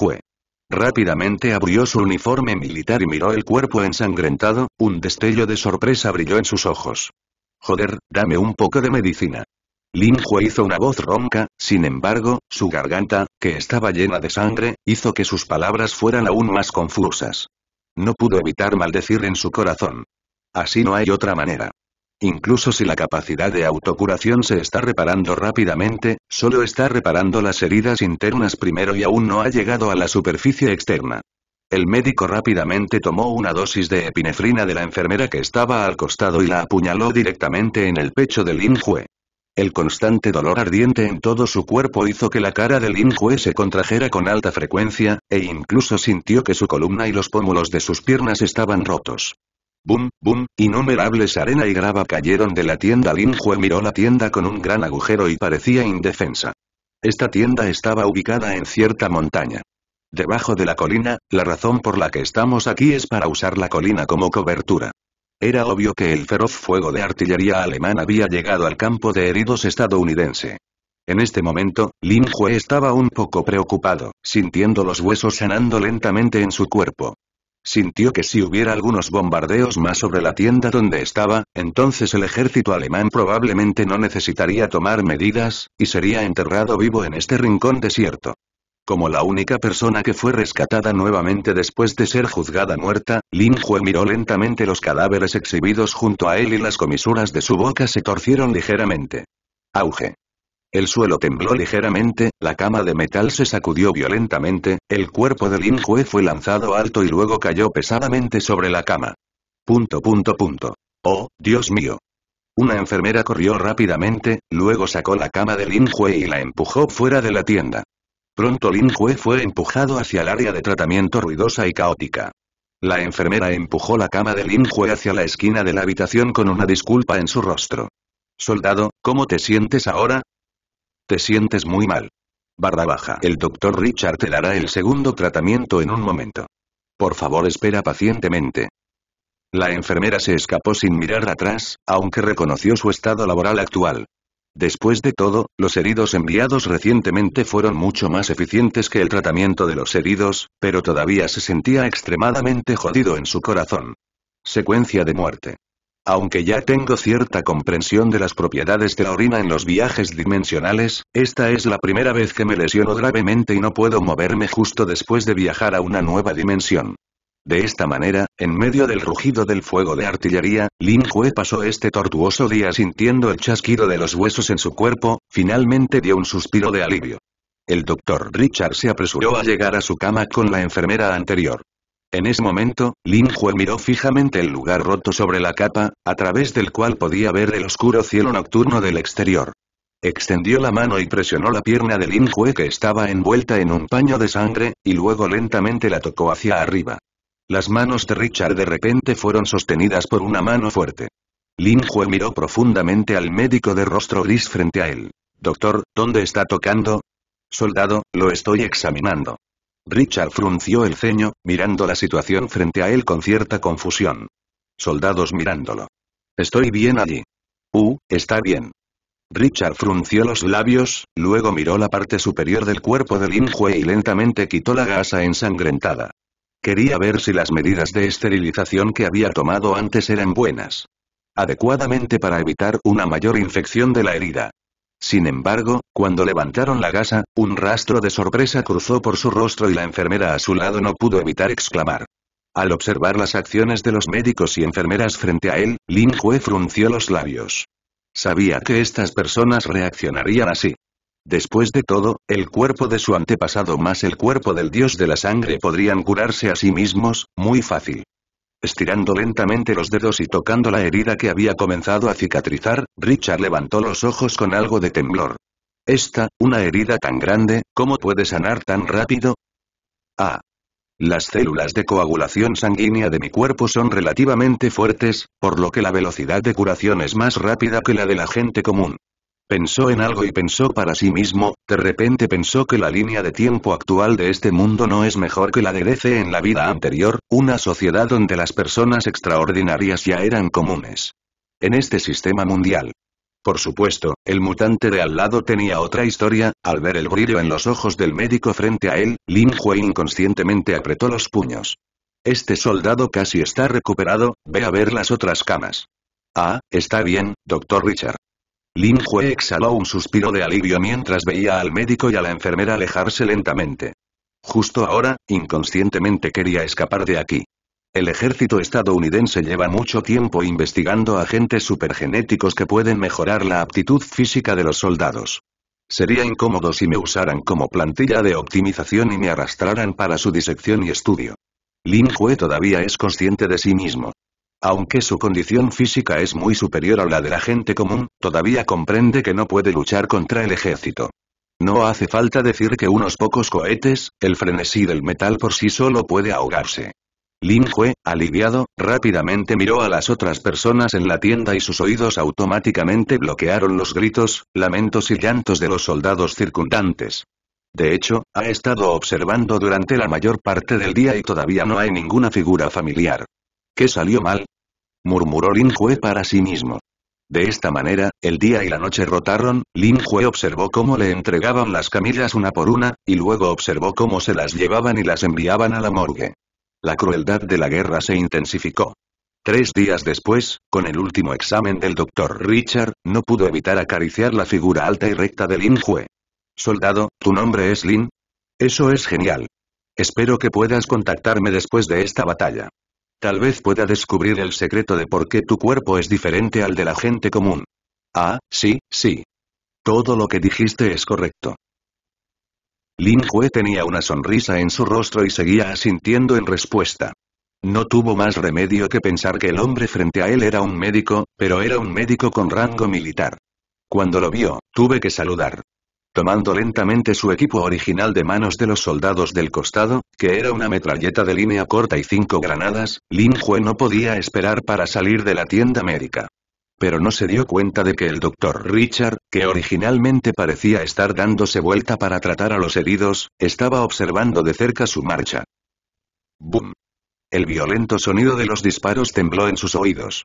Rápidamente abrió su uniforme militar y miró el cuerpo ensangrentado, un destello de sorpresa brilló en sus ojos. Joder, dame un poco de medicina. Lin hizo una voz ronca, sin embargo, su garganta, que estaba llena de sangre, hizo que sus palabras fueran aún más confusas. No pudo evitar maldecir en su corazón. Así no hay otra manera. Incluso si la capacidad de autocuración se está reparando rápidamente, solo está reparando las heridas internas primero y aún no ha llegado a la superficie externa. El médico rápidamente tomó una dosis de epinefrina de la enfermera que estaba al costado y la apuñaló directamente en el pecho de Lin El constante dolor ardiente en todo su cuerpo hizo que la cara de Lin se contrajera con alta frecuencia, e incluso sintió que su columna y los pómulos de sus piernas estaban rotos. Bum, bum, innumerables arena y grava cayeron de la tienda. Hue miró la tienda con un gran agujero y parecía indefensa. Esta tienda estaba ubicada en cierta montaña. Debajo de la colina, la razón por la que estamos aquí es para usar la colina como cobertura. Era obvio que el feroz fuego de artillería alemán había llegado al campo de heridos estadounidense. En este momento, Lin estaba un poco preocupado, sintiendo los huesos sanando lentamente en su cuerpo. Sintió que si hubiera algunos bombardeos más sobre la tienda donde estaba, entonces el ejército alemán probablemente no necesitaría tomar medidas, y sería enterrado vivo en este rincón desierto. Como la única persona que fue rescatada nuevamente después de ser juzgada muerta, Lin miró lentamente los cadáveres exhibidos junto a él y las comisuras de su boca se torcieron ligeramente. Auge. El suelo tembló ligeramente, la cama de metal se sacudió violentamente, el cuerpo de Lin Jue fue lanzado alto y luego cayó pesadamente sobre la cama. Punto punto punto. Oh, Dios mío. Una enfermera corrió rápidamente, luego sacó la cama de Lin Jue y la empujó fuera de la tienda. Pronto Lin Jue fue empujado hacia el área de tratamiento ruidosa y caótica. La enfermera empujó la cama de Lin Jue hacia la esquina de la habitación con una disculpa en su rostro. Soldado, ¿cómo te sientes ahora? Te sientes muy mal. Barra baja. El doctor Richard te dará el segundo tratamiento en un momento. Por favor espera pacientemente. La enfermera se escapó sin mirar atrás, aunque reconoció su estado laboral actual. Después de todo, los heridos enviados recientemente fueron mucho más eficientes que el tratamiento de los heridos, pero todavía se sentía extremadamente jodido en su corazón. Secuencia de muerte. Aunque ya tengo cierta comprensión de las propiedades de la orina en los viajes dimensionales, esta es la primera vez que me lesiono gravemente y no puedo moverme justo después de viajar a una nueva dimensión. De esta manera, en medio del rugido del fuego de artillería, Lin Hue pasó este tortuoso día sintiendo el chasquido de los huesos en su cuerpo, finalmente dio un suspiro de alivio. El doctor Richard se apresuró a llegar a su cama con la enfermera anterior. En ese momento, Lin Hue miró fijamente el lugar roto sobre la capa, a través del cual podía ver el oscuro cielo nocturno del exterior. Extendió la mano y presionó la pierna de Lin Hue que estaba envuelta en un paño de sangre, y luego lentamente la tocó hacia arriba. Las manos de Richard de repente fueron sostenidas por una mano fuerte. Lin Hue miró profundamente al médico de rostro gris frente a él. Doctor, ¿dónde está tocando? Soldado, lo estoy examinando. Richard frunció el ceño, mirando la situación frente a él con cierta confusión. Soldados mirándolo. Estoy bien allí. Uh, está bien. Richard frunció los labios, luego miró la parte superior del cuerpo del Injue y lentamente quitó la gasa ensangrentada. Quería ver si las medidas de esterilización que había tomado antes eran buenas. Adecuadamente para evitar una mayor infección de la herida. Sin embargo, cuando levantaron la gasa, un rastro de sorpresa cruzó por su rostro y la enfermera a su lado no pudo evitar exclamar. Al observar las acciones de los médicos y enfermeras frente a él, Lin Hue frunció los labios. Sabía que estas personas reaccionarían así. Después de todo, el cuerpo de su antepasado más el cuerpo del dios de la sangre podrían curarse a sí mismos, muy fácil. Estirando lentamente los dedos y tocando la herida que había comenzado a cicatrizar, Richard levantó los ojos con algo de temblor. Esta, una herida tan grande, ¿cómo puede sanar tan rápido? Ah. Las células de coagulación sanguínea de mi cuerpo son relativamente fuertes, por lo que la velocidad de curación es más rápida que la de la gente común. Pensó en algo y pensó para sí mismo, de repente pensó que la línea de tiempo actual de este mundo no es mejor que la de DC en la vida anterior, una sociedad donde las personas extraordinarias ya eran comunes. En este sistema mundial. Por supuesto, el mutante de al lado tenía otra historia, al ver el brillo en los ojos del médico frente a él, Lin Hui inconscientemente apretó los puños. Este soldado casi está recuperado, ve a ver las otras camas. Ah, está bien, doctor Richard. Lin Hue exhaló un suspiro de alivio mientras veía al médico y a la enfermera alejarse lentamente. Justo ahora, inconscientemente quería escapar de aquí. El ejército estadounidense lleva mucho tiempo investigando agentes supergenéticos que pueden mejorar la aptitud física de los soldados. Sería incómodo si me usaran como plantilla de optimización y me arrastraran para su disección y estudio. Lin Hue todavía es consciente de sí mismo. Aunque su condición física es muy superior a la de la gente común, todavía comprende que no puede luchar contra el ejército. No hace falta decir que unos pocos cohetes, el frenesí del metal por sí solo puede ahogarse. Lin Hue, aliviado, rápidamente miró a las otras personas en la tienda y sus oídos automáticamente bloquearon los gritos, lamentos y llantos de los soldados circundantes. De hecho, ha estado observando durante la mayor parte del día y todavía no hay ninguna figura familiar. ¿Qué salió mal? murmuró Lin Jue para sí mismo. De esta manera, el día y la noche rotaron, Lin Jue observó cómo le entregaban las camillas una por una, y luego observó cómo se las llevaban y las enviaban a la morgue. La crueldad de la guerra se intensificó. Tres días después, con el último examen del doctor Richard, no pudo evitar acariciar la figura alta y recta de Lin Jue. Soldado, ¿tu nombre es Lin? Eso es genial. Espero que puedas contactarme después de esta batalla. Tal vez pueda descubrir el secreto de por qué tu cuerpo es diferente al de la gente común. Ah, sí, sí. Todo lo que dijiste es correcto. Lin Hue tenía una sonrisa en su rostro y seguía asintiendo en respuesta. No tuvo más remedio que pensar que el hombre frente a él era un médico, pero era un médico con rango militar. Cuando lo vio, tuve que saludar tomando lentamente su equipo original de manos de los soldados del costado, que era una metralleta de línea corta y cinco granadas, Lin Hue no podía esperar para salir de la tienda médica. Pero no se dio cuenta de que el doctor Richard, que originalmente parecía estar dándose vuelta para tratar a los heridos, estaba observando de cerca su marcha. ¡Bum! El violento sonido de los disparos tembló en sus oídos.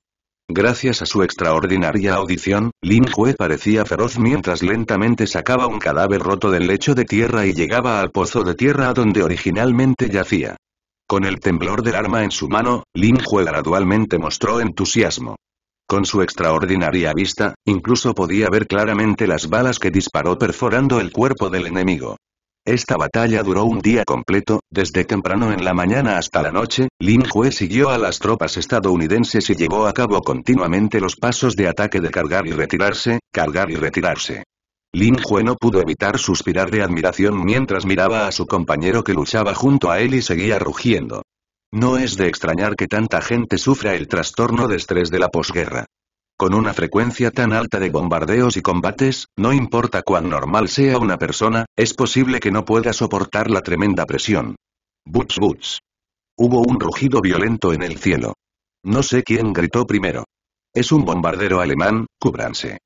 Gracias a su extraordinaria audición, Lin Jue parecía feroz mientras lentamente sacaba un cadáver roto del lecho de tierra y llegaba al pozo de tierra donde originalmente yacía. Con el temblor del arma en su mano, Lin Jue gradualmente mostró entusiasmo. Con su extraordinaria vista, incluso podía ver claramente las balas que disparó perforando el cuerpo del enemigo. Esta batalla duró un día completo, desde temprano en la mañana hasta la noche, Lin Jue siguió a las tropas estadounidenses y llevó a cabo continuamente los pasos de ataque de cargar y retirarse, cargar y retirarse. Lin Jue no pudo evitar suspirar de admiración mientras miraba a su compañero que luchaba junto a él y seguía rugiendo. No es de extrañar que tanta gente sufra el trastorno de estrés de la posguerra. Con una frecuencia tan alta de bombardeos y combates, no importa cuán normal sea una persona, es posible que no pueda soportar la tremenda presión. Butch butch. Hubo un rugido violento en el cielo. No sé quién gritó primero. Es un bombardero alemán, cúbranse.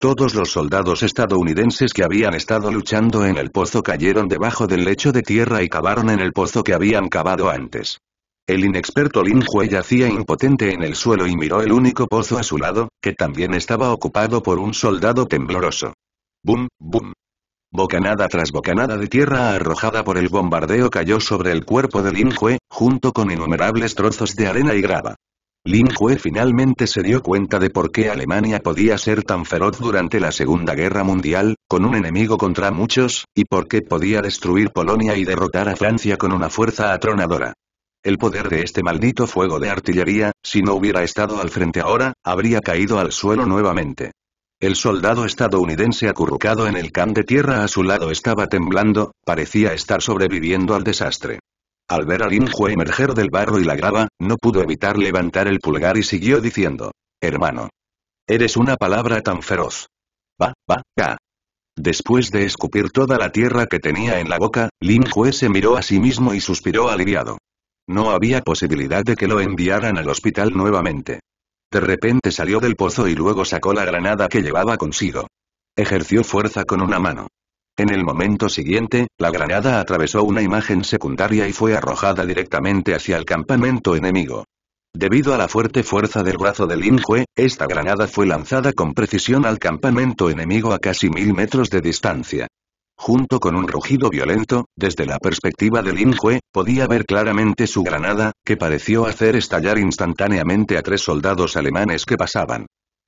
Todos los soldados estadounidenses que habían estado luchando en el pozo cayeron debajo del lecho de tierra y cavaron en el pozo que habían cavado antes. El inexperto Lin yacía impotente en el suelo y miró el único pozo a su lado, que también estaba ocupado por un soldado tembloroso. ¡Bum, bum! Bocanada tras bocanada de tierra arrojada por el bombardeo cayó sobre el cuerpo de Lin junto con innumerables trozos de arena y grava. Lin Hue finalmente se dio cuenta de por qué Alemania podía ser tan feroz durante la Segunda Guerra Mundial, con un enemigo contra muchos, y por qué podía destruir Polonia y derrotar a Francia con una fuerza atronadora. El poder de este maldito fuego de artillería, si no hubiera estado al frente ahora, habría caído al suelo nuevamente. El soldado estadounidense acurrucado en el can de tierra a su lado estaba temblando, parecía estar sobreviviendo al desastre. Al ver a Hue emerger del barro y la grava, no pudo evitar levantar el pulgar y siguió diciendo, hermano. Eres una palabra tan feroz. Va, va, va. Después de escupir toda la tierra que tenía en la boca, Lin Hue se miró a sí mismo y suspiró aliviado. No había posibilidad de que lo enviaran al hospital nuevamente. De repente salió del pozo y luego sacó la granada que llevaba consigo. Ejerció fuerza con una mano. En el momento siguiente, la granada atravesó una imagen secundaria y fue arrojada directamente hacia el campamento enemigo. Debido a la fuerte fuerza del brazo del Injue, esta granada fue lanzada con precisión al campamento enemigo a casi mil metros de distancia. Junto con un rugido violento, desde la perspectiva de Lin podía ver claramente su granada, que pareció hacer estallar instantáneamente a tres soldados alemanes que pasaban.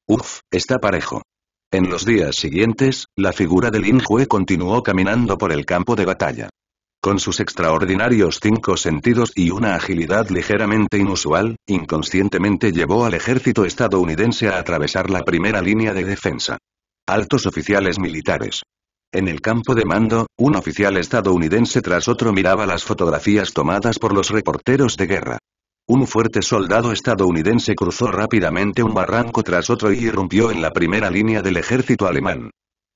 Uf, está parejo. En los días siguientes, la figura de Lin continuó caminando por el campo de batalla. Con sus extraordinarios cinco sentidos y una agilidad ligeramente inusual, inconscientemente llevó al ejército estadounidense a atravesar la primera línea de defensa. Altos oficiales militares, en el campo de mando, un oficial estadounidense tras otro miraba las fotografías tomadas por los reporteros de guerra. Un fuerte soldado estadounidense cruzó rápidamente un barranco tras otro y irrumpió en la primera línea del ejército alemán.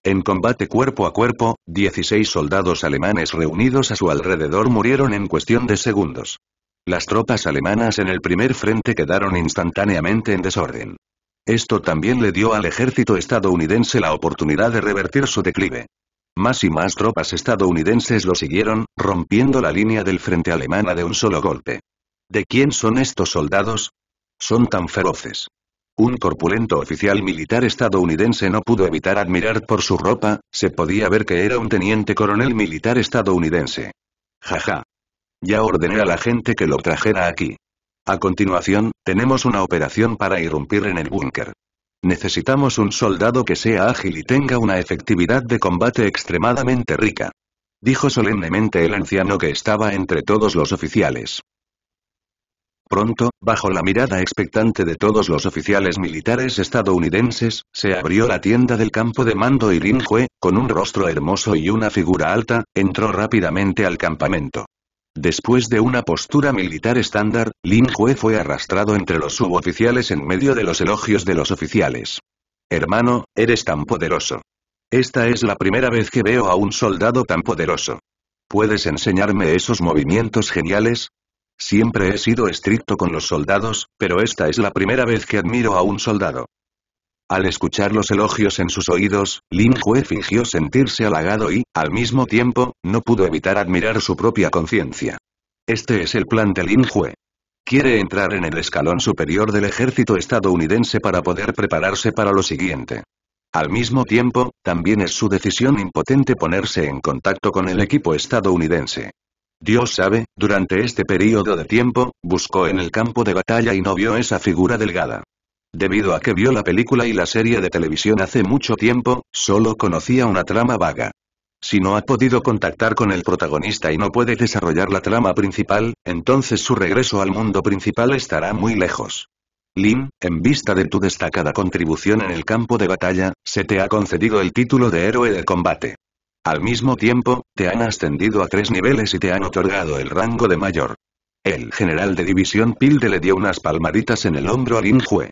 En combate cuerpo a cuerpo, 16 soldados alemanes reunidos a su alrededor murieron en cuestión de segundos. Las tropas alemanas en el primer frente quedaron instantáneamente en desorden. Esto también le dio al ejército estadounidense la oportunidad de revertir su declive. Más y más tropas estadounidenses lo siguieron, rompiendo la línea del frente alemana de un solo golpe. ¿De quién son estos soldados? Son tan feroces. Un corpulento oficial militar estadounidense no pudo evitar admirar por su ropa, se podía ver que era un teniente coronel militar estadounidense. Jaja. Ya ordené a la gente que lo trajera aquí. A continuación, tenemos una operación para irrumpir en el búnker. Necesitamos un soldado que sea ágil y tenga una efectividad de combate extremadamente rica. Dijo solemnemente el anciano que estaba entre todos los oficiales. Pronto, bajo la mirada expectante de todos los oficiales militares estadounidenses, se abrió la tienda del campo de mando y Rinhue, con un rostro hermoso y una figura alta, entró rápidamente al campamento. Después de una postura militar estándar, Lin Jue fue arrastrado entre los suboficiales en medio de los elogios de los oficiales. Hermano, eres tan poderoso. Esta es la primera vez que veo a un soldado tan poderoso. ¿Puedes enseñarme esos movimientos geniales? Siempre he sido estricto con los soldados, pero esta es la primera vez que admiro a un soldado. Al escuchar los elogios en sus oídos, Lin Jue fingió sentirse halagado y, al mismo tiempo, no pudo evitar admirar su propia conciencia. Este es el plan de Lin Jue. Quiere entrar en el escalón superior del ejército estadounidense para poder prepararse para lo siguiente. Al mismo tiempo, también es su decisión impotente ponerse en contacto con el equipo estadounidense. Dios sabe, durante este período de tiempo, buscó en el campo de batalla y no vio esa figura delgada. Debido a que vio la película y la serie de televisión hace mucho tiempo, solo conocía una trama vaga. Si no ha podido contactar con el protagonista y no puede desarrollar la trama principal, entonces su regreso al mundo principal estará muy lejos. Lin, en vista de tu destacada contribución en el campo de batalla, se te ha concedido el título de héroe de combate. Al mismo tiempo, te han ascendido a tres niveles y te han otorgado el rango de mayor. El general de división Pilde le dio unas palmaditas en el hombro a Lin Jue.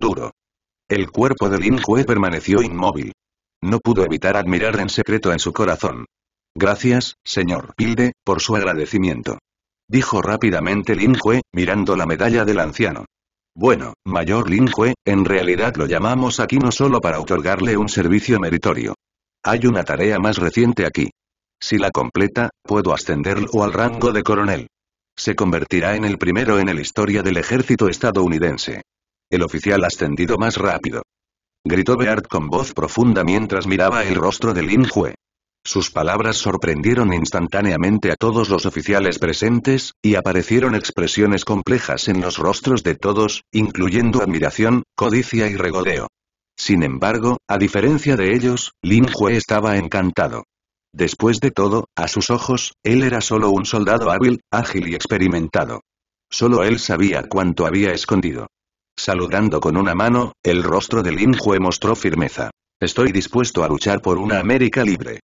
Duro. El cuerpo de Lin permaneció inmóvil. No pudo evitar admirar en secreto en su corazón. Gracias, señor Pilde, por su agradecimiento. Dijo rápidamente Lin Jue, mirando la medalla del anciano. Bueno, mayor Lin en realidad lo llamamos aquí no solo para otorgarle un servicio meritorio. Hay una tarea más reciente aquí. Si la completa, puedo ascenderlo al rango de coronel. Se convertirá en el primero en la historia del ejército estadounidense el oficial ascendido más rápido. Gritó Beard con voz profunda mientras miraba el rostro de Lin Jue. Sus palabras sorprendieron instantáneamente a todos los oficiales presentes, y aparecieron expresiones complejas en los rostros de todos, incluyendo admiración, codicia y regodeo. Sin embargo, a diferencia de ellos, Lin Jue estaba encantado. Después de todo, a sus ojos, él era solo un soldado hábil, ágil y experimentado. Solo él sabía cuánto había escondido. Saludando con una mano, el rostro de Lin mostró firmeza. Estoy dispuesto a luchar por una América libre.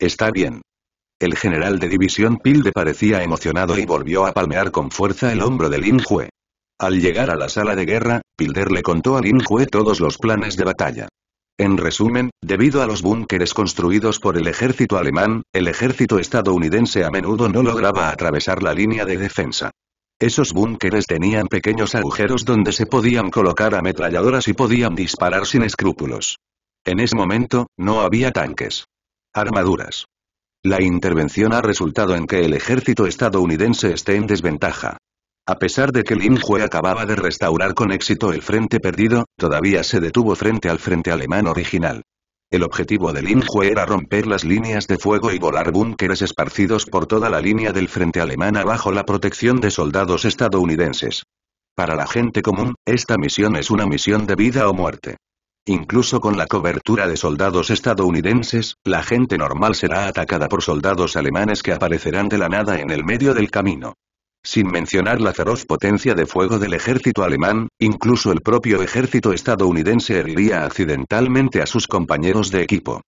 Está bien. El general de división Pilde parecía emocionado y volvió a palmear con fuerza el hombro de Lin Al llegar a la sala de guerra, Pilder le contó a Lin todos los planes de batalla. En resumen, debido a los búnkeres construidos por el ejército alemán, el ejército estadounidense a menudo no lograba atravesar la línea de defensa. Esos búnkeres tenían pequeños agujeros donde se podían colocar ametralladoras y podían disparar sin escrúpulos. En ese momento, no había tanques. Armaduras. La intervención ha resultado en que el ejército estadounidense esté en desventaja. A pesar de que Lin acababa de restaurar con éxito el frente perdido, todavía se detuvo frente al frente alemán original. El objetivo del Inju era romper las líneas de fuego y volar búnkeres esparcidos por toda la línea del frente alemán bajo la protección de soldados estadounidenses. Para la gente común, esta misión es una misión de vida o muerte. Incluso con la cobertura de soldados estadounidenses, la gente normal será atacada por soldados alemanes que aparecerán de la nada en el medio del camino. Sin mencionar la feroz potencia de fuego del ejército alemán, incluso el propio ejército estadounidense heriría accidentalmente a sus compañeros de equipo.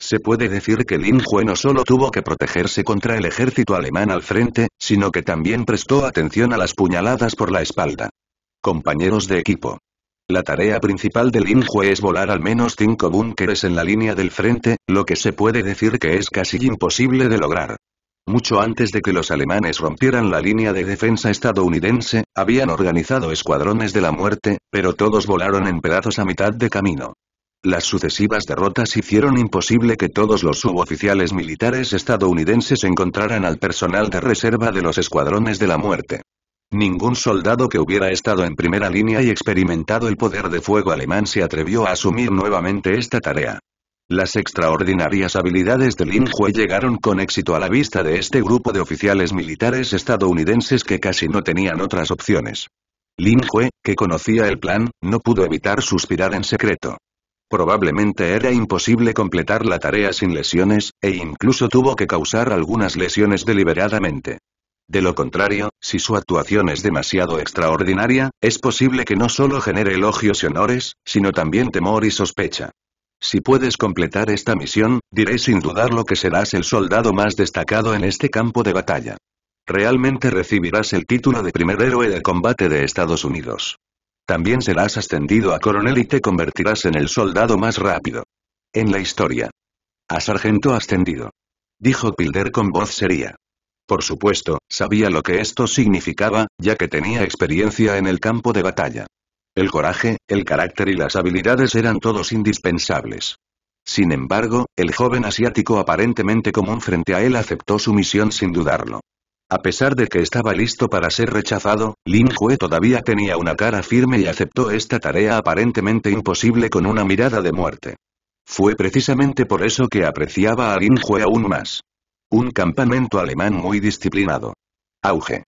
Se puede decir que Lin no solo tuvo que protegerse contra el ejército alemán al frente, sino que también prestó atención a las puñaladas por la espalda. Compañeros de equipo. La tarea principal del Linhue es volar al menos cinco búnkeres en la línea del frente, lo que se puede decir que es casi imposible de lograr. Mucho antes de que los alemanes rompieran la línea de defensa estadounidense, habían organizado escuadrones de la muerte, pero todos volaron en pedazos a mitad de camino. Las sucesivas derrotas hicieron imposible que todos los suboficiales militares estadounidenses encontraran al personal de reserva de los escuadrones de la muerte. Ningún soldado que hubiera estado en primera línea y experimentado el poder de fuego alemán se atrevió a asumir nuevamente esta tarea. Las extraordinarias habilidades de Lin Hue llegaron con éxito a la vista de este grupo de oficiales militares estadounidenses que casi no tenían otras opciones. Lin Hue, que conocía el plan, no pudo evitar suspirar en secreto. Probablemente era imposible completar la tarea sin lesiones, e incluso tuvo que causar algunas lesiones deliberadamente. De lo contrario, si su actuación es demasiado extraordinaria, es posible que no solo genere elogios y honores, sino también temor y sospecha. Si puedes completar esta misión, diré sin dudar lo que serás el soldado más destacado en este campo de batalla. Realmente recibirás el título de primer héroe de combate de Estados Unidos. También serás ascendido a coronel y te convertirás en el soldado más rápido. En la historia. A sargento ascendido. Dijo Pilder con voz seria. Por supuesto, sabía lo que esto significaba, ya que tenía experiencia en el campo de batalla. El coraje, el carácter y las habilidades eran todos indispensables. Sin embargo, el joven asiático aparentemente común frente a él aceptó su misión sin dudarlo. A pesar de que estaba listo para ser rechazado, Lin Jue todavía tenía una cara firme y aceptó esta tarea aparentemente imposible con una mirada de muerte. Fue precisamente por eso que apreciaba a Lin Hue aún más. Un campamento alemán muy disciplinado. Auge.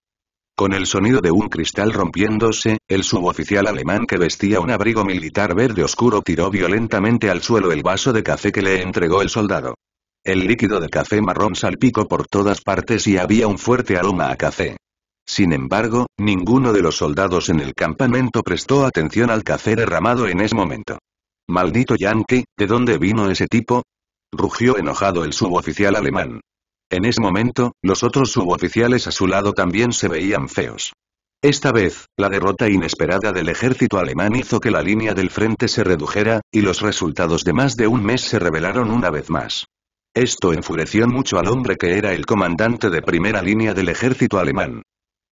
Con el sonido de un cristal rompiéndose, el suboficial alemán que vestía un abrigo militar verde oscuro tiró violentamente al suelo el vaso de café que le entregó el soldado. El líquido de café marrón salpicó por todas partes y había un fuerte aroma a café. Sin embargo, ninguno de los soldados en el campamento prestó atención al café derramado en ese momento. Maldito Yankee, ¿de dónde vino ese tipo? Rugió enojado el suboficial alemán. En ese momento, los otros suboficiales a su lado también se veían feos. Esta vez, la derrota inesperada del ejército alemán hizo que la línea del frente se redujera, y los resultados de más de un mes se revelaron una vez más. Esto enfureció mucho al hombre que era el comandante de primera línea del ejército alemán.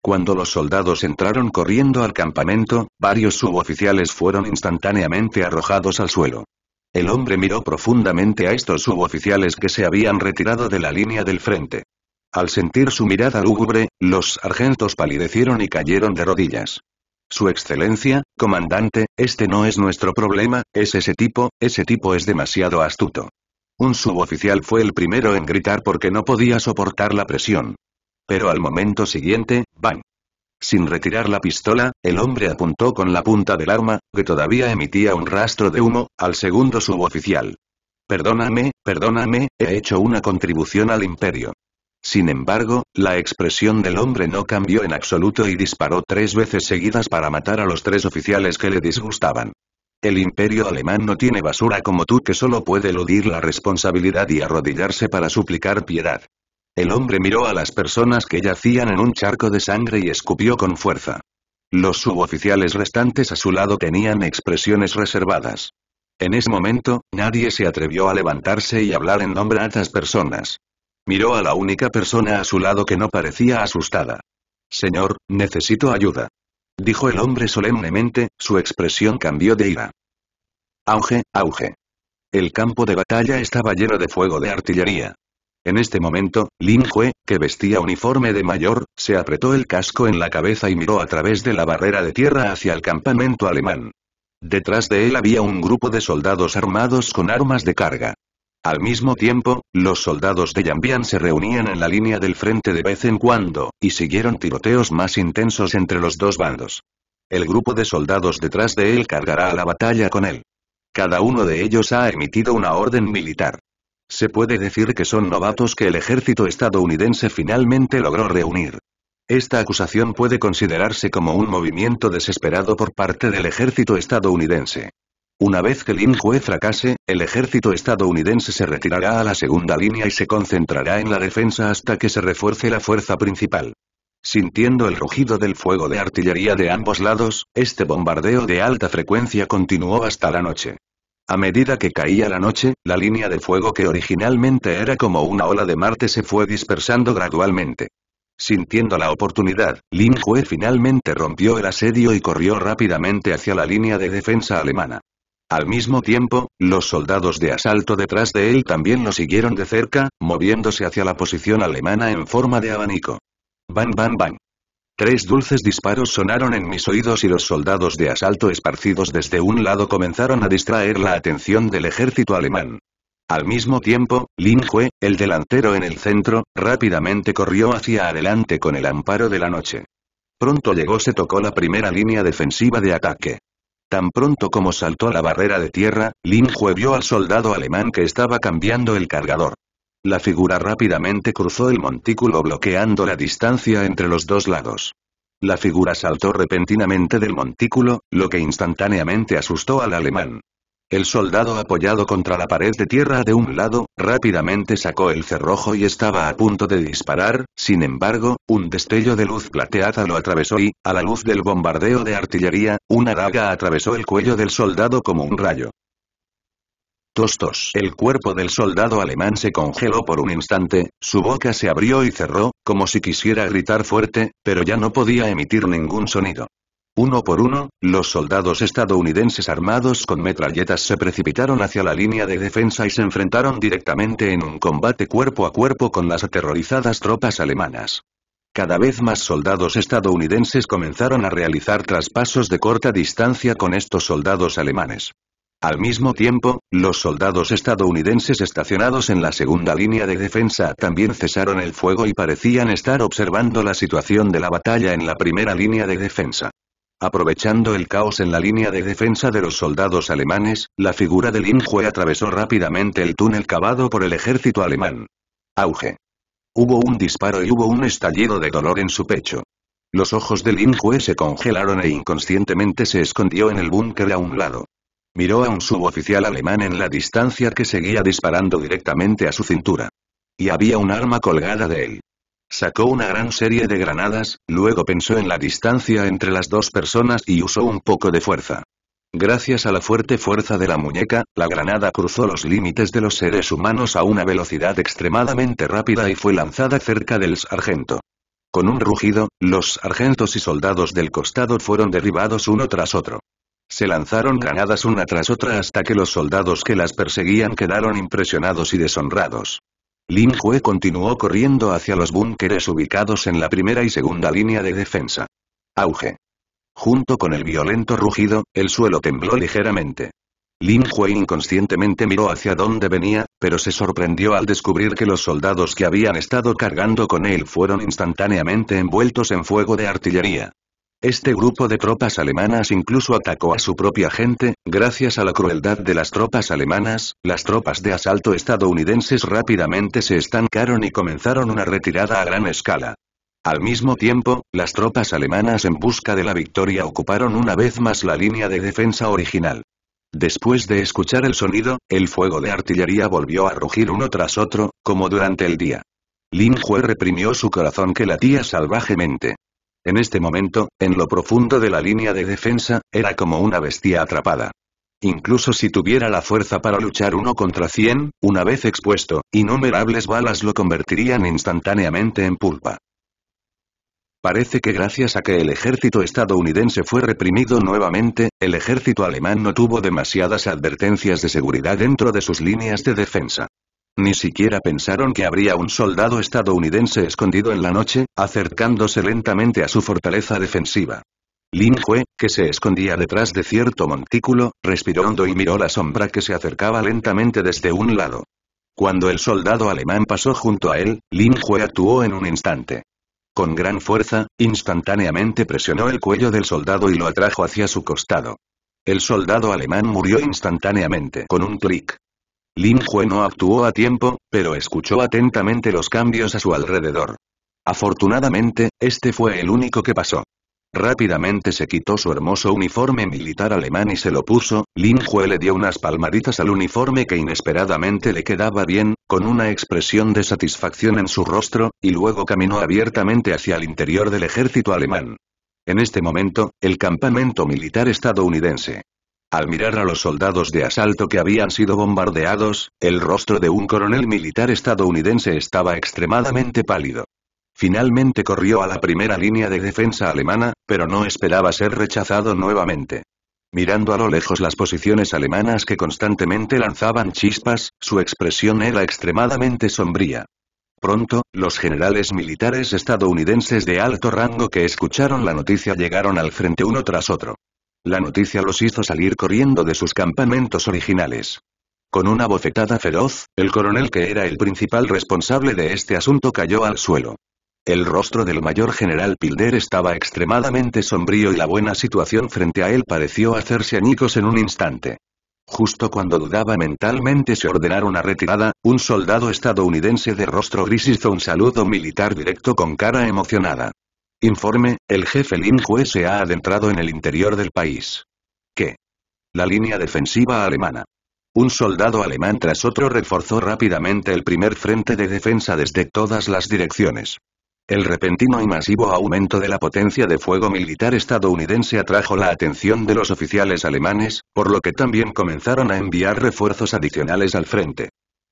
Cuando los soldados entraron corriendo al campamento, varios suboficiales fueron instantáneamente arrojados al suelo. El hombre miró profundamente a estos suboficiales que se habían retirado de la línea del frente. Al sentir su mirada lúgubre, los sargentos palidecieron y cayeron de rodillas. Su Excelencia, comandante, este no es nuestro problema, es ese tipo, ese tipo es demasiado astuto. Un suboficial fue el primero en gritar porque no podía soportar la presión. Pero al momento siguiente, ¡bang! Sin retirar la pistola, el hombre apuntó con la punta del arma, que todavía emitía un rastro de humo, al segundo suboficial. Perdóname, perdóname, he hecho una contribución al imperio. Sin embargo, la expresión del hombre no cambió en absoluto y disparó tres veces seguidas para matar a los tres oficiales que le disgustaban. El imperio alemán no tiene basura como tú que solo puede eludir la responsabilidad y arrodillarse para suplicar piedad. El hombre miró a las personas que yacían en un charco de sangre y escupió con fuerza. Los suboficiales restantes a su lado tenían expresiones reservadas. En ese momento, nadie se atrevió a levantarse y hablar en nombre a estas personas. Miró a la única persona a su lado que no parecía asustada. Señor, necesito ayuda. Dijo el hombre solemnemente, su expresión cambió de ira. Auge, auge. El campo de batalla estaba lleno de fuego de artillería. En este momento, Lin Jue, que vestía uniforme de mayor, se apretó el casco en la cabeza y miró a través de la barrera de tierra hacia el campamento alemán. Detrás de él había un grupo de soldados armados con armas de carga. Al mismo tiempo, los soldados de Yambian se reunían en la línea del frente de vez en cuando, y siguieron tiroteos más intensos entre los dos bandos. El grupo de soldados detrás de él cargará a la batalla con él. Cada uno de ellos ha emitido una orden militar. Se puede decir que son novatos que el ejército estadounidense finalmente logró reunir. Esta acusación puede considerarse como un movimiento desesperado por parte del ejército estadounidense. Una vez que Lin Jue fracase, el ejército estadounidense se retirará a la segunda línea y se concentrará en la defensa hasta que se refuerce la fuerza principal. Sintiendo el rugido del fuego de artillería de ambos lados, este bombardeo de alta frecuencia continuó hasta la noche. A medida que caía la noche, la línea de fuego que originalmente era como una ola de Marte se fue dispersando gradualmente. Sintiendo la oportunidad, Lin finalmente rompió el asedio y corrió rápidamente hacia la línea de defensa alemana. Al mismo tiempo, los soldados de asalto detrás de él también lo siguieron de cerca, moviéndose hacia la posición alemana en forma de abanico. Bang bang bang. Tres dulces disparos sonaron en mis oídos y los soldados de asalto esparcidos desde un lado comenzaron a distraer la atención del ejército alemán. Al mismo tiempo, Lin Hue, el delantero en el centro, rápidamente corrió hacia adelante con el amparo de la noche. Pronto llegó se tocó la primera línea defensiva de ataque. Tan pronto como saltó la barrera de tierra, Lin Hue vio al soldado alemán que estaba cambiando el cargador. La figura rápidamente cruzó el montículo bloqueando la distancia entre los dos lados. La figura saltó repentinamente del montículo, lo que instantáneamente asustó al alemán. El soldado apoyado contra la pared de tierra de un lado, rápidamente sacó el cerrojo y estaba a punto de disparar, sin embargo, un destello de luz plateada lo atravesó y, a la luz del bombardeo de artillería, una daga atravesó el cuello del soldado como un rayo. El cuerpo del soldado alemán se congeló por un instante, su boca se abrió y cerró, como si quisiera gritar fuerte, pero ya no podía emitir ningún sonido. Uno por uno, los soldados estadounidenses armados con metralletas se precipitaron hacia la línea de defensa y se enfrentaron directamente en un combate cuerpo a cuerpo con las aterrorizadas tropas alemanas. Cada vez más soldados estadounidenses comenzaron a realizar traspasos de corta distancia con estos soldados alemanes. Al mismo tiempo, los soldados estadounidenses estacionados en la segunda línea de defensa también cesaron el fuego y parecían estar observando la situación de la batalla en la primera línea de defensa. Aprovechando el caos en la línea de defensa de los soldados alemanes, la figura de Lin atravesó rápidamente el túnel cavado por el ejército alemán. Auge. Hubo un disparo y hubo un estallido de dolor en su pecho. Los ojos de Lin se congelaron e inconscientemente se escondió en el búnker a un lado. Miró a un suboficial alemán en la distancia que seguía disparando directamente a su cintura. Y había un arma colgada de él. Sacó una gran serie de granadas, luego pensó en la distancia entre las dos personas y usó un poco de fuerza. Gracias a la fuerte fuerza de la muñeca, la granada cruzó los límites de los seres humanos a una velocidad extremadamente rápida y fue lanzada cerca del sargento. Con un rugido, los sargentos y soldados del costado fueron derribados uno tras otro. Se lanzaron granadas una tras otra hasta que los soldados que las perseguían quedaron impresionados y deshonrados. Lin Jue continuó corriendo hacia los búnkeres ubicados en la primera y segunda línea de defensa. Auge. Junto con el violento rugido, el suelo tembló ligeramente. Lin Hue inconscientemente miró hacia dónde venía, pero se sorprendió al descubrir que los soldados que habían estado cargando con él fueron instantáneamente envueltos en fuego de artillería. Este grupo de tropas alemanas incluso atacó a su propia gente, gracias a la crueldad de las tropas alemanas, las tropas de asalto estadounidenses rápidamente se estancaron y comenzaron una retirada a gran escala. Al mismo tiempo, las tropas alemanas en busca de la victoria ocuparon una vez más la línea de defensa original. Después de escuchar el sonido, el fuego de artillería volvió a rugir uno tras otro, como durante el día. Lin reprimió su corazón que latía salvajemente. En este momento, en lo profundo de la línea de defensa, era como una bestia atrapada. Incluso si tuviera la fuerza para luchar uno contra cien, una vez expuesto, innumerables balas lo convertirían instantáneamente en pulpa. Parece que gracias a que el ejército estadounidense fue reprimido nuevamente, el ejército alemán no tuvo demasiadas advertencias de seguridad dentro de sus líneas de defensa. Ni siquiera pensaron que habría un soldado estadounidense escondido en la noche, acercándose lentamente a su fortaleza defensiva. Lin que se escondía detrás de cierto montículo, respiró hondo y miró la sombra que se acercaba lentamente desde un lado. Cuando el soldado alemán pasó junto a él, Lin Hue actuó en un instante. Con gran fuerza, instantáneamente presionó el cuello del soldado y lo atrajo hacia su costado. El soldado alemán murió instantáneamente con un clic. Lin no actuó a tiempo, pero escuchó atentamente los cambios a su alrededor. Afortunadamente, este fue el único que pasó. Rápidamente se quitó su hermoso uniforme militar alemán y se lo puso, Lin Hue le dio unas palmaditas al uniforme que inesperadamente le quedaba bien, con una expresión de satisfacción en su rostro, y luego caminó abiertamente hacia el interior del ejército alemán. En este momento, el campamento militar estadounidense. Al mirar a los soldados de asalto que habían sido bombardeados, el rostro de un coronel militar estadounidense estaba extremadamente pálido. Finalmente corrió a la primera línea de defensa alemana, pero no esperaba ser rechazado nuevamente. Mirando a lo lejos las posiciones alemanas que constantemente lanzaban chispas, su expresión era extremadamente sombría. Pronto, los generales militares estadounidenses de alto rango que escucharon la noticia llegaron al frente uno tras otro. La noticia los hizo salir corriendo de sus campamentos originales. Con una bofetada feroz, el coronel que era el principal responsable de este asunto cayó al suelo. El rostro del mayor general Pilder estaba extremadamente sombrío y la buena situación frente a él pareció hacerse añicos en un instante. Justo cuando dudaba mentalmente se ordenar una retirada, un soldado estadounidense de rostro gris hizo un saludo militar directo con cara emocionada. Informe, el jefe Lin se ha adentrado en el interior del país. ¿Qué? La línea defensiva alemana. Un soldado alemán tras otro reforzó rápidamente el primer frente de defensa desde todas las direcciones. El repentino y masivo aumento de la potencia de fuego militar estadounidense atrajo la atención de los oficiales alemanes, por lo que también comenzaron a enviar refuerzos adicionales al frente.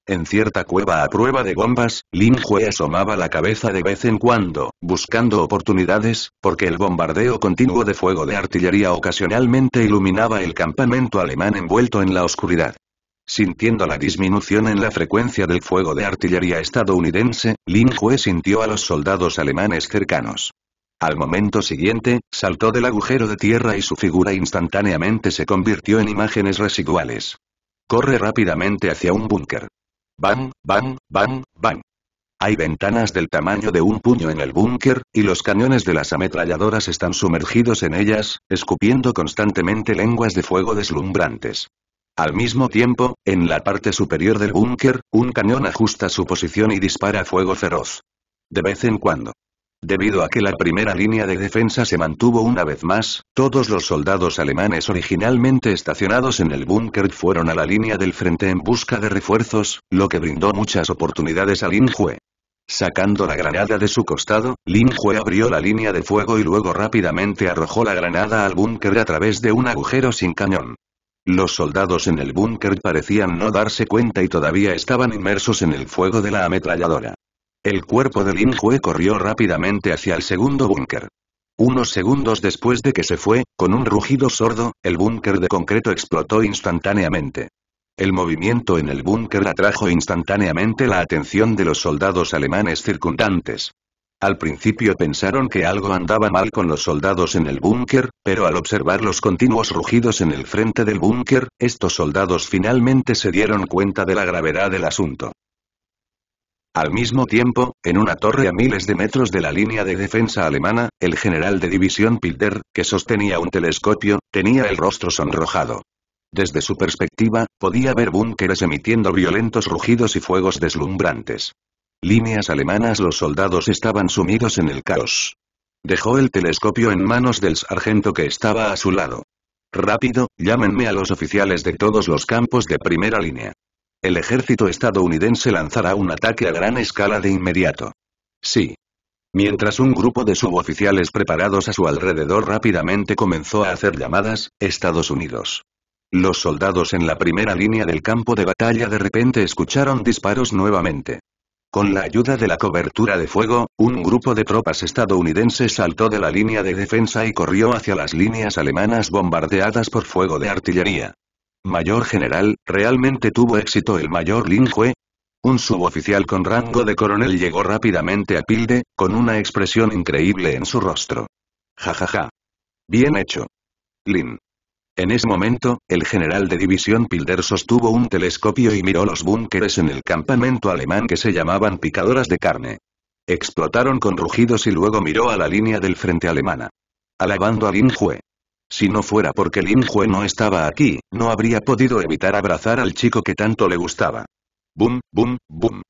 En cierta cueva a prueba de bombas, Lin Jue asomaba la cabeza de vez en cuando, buscando oportunidades, porque el bombardeo continuo de fuego de artillería ocasionalmente iluminaba el campamento alemán envuelto en la oscuridad. Sintiendo la disminución en la frecuencia del fuego de artillería estadounidense, Lin Hue sintió a los soldados alemanes cercanos. Al momento siguiente, saltó del agujero de tierra y su figura instantáneamente se convirtió en imágenes residuales. Corre rápidamente hacia un búnker. Bam, van, van, bam. Hay ventanas del tamaño de un puño en el búnker, y los cañones de las ametralladoras están sumergidos en ellas, escupiendo constantemente lenguas de fuego deslumbrantes. Al mismo tiempo, en la parte superior del búnker, un cañón ajusta su posición y dispara fuego feroz. De vez en cuando, Debido a que la primera línea de defensa se mantuvo una vez más, todos los soldados alemanes originalmente estacionados en el búnker fueron a la línea del frente en busca de refuerzos, lo que brindó muchas oportunidades a Linjue. Sacando la granada de su costado, Linjue abrió la línea de fuego y luego rápidamente arrojó la granada al búnker a través de un agujero sin cañón. Los soldados en el búnker parecían no darse cuenta y todavía estaban inmersos en el fuego de la ametralladora. El cuerpo de Lin corrió rápidamente hacia el segundo búnker. Unos segundos después de que se fue, con un rugido sordo, el búnker de concreto explotó instantáneamente. El movimiento en el búnker atrajo instantáneamente la atención de los soldados alemanes circundantes. Al principio pensaron que algo andaba mal con los soldados en el búnker, pero al observar los continuos rugidos en el frente del búnker, estos soldados finalmente se dieron cuenta de la gravedad del asunto. Al mismo tiempo, en una torre a miles de metros de la línea de defensa alemana, el general de división Pilder, que sostenía un telescopio, tenía el rostro sonrojado. Desde su perspectiva, podía ver búnkeres emitiendo violentos rugidos y fuegos deslumbrantes. Líneas alemanas los soldados estaban sumidos en el caos. Dejó el telescopio en manos del sargento que estaba a su lado. Rápido, llámenme a los oficiales de todos los campos de primera línea. El ejército estadounidense lanzará un ataque a gran escala de inmediato. Sí. Mientras un grupo de suboficiales preparados a su alrededor rápidamente comenzó a hacer llamadas, Estados Unidos. Los soldados en la primera línea del campo de batalla de repente escucharon disparos nuevamente. Con la ayuda de la cobertura de fuego, un grupo de tropas estadounidenses saltó de la línea de defensa y corrió hacia las líneas alemanas bombardeadas por fuego de artillería. Mayor general, ¿realmente tuvo éxito el mayor Lin Un suboficial con rango de coronel llegó rápidamente a Pilde, con una expresión increíble en su rostro. Jajaja. Ja, ja. Bien hecho. Lin. En ese momento, el general de división Pilder sostuvo un telescopio y miró los búnkeres en el campamento alemán que se llamaban picadoras de carne. Explotaron con rugidos y luego miró a la línea del frente alemana. Alabando a Lin si no fuera porque Lin Hue no estaba aquí, no habría podido evitar abrazar al chico que tanto le gustaba. Bum, bum, bum.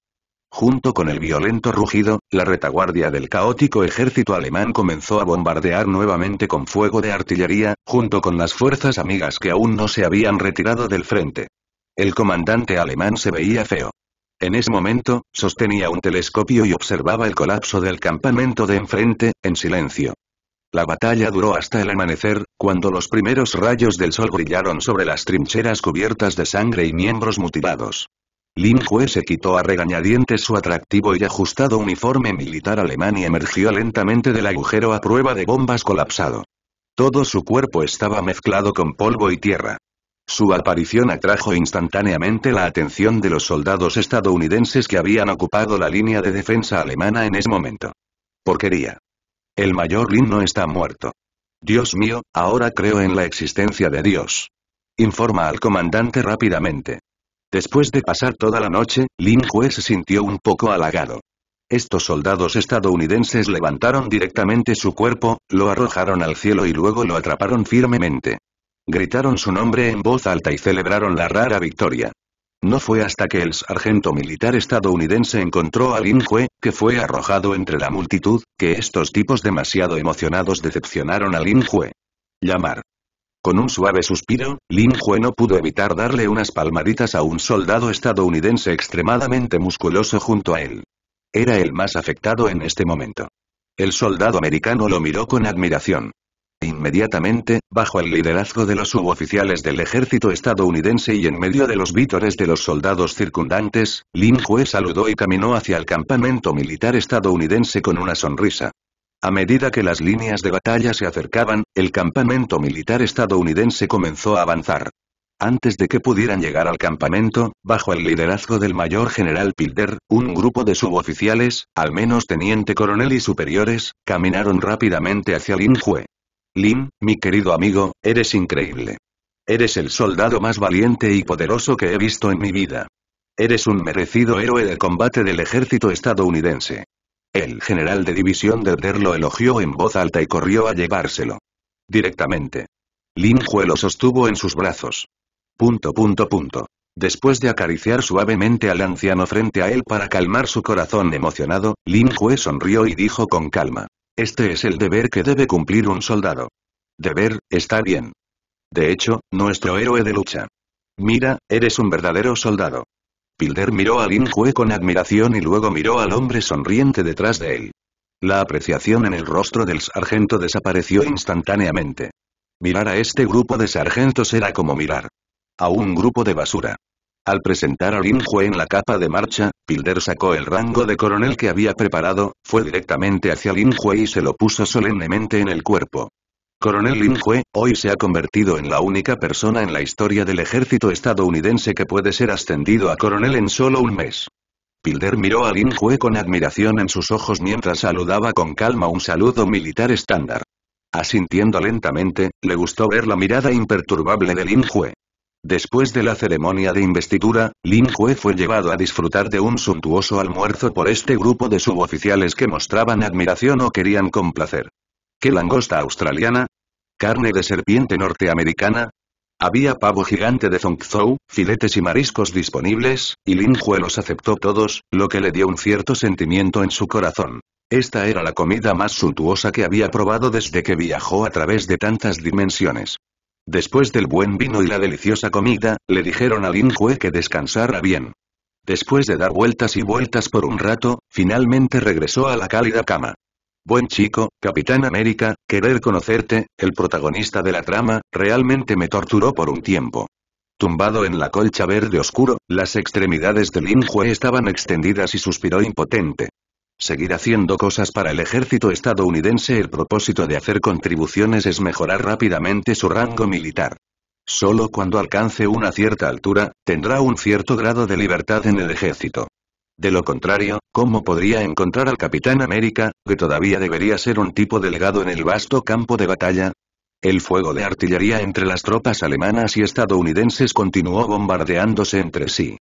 Junto con el violento rugido, la retaguardia del caótico ejército alemán comenzó a bombardear nuevamente con fuego de artillería, junto con las fuerzas amigas que aún no se habían retirado del frente. El comandante alemán se veía feo. En ese momento, sostenía un telescopio y observaba el colapso del campamento de enfrente, en silencio. La batalla duró hasta el amanecer, cuando los primeros rayos del sol brillaron sobre las trincheras cubiertas de sangre y miembros mutilados. Lin Hue se quitó a regañadientes su atractivo y ajustado uniforme militar alemán y emergió lentamente del agujero a prueba de bombas colapsado. Todo su cuerpo estaba mezclado con polvo y tierra. Su aparición atrajo instantáneamente la atención de los soldados estadounidenses que habían ocupado la línea de defensa alemana en ese momento. Porquería. El mayor Lin no está muerto. Dios mío, ahora creo en la existencia de Dios. Informa al comandante rápidamente. Después de pasar toda la noche, Lin Hue se sintió un poco halagado. Estos soldados estadounidenses levantaron directamente su cuerpo, lo arrojaron al cielo y luego lo atraparon firmemente. Gritaron su nombre en voz alta y celebraron la rara victoria. No fue hasta que el sargento militar estadounidense encontró a Lin Hue, que fue arrojado entre la multitud, que estos tipos demasiado emocionados decepcionaron a Lin Hue. Llamar. Con un suave suspiro, Lin Hue no pudo evitar darle unas palmaditas a un soldado estadounidense extremadamente musculoso junto a él. Era el más afectado en este momento. El soldado americano lo miró con admiración. Inmediatamente, bajo el liderazgo de los suboficiales del ejército estadounidense y en medio de los vítores de los soldados circundantes, Lin Hue saludó y caminó hacia el campamento militar estadounidense con una sonrisa. A medida que las líneas de batalla se acercaban, el campamento militar estadounidense comenzó a avanzar. Antes de que pudieran llegar al campamento, bajo el liderazgo del mayor general Pilder, un grupo de suboficiales, al menos teniente coronel y superiores, caminaron rápidamente hacia Lin Hue. Lin, mi querido amigo, eres increíble. Eres el soldado más valiente y poderoso que he visto en mi vida. Eres un merecido héroe de combate del ejército estadounidense. El general de división de DER lo elogió en voz alta y corrió a llevárselo. Directamente. Lin Hue lo sostuvo en sus brazos. Punto punto punto. Después de acariciar suavemente al anciano frente a él para calmar su corazón emocionado, Lin Hue sonrió y dijo con calma. Este es el deber que debe cumplir un soldado. Deber, está bien. De hecho, nuestro héroe de lucha. Mira, eres un verdadero soldado. Pilder miró a Lin Hue con admiración y luego miró al hombre sonriente detrás de él. La apreciación en el rostro del sargento desapareció instantáneamente. Mirar a este grupo de sargentos era como mirar a un grupo de basura. Al presentar a Lin en la capa de marcha, Pilder sacó el rango de coronel que había preparado, fue directamente hacia Lin y se lo puso solemnemente en el cuerpo. Coronel Lin hoy se ha convertido en la única persona en la historia del ejército estadounidense que puede ser ascendido a coronel en solo un mes. Pilder miró a Lin con admiración en sus ojos mientras saludaba con calma un saludo militar estándar. Asintiendo lentamente, le gustó ver la mirada imperturbable de Lin Después de la ceremonia de investidura, Lin Hue fue llevado a disfrutar de un suntuoso almuerzo por este grupo de suboficiales que mostraban admiración o querían complacer. ¿Qué langosta australiana? ¿Carne de serpiente norteamericana? Había pavo gigante de Zongzhou, filetes y mariscos disponibles, y Lin Jue los aceptó todos, lo que le dio un cierto sentimiento en su corazón. Esta era la comida más suntuosa que había probado desde que viajó a través de tantas dimensiones. Después del buen vino y la deliciosa comida, le dijeron Lin Jue que descansara bien. Después de dar vueltas y vueltas por un rato, finalmente regresó a la cálida cama. Buen chico, Capitán América, querer conocerte, el protagonista de la trama, realmente me torturó por un tiempo. Tumbado en la colcha verde oscuro, las extremidades Lin Jue estaban extendidas y suspiró impotente. Seguir haciendo cosas para el ejército estadounidense El propósito de hacer contribuciones es mejorar rápidamente su rango militar. Solo cuando alcance una cierta altura, tendrá un cierto grado de libertad en el ejército. De lo contrario, ¿cómo podría encontrar al Capitán América, que todavía debería ser un tipo delegado en el vasto campo de batalla? El fuego de artillería entre las tropas alemanas y estadounidenses continuó bombardeándose entre sí.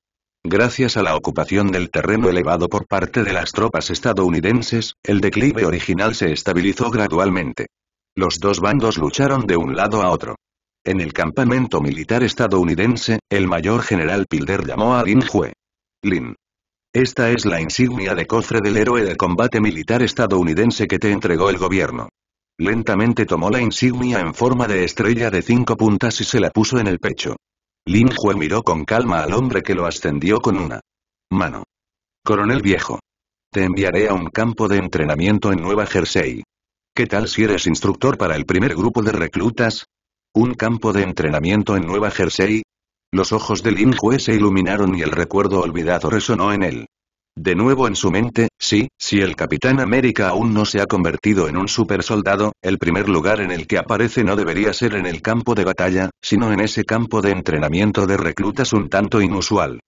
Gracias a la ocupación del terreno elevado por parte de las tropas estadounidenses, el declive original se estabilizó gradualmente. Los dos bandos lucharon de un lado a otro. En el campamento militar estadounidense, el mayor general Pilder llamó a Lin Hue. Lin. Esta es la insignia de cofre del héroe de combate militar estadounidense que te entregó el gobierno. Lentamente tomó la insignia en forma de estrella de cinco puntas y se la puso en el pecho. Lin miró con calma al hombre que lo ascendió con una mano. Coronel viejo. Te enviaré a un campo de entrenamiento en Nueva Jersey. ¿Qué tal si eres instructor para el primer grupo de reclutas? ¿Un campo de entrenamiento en Nueva Jersey? Los ojos de Lin se iluminaron y el recuerdo olvidado resonó en él. De nuevo en su mente, sí, si el Capitán América aún no se ha convertido en un supersoldado, el primer lugar en el que aparece no debería ser en el campo de batalla, sino en ese campo de entrenamiento de reclutas un tanto inusual.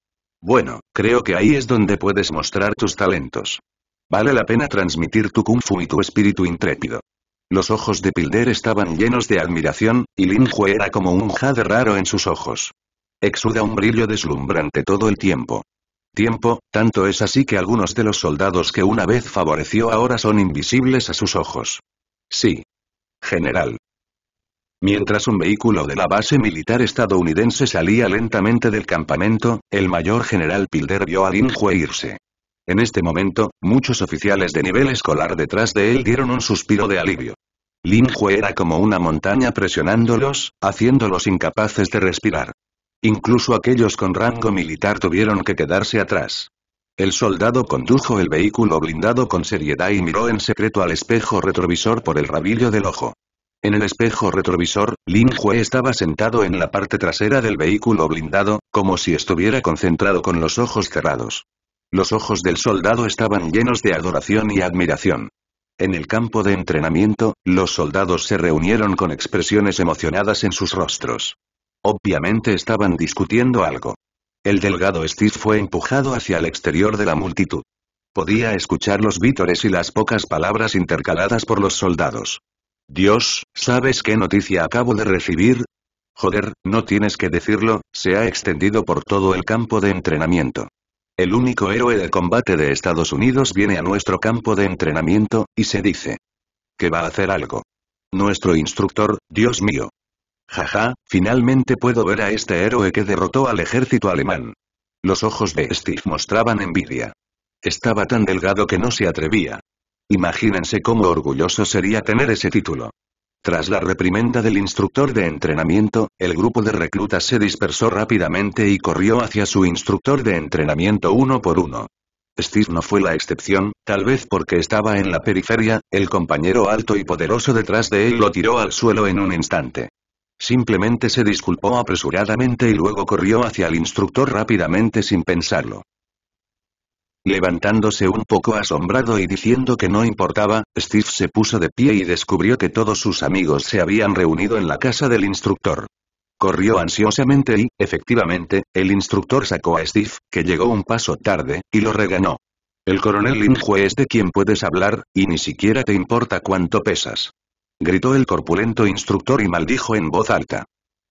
Bueno, creo que ahí es donde puedes mostrar tus talentos. Vale la pena transmitir tu kung fu y tu espíritu intrépido. Los ojos de Pilder estaban llenos de admiración, y Lin era como un jade raro en sus ojos. Exuda un brillo deslumbrante todo el tiempo tiempo, tanto es así que algunos de los soldados que una vez favoreció ahora son invisibles a sus ojos. Sí. General. Mientras un vehículo de la base militar estadounidense salía lentamente del campamento, el mayor general Pilder vio a Linjue irse. En este momento, muchos oficiales de nivel escolar detrás de él dieron un suspiro de alivio. Linjue era como una montaña presionándolos, haciéndolos incapaces de respirar. Incluso aquellos con rango militar tuvieron que quedarse atrás. El soldado condujo el vehículo blindado con seriedad y miró en secreto al espejo retrovisor por el rabillo del ojo. En el espejo retrovisor, Lin Hue estaba sentado en la parte trasera del vehículo blindado, como si estuviera concentrado con los ojos cerrados. Los ojos del soldado estaban llenos de adoración y admiración. En el campo de entrenamiento, los soldados se reunieron con expresiones emocionadas en sus rostros. Obviamente estaban discutiendo algo. El delgado Steve fue empujado hacia el exterior de la multitud. Podía escuchar los vítores y las pocas palabras intercaladas por los soldados. Dios, ¿sabes qué noticia acabo de recibir? Joder, no tienes que decirlo, se ha extendido por todo el campo de entrenamiento. El único héroe de combate de Estados Unidos viene a nuestro campo de entrenamiento, y se dice. Que va a hacer algo. Nuestro instructor, Dios mío. Jaja, finalmente puedo ver a este héroe que derrotó al ejército alemán. Los ojos de Steve mostraban envidia. Estaba tan delgado que no se atrevía. Imagínense cómo orgulloso sería tener ese título. Tras la reprimenda del instructor de entrenamiento, el grupo de reclutas se dispersó rápidamente y corrió hacia su instructor de entrenamiento uno por uno. Steve no fue la excepción, tal vez porque estaba en la periferia, el compañero alto y poderoso detrás de él lo tiró al suelo en un instante. Simplemente se disculpó apresuradamente y luego corrió hacia el instructor rápidamente sin pensarlo. Levantándose un poco asombrado y diciendo que no importaba, Steve se puso de pie y descubrió que todos sus amigos se habían reunido en la casa del instructor. Corrió ansiosamente y, efectivamente, el instructor sacó a Steve, que llegó un paso tarde, y lo reganó. El coronel Linjue es de quien puedes hablar, y ni siquiera te importa cuánto pesas gritó el corpulento instructor y maldijo en voz alta.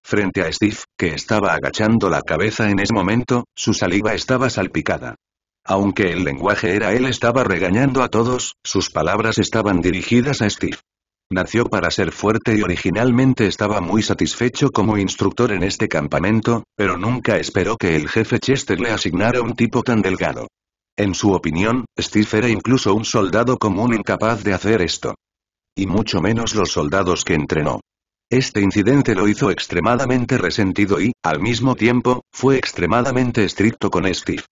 Frente a Steve, que estaba agachando la cabeza en ese momento, su saliva estaba salpicada. Aunque el lenguaje era él estaba regañando a todos, sus palabras estaban dirigidas a Steve. Nació para ser fuerte y originalmente estaba muy satisfecho como instructor en este campamento, pero nunca esperó que el jefe Chester le asignara un tipo tan delgado. En su opinión, Steve era incluso un soldado común incapaz de hacer esto y mucho menos los soldados que entrenó. Este incidente lo hizo extremadamente resentido y, al mismo tiempo, fue extremadamente estricto con Steve.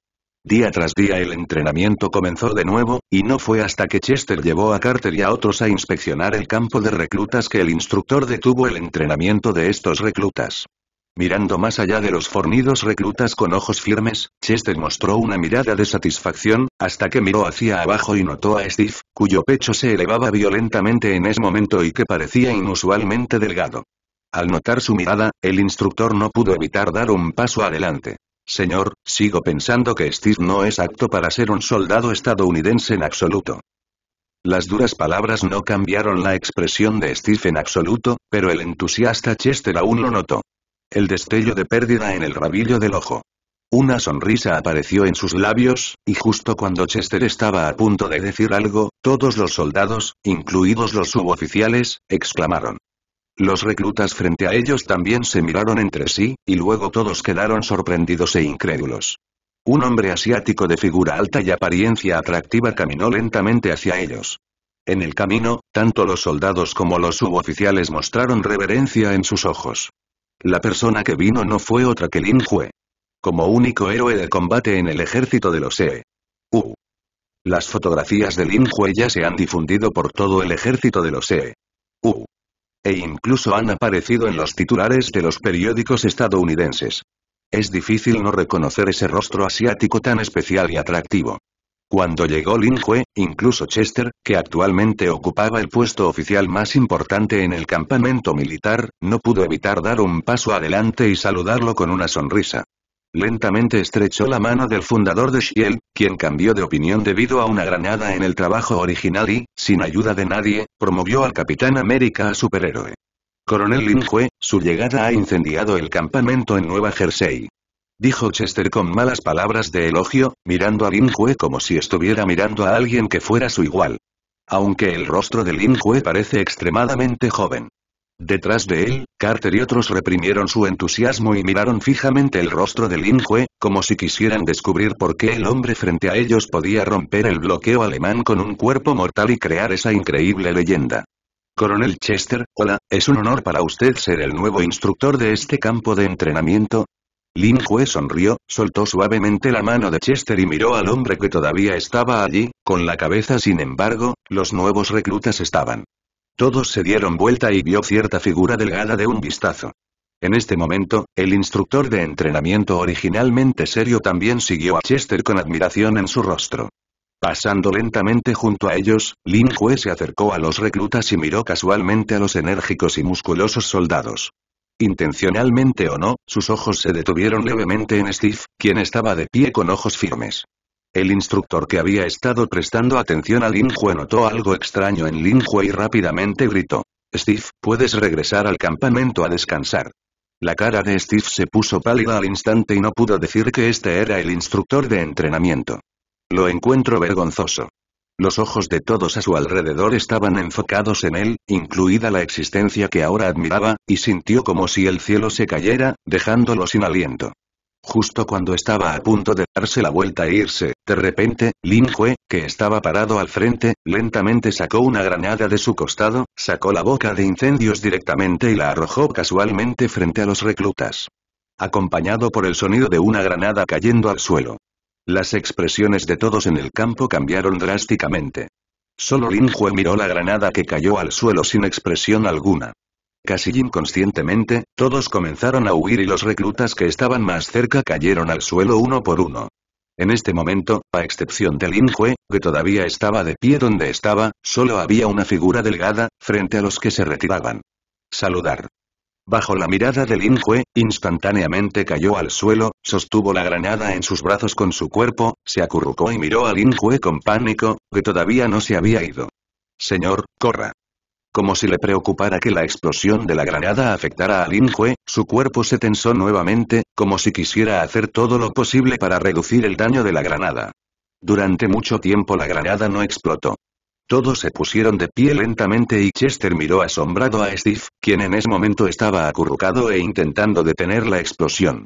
Día tras día el entrenamiento comenzó de nuevo, y no fue hasta que Chester llevó a Carter y a otros a inspeccionar el campo de reclutas que el instructor detuvo el entrenamiento de estos reclutas. Mirando más allá de los fornidos reclutas con ojos firmes, Chester mostró una mirada de satisfacción, hasta que miró hacia abajo y notó a Steve, cuyo pecho se elevaba violentamente en ese momento y que parecía inusualmente delgado. Al notar su mirada, el instructor no pudo evitar dar un paso adelante. Señor, sigo pensando que Steve no es apto para ser un soldado estadounidense en absoluto. Las duras palabras no cambiaron la expresión de Steve en absoluto, pero el entusiasta Chester aún lo notó el destello de pérdida en el rabillo del ojo. Una sonrisa apareció en sus labios, y justo cuando Chester estaba a punto de decir algo, todos los soldados, incluidos los suboficiales, exclamaron. Los reclutas frente a ellos también se miraron entre sí, y luego todos quedaron sorprendidos e incrédulos. Un hombre asiático de figura alta y apariencia atractiva caminó lentamente hacia ellos. En el camino, tanto los soldados como los suboficiales mostraron reverencia en sus ojos. La persona que vino no fue otra que Lin Jue. Como único héroe de combate en el ejército de los E. U. Las fotografías de Lin Jue ya se han difundido por todo el ejército de los E. U. E incluso han aparecido en los titulares de los periódicos estadounidenses. Es difícil no reconocer ese rostro asiático tan especial y atractivo. Cuando llegó Lin incluso Chester, que actualmente ocupaba el puesto oficial más importante en el campamento militar, no pudo evitar dar un paso adelante y saludarlo con una sonrisa. Lentamente estrechó la mano del fundador de Shield, quien cambió de opinión debido a una granada en el trabajo original y, sin ayuda de nadie, promovió al Capitán América a superhéroe. Coronel Lin su llegada ha incendiado el campamento en Nueva Jersey. Dijo Chester con malas palabras de elogio, mirando a Lin como si estuviera mirando a alguien que fuera su igual. Aunque el rostro de Lin parece extremadamente joven. Detrás de él, Carter y otros reprimieron su entusiasmo y miraron fijamente el rostro de Lin como si quisieran descubrir por qué el hombre frente a ellos podía romper el bloqueo alemán con un cuerpo mortal y crear esa increíble leyenda. Coronel Chester, hola, es un honor para usted ser el nuevo instructor de este campo de entrenamiento, Lin sonrió, soltó suavemente la mano de Chester y miró al hombre que todavía estaba allí, con la cabeza sin embargo, los nuevos reclutas estaban. Todos se dieron vuelta y vio cierta figura delgada de un vistazo. En este momento, el instructor de entrenamiento originalmente serio también siguió a Chester con admiración en su rostro. Pasando lentamente junto a ellos, Lin se acercó a los reclutas y miró casualmente a los enérgicos y musculosos soldados. Intencionalmente o no, sus ojos se detuvieron levemente en Steve, quien estaba de pie con ojos firmes. El instructor que había estado prestando atención a Linhue notó algo extraño en Linhue y rápidamente gritó. Steve, puedes regresar al campamento a descansar. La cara de Steve se puso pálida al instante y no pudo decir que este era el instructor de entrenamiento. Lo encuentro vergonzoso. Los ojos de todos a su alrededor estaban enfocados en él, incluida la existencia que ahora admiraba, y sintió como si el cielo se cayera, dejándolo sin aliento. Justo cuando estaba a punto de darse la vuelta e irse, de repente, Lin Hue, que estaba parado al frente, lentamente sacó una granada de su costado, sacó la boca de incendios directamente y la arrojó casualmente frente a los reclutas. Acompañado por el sonido de una granada cayendo al suelo. Las expresiones de todos en el campo cambiaron drásticamente. Solo Lin Hue miró la granada que cayó al suelo sin expresión alguna. Casi inconscientemente, todos comenzaron a huir y los reclutas que estaban más cerca cayeron al suelo uno por uno. En este momento, a excepción de Lin Hue, que todavía estaba de pie donde estaba, solo había una figura delgada, frente a los que se retiraban. Saludar. Bajo la mirada de Lin instantáneamente cayó al suelo, sostuvo la granada en sus brazos con su cuerpo, se acurrucó y miró a Lin con pánico, que todavía no se había ido. Señor, corra. Como si le preocupara que la explosión de la granada afectara a Lin su cuerpo se tensó nuevamente, como si quisiera hacer todo lo posible para reducir el daño de la granada. Durante mucho tiempo la granada no explotó. Todos se pusieron de pie lentamente y Chester miró asombrado a Steve, quien en ese momento estaba acurrucado e intentando detener la explosión.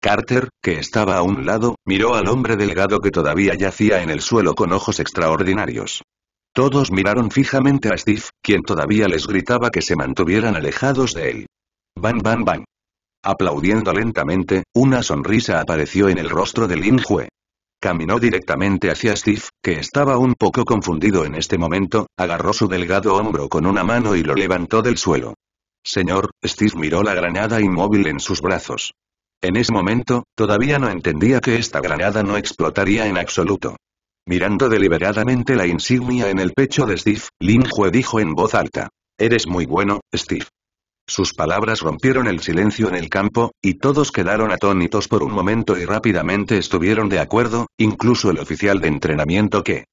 Carter, que estaba a un lado, miró al hombre delgado que todavía yacía en el suelo con ojos extraordinarios. Todos miraron fijamente a Steve, quien todavía les gritaba que se mantuvieran alejados de él. «¡Bang! ¡Bang! ¡Bang!» Aplaudiendo lentamente, una sonrisa apareció en el rostro de Lin Caminó directamente hacia Steve, que estaba un poco confundido en este momento, agarró su delgado hombro con una mano y lo levantó del suelo. Señor, Steve miró la granada inmóvil en sus brazos. En ese momento, todavía no entendía que esta granada no explotaría en absoluto. Mirando deliberadamente la insignia en el pecho de Steve, Lin Hue dijo en voz alta. Eres muy bueno, Steve. Sus palabras rompieron el silencio en el campo, y todos quedaron atónitos por un momento y rápidamente estuvieron de acuerdo, incluso el oficial de entrenamiento que,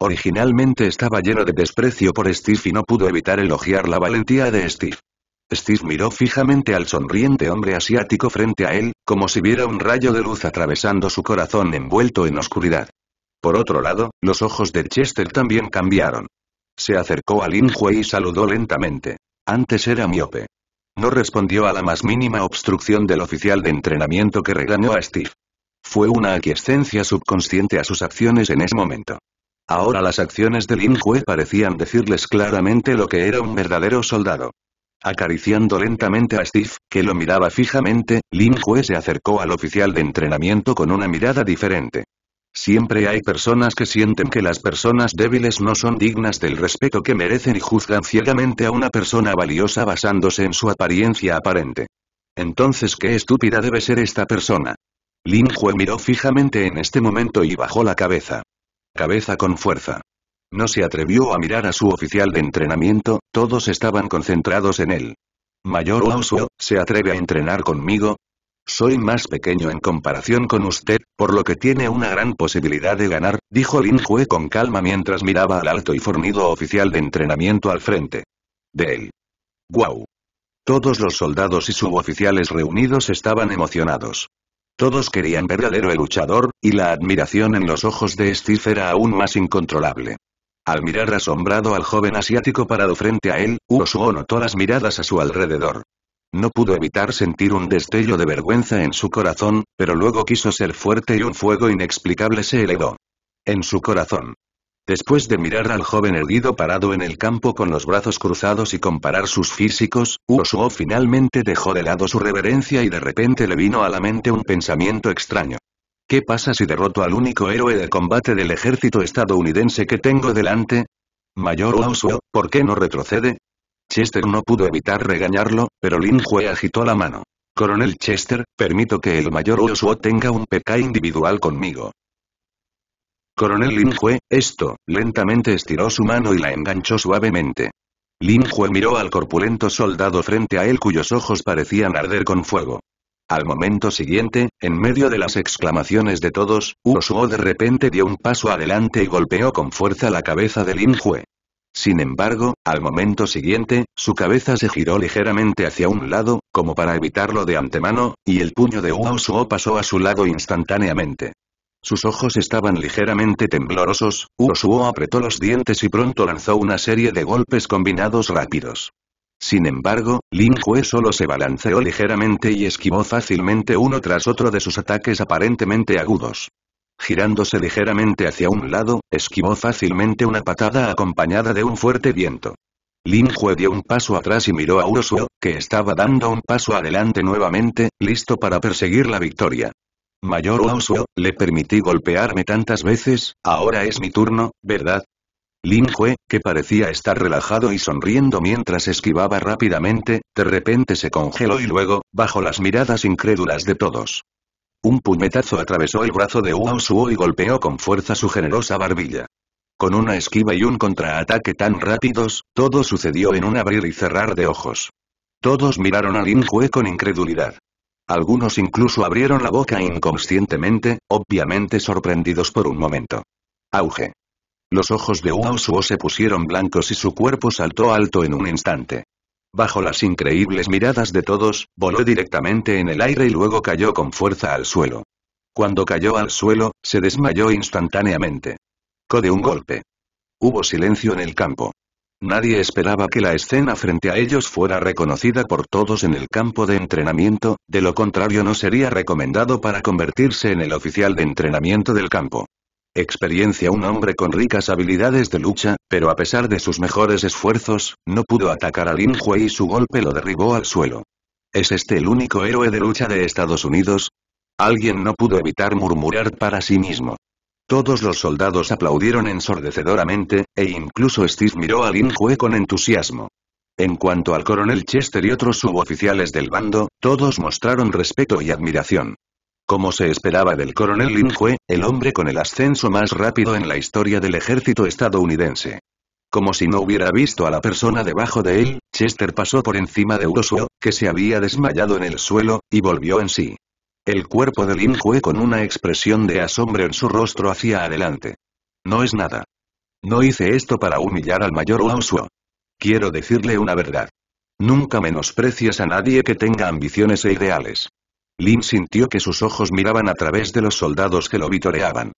Originalmente estaba lleno de desprecio por Steve y no pudo evitar elogiar la valentía de Steve. Steve miró fijamente al sonriente hombre asiático frente a él, como si viera un rayo de luz atravesando su corazón envuelto en oscuridad. Por otro lado, los ojos de Chester también cambiaron. Se acercó a Lin y saludó lentamente. Antes era miope. No respondió a la más mínima obstrucción del oficial de entrenamiento que regañó a Steve. Fue una aquiescencia subconsciente a sus acciones en ese momento. Ahora las acciones de Lin Hue parecían decirles claramente lo que era un verdadero soldado. Acariciando lentamente a Steve, que lo miraba fijamente, Lin Hue se acercó al oficial de entrenamiento con una mirada diferente. Siempre hay personas que sienten que las personas débiles no son dignas del respeto que merecen y juzgan ciegamente a una persona valiosa basándose en su apariencia aparente. Entonces qué estúpida debe ser esta persona. Lin Hue miró fijamente en este momento y bajó la cabeza. Cabeza con fuerza. No se atrevió a mirar a su oficial de entrenamiento, todos estaban concentrados en él. Mayor Wao se atreve a entrenar conmigo, soy más pequeño en comparación con usted, por lo que tiene una gran posibilidad de ganar, dijo Lin Jue con calma mientras miraba al alto y fornido oficial de entrenamiento al frente. De él. ¡Guau! Todos los soldados y suboficiales reunidos estaban emocionados. Todos querían ver al héroe luchador, y la admiración en los ojos de Steve era aún más incontrolable. Al mirar asombrado al joven asiático parado frente a él, suono notó las miradas a su alrededor. No pudo evitar sentir un destello de vergüenza en su corazón, pero luego quiso ser fuerte y un fuego inexplicable se elevó. En su corazón. Después de mirar al joven erguido parado en el campo con los brazos cruzados y comparar sus físicos, Uosuo finalmente dejó de lado su reverencia y de repente le vino a la mente un pensamiento extraño. ¿Qué pasa si derroto al único héroe de combate del ejército estadounidense que tengo delante? Mayor Uosuo, ¿por qué no retrocede? Chester no pudo evitar regañarlo, pero Lin Hue agitó la mano. Coronel Chester, permito que el mayor uso tenga un PK individual conmigo. Coronel Lin esto, lentamente estiró su mano y la enganchó suavemente. Lin Hue miró al corpulento soldado frente a él cuyos ojos parecían arder con fuego. Al momento siguiente, en medio de las exclamaciones de todos, Usuo de repente dio un paso adelante y golpeó con fuerza la cabeza de Lin Hue. Sin embargo, al momento siguiente, su cabeza se giró ligeramente hacia un lado, como para evitarlo de antemano, y el puño de Wu Suo pasó a su lado instantáneamente. Sus ojos estaban ligeramente temblorosos, Wu Suo apretó los dientes y pronto lanzó una serie de golpes combinados rápidos. Sin embargo, Lin Hue solo se balanceó ligeramente y esquivó fácilmente uno tras otro de sus ataques aparentemente agudos. Girándose ligeramente hacia un lado, esquivó fácilmente una patada acompañada de un fuerte viento. Lin Hue dio un paso atrás y miró a Urosuo, que estaba dando un paso adelante nuevamente, listo para perseguir la victoria. Mayor Urosuo, le permití golpearme tantas veces, ahora es mi turno, ¿verdad? Lin Hue, que parecía estar relajado y sonriendo mientras esquivaba rápidamente, de repente se congeló y luego, bajo las miradas incrédulas de todos, un puñetazo atravesó el brazo de Wao Suo y golpeó con fuerza su generosa barbilla. Con una esquiva y un contraataque tan rápidos, todo sucedió en un abrir y cerrar de ojos. Todos miraron a Lin con incredulidad. Algunos incluso abrieron la boca inconscientemente, obviamente sorprendidos por un momento. Auge. Los ojos de Wao Suo se pusieron blancos y su cuerpo saltó alto en un instante. Bajo las increíbles miradas de todos, voló directamente en el aire y luego cayó con fuerza al suelo. Cuando cayó al suelo, se desmayó instantáneamente. Code un golpe. Hubo silencio en el campo. Nadie esperaba que la escena frente a ellos fuera reconocida por todos en el campo de entrenamiento, de lo contrario no sería recomendado para convertirse en el oficial de entrenamiento del campo. Experiencia Un hombre con ricas habilidades de lucha, pero a pesar de sus mejores esfuerzos, no pudo atacar a Lin y su golpe lo derribó al suelo. ¿Es este el único héroe de lucha de Estados Unidos? Alguien no pudo evitar murmurar para sí mismo. Todos los soldados aplaudieron ensordecedoramente, e incluso Steve miró a Lin con entusiasmo. En cuanto al coronel Chester y otros suboficiales del bando, todos mostraron respeto y admiración. Como se esperaba del coronel Linhue, el hombre con el ascenso más rápido en la historia del ejército estadounidense. Como si no hubiera visto a la persona debajo de él, Chester pasó por encima de Urosuo, que se había desmayado en el suelo, y volvió en sí. El cuerpo de Lin con una expresión de asombro en su rostro hacia adelante. No es nada. No hice esto para humillar al mayor Urosuo. Quiero decirle una verdad. Nunca menosprecias a nadie que tenga ambiciones e ideales. Lin sintió que sus ojos miraban a través de los soldados que lo vitoreaban.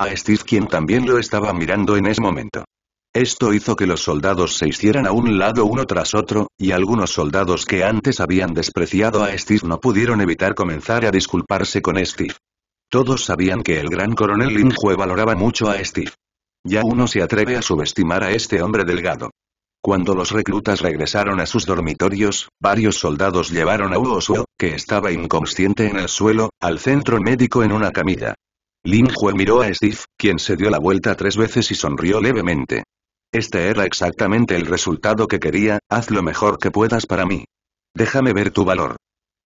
A Steve quien también lo estaba mirando en ese momento. Esto hizo que los soldados se hicieran a un lado uno tras otro, y algunos soldados que antes habían despreciado a Steve no pudieron evitar comenzar a disculparse con Steve. Todos sabían que el gran coronel Linjue valoraba mucho a Steve. Ya uno se atreve a subestimar a este hombre delgado. Cuando los reclutas regresaron a sus dormitorios, varios soldados llevaron a Suo, que estaba inconsciente en el suelo, al centro médico en una camilla. Lin miró a Steve, quien se dio la vuelta tres veces y sonrió levemente. Este era exactamente el resultado que quería, haz lo mejor que puedas para mí. Déjame ver tu valor.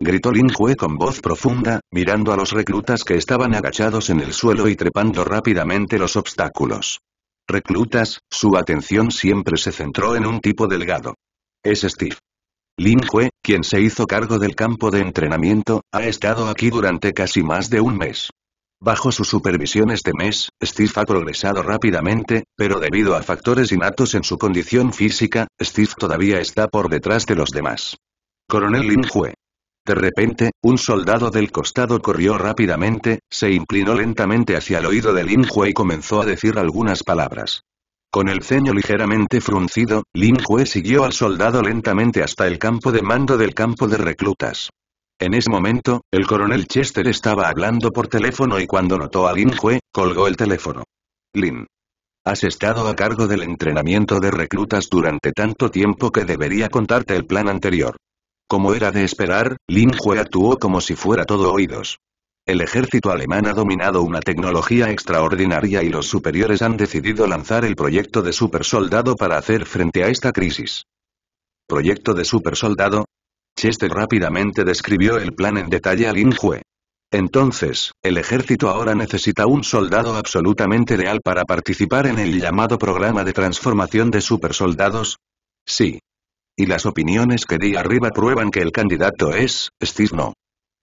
Gritó Lin con voz profunda, mirando a los reclutas que estaban agachados en el suelo y trepando rápidamente los obstáculos reclutas, su atención siempre se centró en un tipo delgado. Es Steve. Lin Hue, quien se hizo cargo del campo de entrenamiento, ha estado aquí durante casi más de un mes. Bajo su supervisión este mes, Steve ha progresado rápidamente, pero debido a factores innatos en su condición física, Steve todavía está por detrás de los demás. Coronel Lin de repente, un soldado del costado corrió rápidamente, se inclinó lentamente hacia el oído de Lin Hue y comenzó a decir algunas palabras. Con el ceño ligeramente fruncido, Lin Hue siguió al soldado lentamente hasta el campo de mando del campo de reclutas. En ese momento, el coronel Chester estaba hablando por teléfono y cuando notó a Lin Hue, colgó el teléfono. Lin. Has estado a cargo del entrenamiento de reclutas durante tanto tiempo que debería contarte el plan anterior. Como era de esperar, Lin actuó como si fuera todo oídos. El ejército alemán ha dominado una tecnología extraordinaria y los superiores han decidido lanzar el proyecto de supersoldado para hacer frente a esta crisis. ¿Proyecto de supersoldado? Chester rápidamente describió el plan en detalle a Lin Entonces, el ejército ahora necesita un soldado absolutamente leal para participar en el llamado programa de transformación de supersoldados. Sí, y las opiniones que di arriba prueban que el candidato es, Steve no.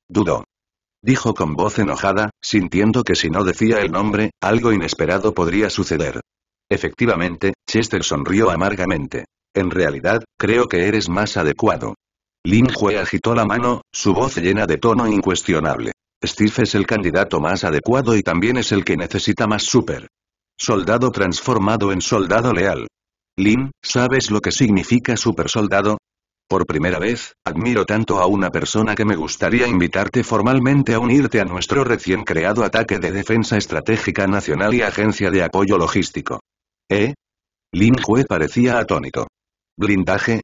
Dudo. Dijo con voz enojada, sintiendo que si no decía el nombre, algo inesperado podría suceder. Efectivamente, Chester sonrió amargamente. En realidad, creo que eres más adecuado. Lin Hue agitó la mano, su voz llena de tono incuestionable. Steve es el candidato más adecuado y también es el que necesita más super. Soldado transformado en soldado leal. Lin, ¿sabes lo que significa supersoldado? Por primera vez, admiro tanto a una persona que me gustaría invitarte formalmente a unirte a nuestro recién creado ataque de defensa estratégica nacional y agencia de apoyo logístico. ¿Eh? Lin Hue parecía atónito. ¿Blindaje?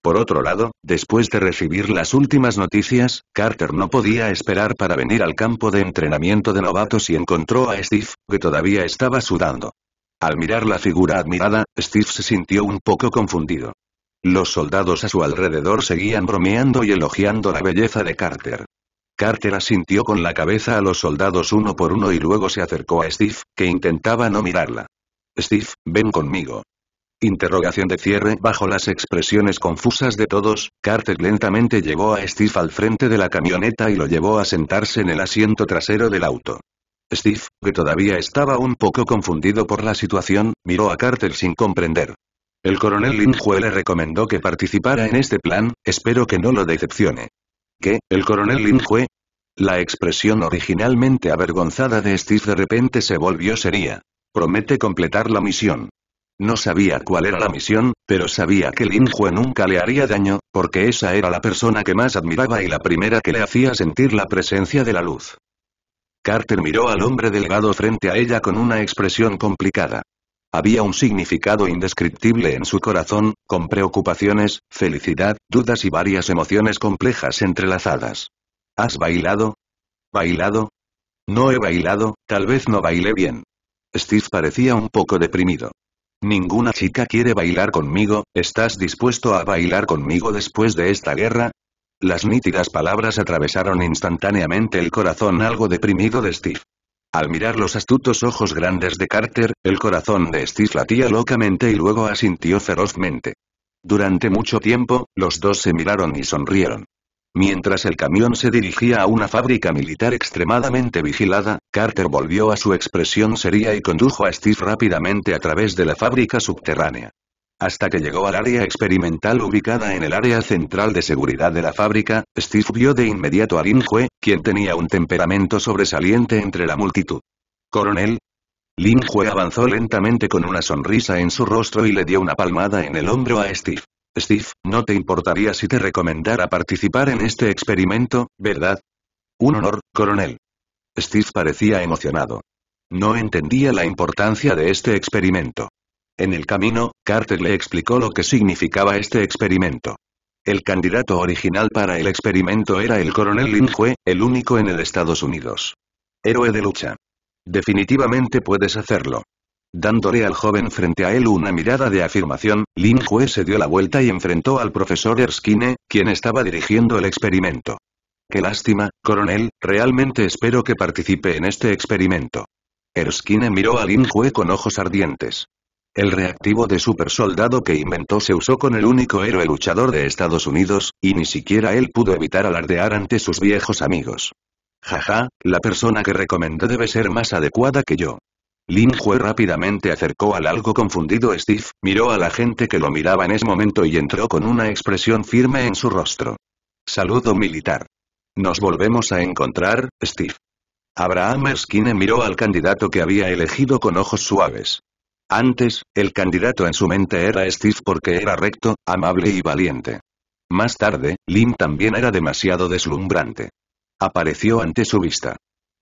Por otro lado, después de recibir las últimas noticias, Carter no podía esperar para venir al campo de entrenamiento de novatos y encontró a Steve, que todavía estaba sudando. Al mirar la figura admirada, Steve se sintió un poco confundido. Los soldados a su alrededor seguían bromeando y elogiando la belleza de Carter. Carter asintió con la cabeza a los soldados uno por uno y luego se acercó a Steve, que intentaba no mirarla. Steve, ven conmigo. Interrogación de cierre Bajo las expresiones confusas de todos, Carter lentamente llevó a Steve al frente de la camioneta y lo llevó a sentarse en el asiento trasero del auto. Steve, que todavía estaba un poco confundido por la situación, miró a Carter sin comprender. El coronel Linhue le recomendó que participara en este plan, espero que no lo decepcione. ¿Qué, el coronel Linhue? La expresión originalmente avergonzada de Steve de repente se volvió seria. Promete completar la misión. No sabía cuál era la misión, pero sabía que Linhue nunca le haría daño, porque esa era la persona que más admiraba y la primera que le hacía sentir la presencia de la luz. Carter miró al hombre delgado frente a ella con una expresión complicada. Había un significado indescriptible en su corazón, con preocupaciones, felicidad, dudas y varias emociones complejas entrelazadas. ¿Has bailado? ¿Bailado? No he bailado, tal vez no bailé bien. Steve parecía un poco deprimido. Ninguna chica quiere bailar conmigo, ¿estás dispuesto a bailar conmigo después de esta guerra? Las nítidas palabras atravesaron instantáneamente el corazón algo deprimido de Steve. Al mirar los astutos ojos grandes de Carter, el corazón de Steve latía locamente y luego asintió ferozmente. Durante mucho tiempo, los dos se miraron y sonrieron. Mientras el camión se dirigía a una fábrica militar extremadamente vigilada, Carter volvió a su expresión seria y condujo a Steve rápidamente a través de la fábrica subterránea. Hasta que llegó al área experimental ubicada en el área central de seguridad de la fábrica, Steve vio de inmediato a Hue, quien tenía un temperamento sobresaliente entre la multitud. Coronel, Lin Hue avanzó lentamente con una sonrisa en su rostro y le dio una palmada en el hombro a Steve. Steve, no te importaría si te recomendara participar en este experimento, ¿verdad? Un honor, coronel. Steve parecía emocionado. No entendía la importancia de este experimento. En el camino, Carter le explicó lo que significaba este experimento. El candidato original para el experimento era el coronel Lin el único en el Estados Unidos. Héroe de lucha. Definitivamente puedes hacerlo. Dándole al joven frente a él una mirada de afirmación, Lin se dio la vuelta y enfrentó al profesor Erskine, quien estaba dirigiendo el experimento. Qué lástima, coronel, realmente espero que participe en este experimento. Erskine miró a Lin Hue con ojos ardientes. El reactivo de supersoldado que inventó se usó con el único héroe luchador de Estados Unidos, y ni siquiera él pudo evitar alardear ante sus viejos amigos. Jaja, la persona que recomendó debe ser más adecuada que yo. Lin Hue rápidamente acercó al algo confundido Steve, miró a la gente que lo miraba en ese momento y entró con una expresión firme en su rostro. Saludo militar. Nos volvemos a encontrar, Steve. Abraham Erskine miró al candidato que había elegido con ojos suaves. Antes, el candidato en su mente era Steve porque era recto, amable y valiente. Más tarde, Lim también era demasiado deslumbrante. Apareció ante su vista.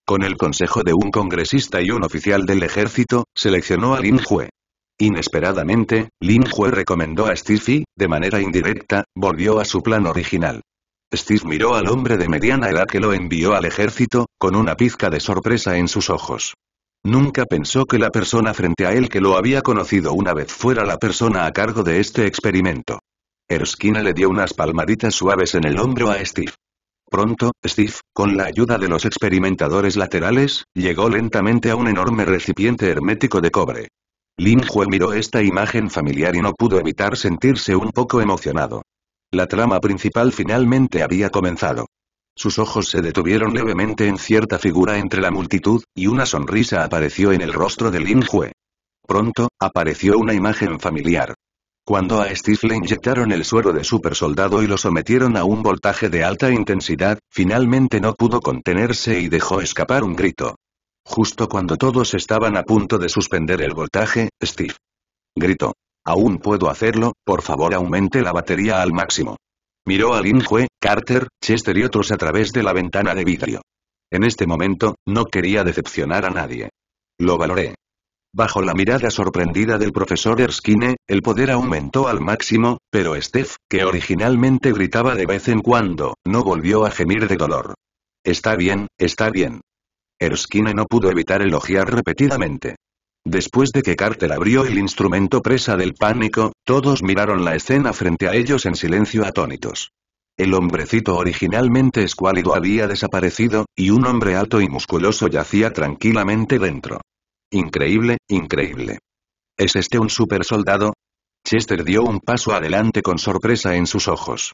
Con el consejo de un congresista y un oficial del ejército, seleccionó a Lin Hue. Inesperadamente, Lin Hue recomendó a Steve y, de manera indirecta, volvió a su plan original. Steve miró al hombre de mediana edad que lo envió al ejército, con una pizca de sorpresa en sus ojos. Nunca pensó que la persona frente a él que lo había conocido una vez fuera la persona a cargo de este experimento. Erskine le dio unas palmaditas suaves en el hombro a Steve. Pronto, Steve, con la ayuda de los experimentadores laterales, llegó lentamente a un enorme recipiente hermético de cobre. Lin miró esta imagen familiar y no pudo evitar sentirse un poco emocionado. La trama principal finalmente había comenzado. Sus ojos se detuvieron levemente en cierta figura entre la multitud, y una sonrisa apareció en el rostro de Lin Pronto, apareció una imagen familiar. Cuando a Steve le inyectaron el suero de supersoldado y lo sometieron a un voltaje de alta intensidad, finalmente no pudo contenerse y dejó escapar un grito. Justo cuando todos estaban a punto de suspender el voltaje, Steve gritó. Aún puedo hacerlo, por favor aumente la batería al máximo. Miró a Linjue, Carter, Chester y otros a través de la ventana de vidrio. En este momento, no quería decepcionar a nadie. Lo valoré. Bajo la mirada sorprendida del profesor Erskine, el poder aumentó al máximo, pero Steph, que originalmente gritaba de vez en cuando, no volvió a gemir de dolor. Está bien, está bien. Erskine no pudo evitar elogiar repetidamente. Después de que Carter abrió el instrumento presa del pánico, todos miraron la escena frente a ellos en silencio atónitos. El hombrecito originalmente escuálido había desaparecido, y un hombre alto y musculoso yacía tranquilamente dentro. Increíble, increíble. ¿Es este un supersoldado? Chester dio un paso adelante con sorpresa en sus ojos.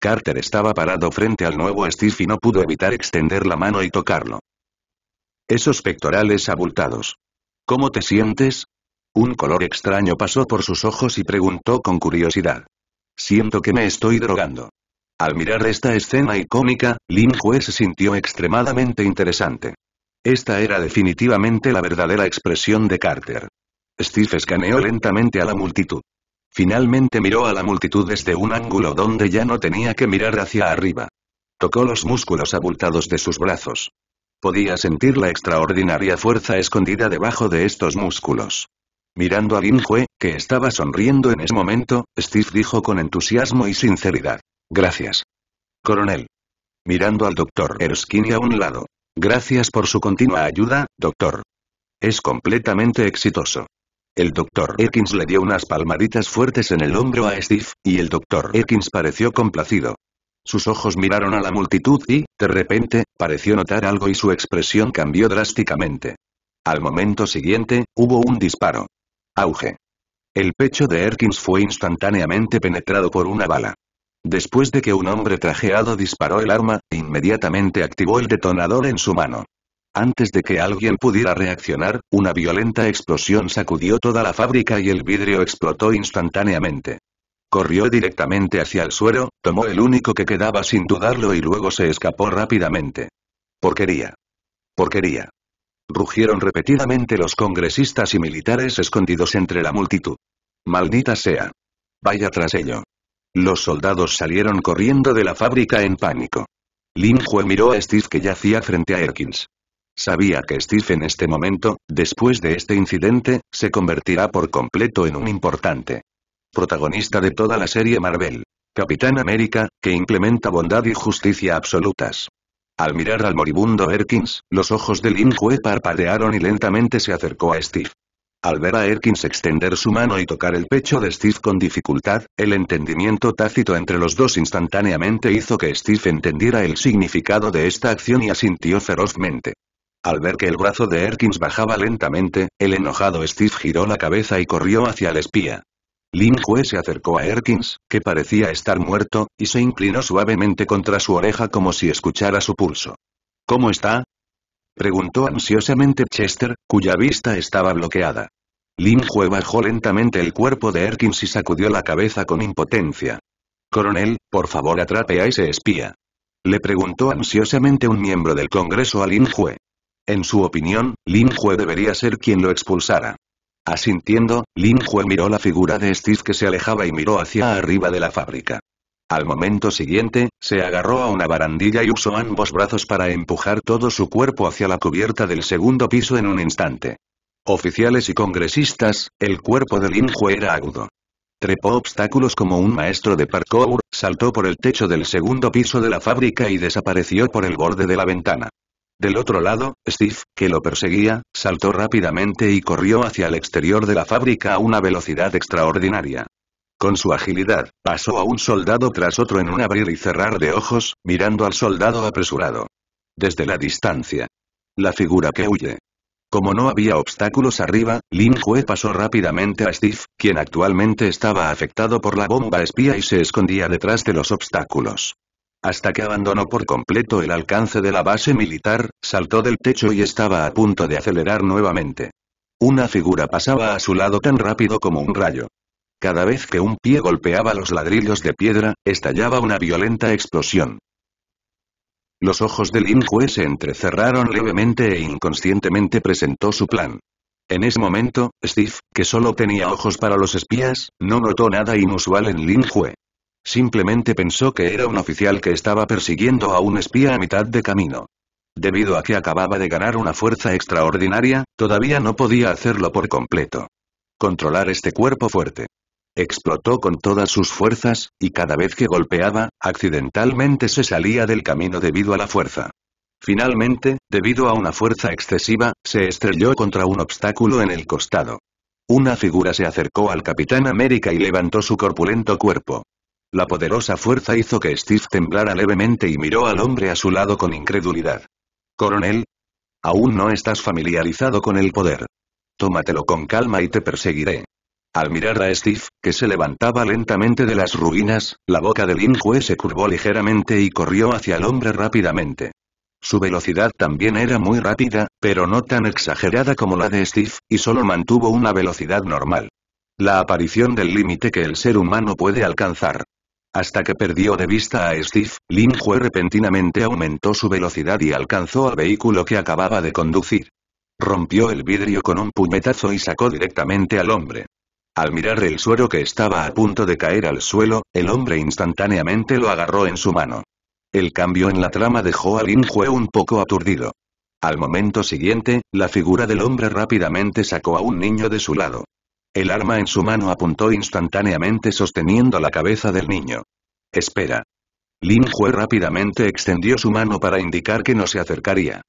Carter estaba parado frente al nuevo Steve y no pudo evitar extender la mano y tocarlo. Esos pectorales abultados. ¿Cómo te sientes? Un color extraño pasó por sus ojos y preguntó con curiosidad. Siento que me estoy drogando. Al mirar esta escena icónica, Lin Hue se sintió extremadamente interesante. Esta era definitivamente la verdadera expresión de Carter. Steve escaneó lentamente a la multitud. Finalmente miró a la multitud desde un ángulo donde ya no tenía que mirar hacia arriba. Tocó los músculos abultados de sus brazos. Podía sentir la extraordinaria fuerza escondida debajo de estos músculos. Mirando a Lin que estaba sonriendo en ese momento, Steve dijo con entusiasmo y sinceridad. Gracias. Coronel. Mirando al doctor Erskine a un lado. Gracias por su continua ayuda, doctor. Es completamente exitoso. El doctor Erskine le dio unas palmaditas fuertes en el hombro a Steve, y el doctor Ekins pareció complacido. Sus ojos miraron a la multitud y, de repente, pareció notar algo y su expresión cambió drásticamente. Al momento siguiente, hubo un disparo. Auge. El pecho de Erkins fue instantáneamente penetrado por una bala. Después de que un hombre trajeado disparó el arma, inmediatamente activó el detonador en su mano. Antes de que alguien pudiera reaccionar, una violenta explosión sacudió toda la fábrica y el vidrio explotó instantáneamente corrió directamente hacia el suero, tomó el único que quedaba sin dudarlo y luego se escapó rápidamente. Porquería. Porquería. Rugieron repetidamente los congresistas y militares escondidos entre la multitud. Maldita sea. Vaya tras ello. Los soldados salieron corriendo de la fábrica en pánico. Lin miró a Steve que yacía frente a Erkins. Sabía que Steve en este momento, después de este incidente, se convertirá por completo en un importante protagonista de toda la serie Marvel. Capitán América, que implementa bondad y justicia absolutas. Al mirar al moribundo Erkins, los ojos de Lin parpadearon y lentamente se acercó a Steve. Al ver a Erkins extender su mano y tocar el pecho de Steve con dificultad, el entendimiento tácito entre los dos instantáneamente hizo que Steve entendiera el significado de esta acción y asintió ferozmente. Al ver que el brazo de Erkins bajaba lentamente, el enojado Steve giró la cabeza y corrió hacia el espía. Lin Jue se acercó a Erkins, que parecía estar muerto, y se inclinó suavemente contra su oreja como si escuchara su pulso. ¿Cómo está? Preguntó ansiosamente Chester, cuya vista estaba bloqueada. Lin Jue bajó lentamente el cuerpo de Erkins y sacudió la cabeza con impotencia. Coronel, por favor atrape a ese espía. Le preguntó ansiosamente un miembro del Congreso a Lin Jue. En su opinión, Lin Jue debería ser quien lo expulsara. Asintiendo, Lin miró la figura de Steve que se alejaba y miró hacia arriba de la fábrica. Al momento siguiente, se agarró a una barandilla y usó ambos brazos para empujar todo su cuerpo hacia la cubierta del segundo piso en un instante. Oficiales y congresistas, el cuerpo de Lin era agudo. Trepó obstáculos como un maestro de parkour, saltó por el techo del segundo piso de la fábrica y desapareció por el borde de la ventana. Del otro lado, Steve, que lo perseguía, saltó rápidamente y corrió hacia el exterior de la fábrica a una velocidad extraordinaria. Con su agilidad, pasó a un soldado tras otro en un abrir y cerrar de ojos, mirando al soldado apresurado. Desde la distancia. La figura que huye. Como no había obstáculos arriba, Lin Hue pasó rápidamente a Steve, quien actualmente estaba afectado por la bomba espía y se escondía detrás de los obstáculos hasta que abandonó por completo el alcance de la base militar, saltó del techo y estaba a punto de acelerar nuevamente. Una figura pasaba a su lado tan rápido como un rayo. Cada vez que un pie golpeaba los ladrillos de piedra, estallaba una violenta explosión. Los ojos de Lin Hue se entrecerraron levemente e inconscientemente presentó su plan. En ese momento, Steve, que solo tenía ojos para los espías, no notó nada inusual en Lin Hue. Simplemente pensó que era un oficial que estaba persiguiendo a un espía a mitad de camino. Debido a que acababa de ganar una fuerza extraordinaria, todavía no podía hacerlo por completo. Controlar este cuerpo fuerte. Explotó con todas sus fuerzas, y cada vez que golpeaba, accidentalmente se salía del camino debido a la fuerza. Finalmente, debido a una fuerza excesiva, se estrelló contra un obstáculo en el costado. Una figura se acercó al Capitán América y levantó su corpulento cuerpo. La poderosa fuerza hizo que Steve temblara levemente y miró al hombre a su lado con incredulidad. Coronel. Aún no estás familiarizado con el poder. Tómatelo con calma y te perseguiré. Al mirar a Steve, que se levantaba lentamente de las ruinas, la boca del Injue se curvó ligeramente y corrió hacia el hombre rápidamente. Su velocidad también era muy rápida, pero no tan exagerada como la de Steve, y solo mantuvo una velocidad normal. La aparición del límite que el ser humano puede alcanzar. Hasta que perdió de vista a Steve, Lin Hue repentinamente aumentó su velocidad y alcanzó al vehículo que acababa de conducir. Rompió el vidrio con un puñetazo y sacó directamente al hombre. Al mirar el suero que estaba a punto de caer al suelo, el hombre instantáneamente lo agarró en su mano. El cambio en la trama dejó a Lin un poco aturdido. Al momento siguiente, la figura del hombre rápidamente sacó a un niño de su lado. El arma en su mano apuntó instantáneamente sosteniendo la cabeza del niño. Espera. Lin Hue rápidamente extendió su mano para indicar que no se acercaría.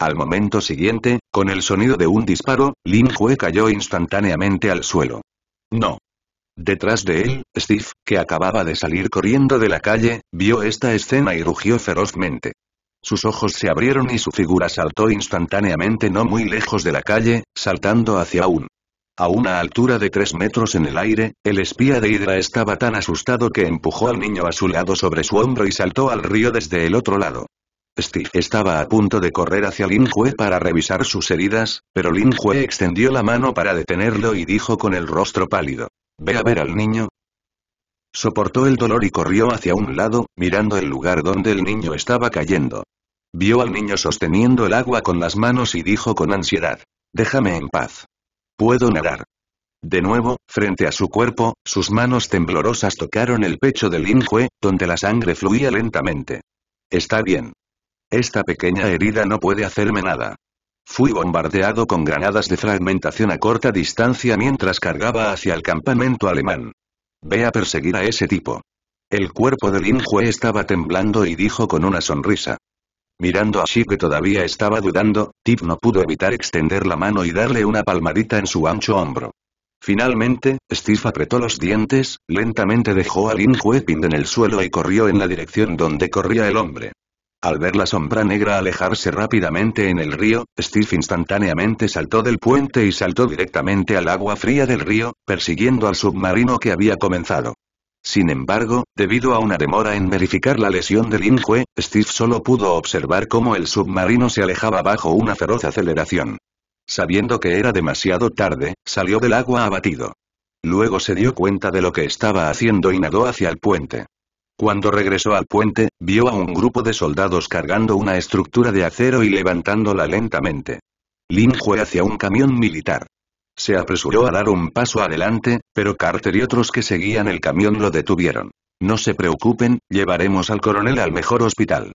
Al momento siguiente, con el sonido de un disparo, Lin Hue cayó instantáneamente al suelo. No. Detrás de él, Steve, que acababa de salir corriendo de la calle, vio esta escena y rugió ferozmente. Sus ojos se abrieron y su figura saltó instantáneamente no muy lejos de la calle, saltando hacia un a una altura de tres metros en el aire, el espía de Hydra estaba tan asustado que empujó al niño a su lado sobre su hombro y saltó al río desde el otro lado. Steve estaba a punto de correr hacia Lin Hue para revisar sus heridas, pero Lin extendió la mano para detenerlo y dijo con el rostro pálido. Ve a ver al niño. Soportó el dolor y corrió hacia un lado, mirando el lugar donde el niño estaba cayendo. Vio al niño sosteniendo el agua con las manos y dijo con ansiedad. Déjame en paz. Puedo nadar. De nuevo, frente a su cuerpo, sus manos temblorosas tocaron el pecho de Lin donde la sangre fluía lentamente. Está bien. Esta pequeña herida no puede hacerme nada. Fui bombardeado con granadas de fragmentación a corta distancia mientras cargaba hacia el campamento alemán. Ve a perseguir a ese tipo. El cuerpo de Lin estaba temblando y dijo con una sonrisa. Mirando a que todavía estaba dudando, Tip no pudo evitar extender la mano y darle una palmadita en su ancho hombro. Finalmente, Steve apretó los dientes, lentamente dejó a Lin Hueping en el suelo y corrió en la dirección donde corría el hombre. Al ver la sombra negra alejarse rápidamente en el río, Steve instantáneamente saltó del puente y saltó directamente al agua fría del río, persiguiendo al submarino que había comenzado. Sin embargo, debido a una demora en verificar la lesión de Lin Steve solo pudo observar cómo el submarino se alejaba bajo una feroz aceleración. Sabiendo que era demasiado tarde, salió del agua abatido. Luego se dio cuenta de lo que estaba haciendo y nadó hacia el puente. Cuando regresó al puente, vio a un grupo de soldados cargando una estructura de acero y levantándola lentamente. Lin hacia un camión militar. Se apresuró a dar un paso adelante, pero Carter y otros que seguían el camión lo detuvieron. No se preocupen, llevaremos al coronel al mejor hospital.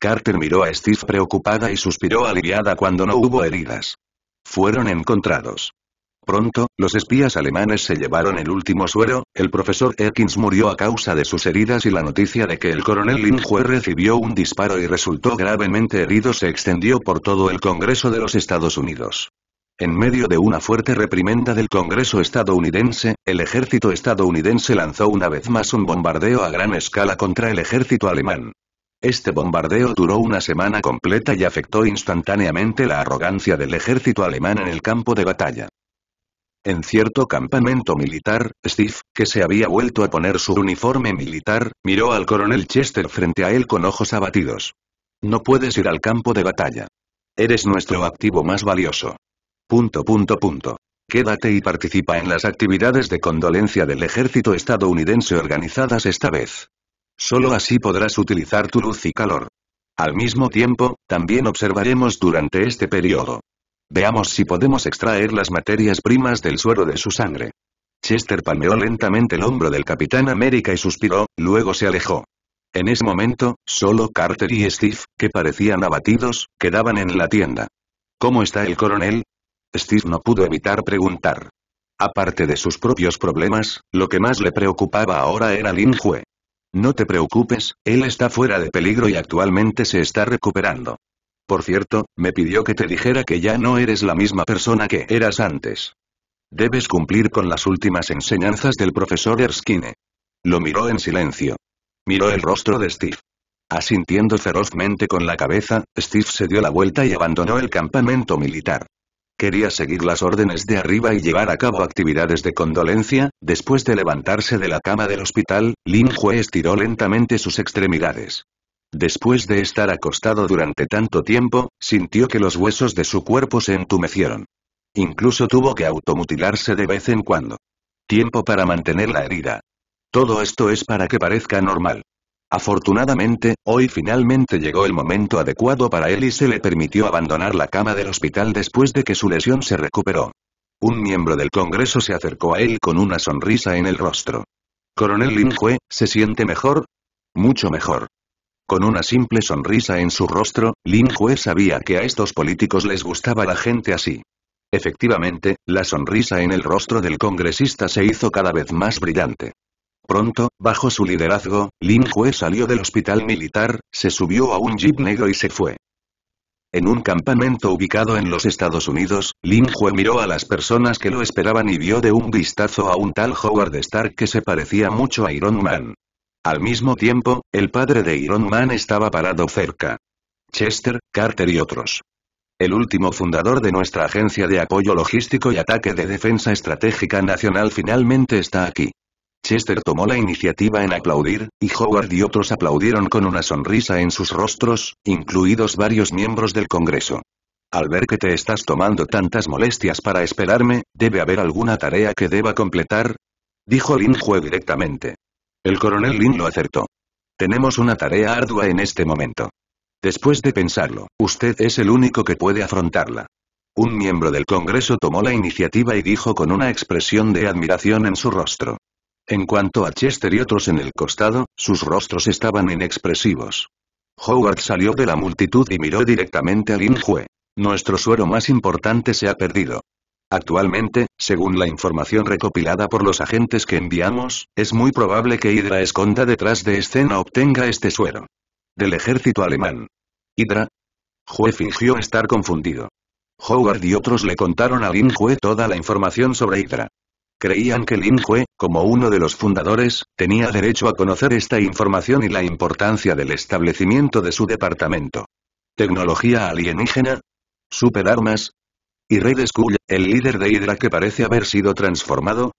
Carter miró a Steve preocupada y suspiró aliviada cuando no hubo heridas. Fueron encontrados. Pronto, los espías alemanes se llevaron el último suero, el profesor Ekins murió a causa de sus heridas y la noticia de que el coronel Linhue recibió un disparo y resultó gravemente herido se extendió por todo el Congreso de los Estados Unidos. En medio de una fuerte reprimenda del Congreso estadounidense, el ejército estadounidense lanzó una vez más un bombardeo a gran escala contra el ejército alemán. Este bombardeo duró una semana completa y afectó instantáneamente la arrogancia del ejército alemán en el campo de batalla. En cierto campamento militar, Steve, que se había vuelto a poner su uniforme militar, miró al coronel Chester frente a él con ojos abatidos. No puedes ir al campo de batalla. Eres nuestro activo más valioso. Punto punto punto. Quédate y participa en las actividades de condolencia del ejército estadounidense organizadas esta vez. Solo así podrás utilizar tu luz y calor. Al mismo tiempo, también observaremos durante este periodo. Veamos si podemos extraer las materias primas del suero de su sangre. Chester palmeó lentamente el hombro del Capitán América y suspiró, luego se alejó. En ese momento, solo Carter y Steve, que parecían abatidos, quedaban en la tienda. ¿Cómo está el coronel? Steve no pudo evitar preguntar. Aparte de sus propios problemas, lo que más le preocupaba ahora era Lin Hue. No te preocupes, él está fuera de peligro y actualmente se está recuperando. Por cierto, me pidió que te dijera que ya no eres la misma persona que eras antes. Debes cumplir con las últimas enseñanzas del profesor Erskine. Lo miró en silencio. Miró el rostro de Steve. Asintiendo ferozmente con la cabeza, Steve se dio la vuelta y abandonó el campamento militar. Quería seguir las órdenes de arriba y llevar a cabo actividades de condolencia, después de levantarse de la cama del hospital, Lin Hue estiró lentamente sus extremidades. Después de estar acostado durante tanto tiempo, sintió que los huesos de su cuerpo se entumecieron. Incluso tuvo que automutilarse de vez en cuando. Tiempo para mantener la herida. Todo esto es para que parezca normal. Afortunadamente, hoy finalmente llegó el momento adecuado para él y se le permitió abandonar la cama del hospital después de que su lesión se recuperó. Un miembro del Congreso se acercó a él con una sonrisa en el rostro. Coronel Linjue, ¿se siente mejor? Mucho mejor. Con una simple sonrisa en su rostro, Linjue sabía que a estos políticos les gustaba la gente así. Efectivamente, la sonrisa en el rostro del congresista se hizo cada vez más brillante. Pronto, bajo su liderazgo, Lin Jue salió del hospital militar, se subió a un jeep negro y se fue. En un campamento ubicado en los Estados Unidos, Lin Jue miró a las personas que lo esperaban y vio de un vistazo a un tal Howard Stark que se parecía mucho a Iron Man. Al mismo tiempo, el padre de Iron Man estaba parado cerca. Chester, Carter y otros. El último fundador de nuestra Agencia de Apoyo Logístico y Ataque de Defensa Estratégica Nacional finalmente está aquí. Chester tomó la iniciativa en aplaudir, y Howard y otros aplaudieron con una sonrisa en sus rostros, incluidos varios miembros del Congreso. Al ver que te estás tomando tantas molestias para esperarme, debe haber alguna tarea que deba completar. Dijo Lin Hue directamente. El coronel Lin lo acertó. Tenemos una tarea ardua en este momento. Después de pensarlo, usted es el único que puede afrontarla. Un miembro del Congreso tomó la iniciativa y dijo con una expresión de admiración en su rostro. En cuanto a Chester y otros en el costado, sus rostros estaban inexpresivos. Howard salió de la multitud y miró directamente al Injue. Nuestro suero más importante se ha perdido. Actualmente, según la información recopilada por los agentes que enviamos, es muy probable que Hydra esconda detrás de escena obtenga este suero. Del ejército alemán. ¿Hydra? Hue fingió estar confundido. Howard y otros le contaron a Lin toda la información sobre Hydra. Creían que Lin Jue, como uno de los fundadores, tenía derecho a conocer esta información y la importancia del establecimiento de su departamento. ¿Tecnología alienígena? ¿Superarmas? ¿Y Red Skull, el líder de Hydra que parece haber sido transformado?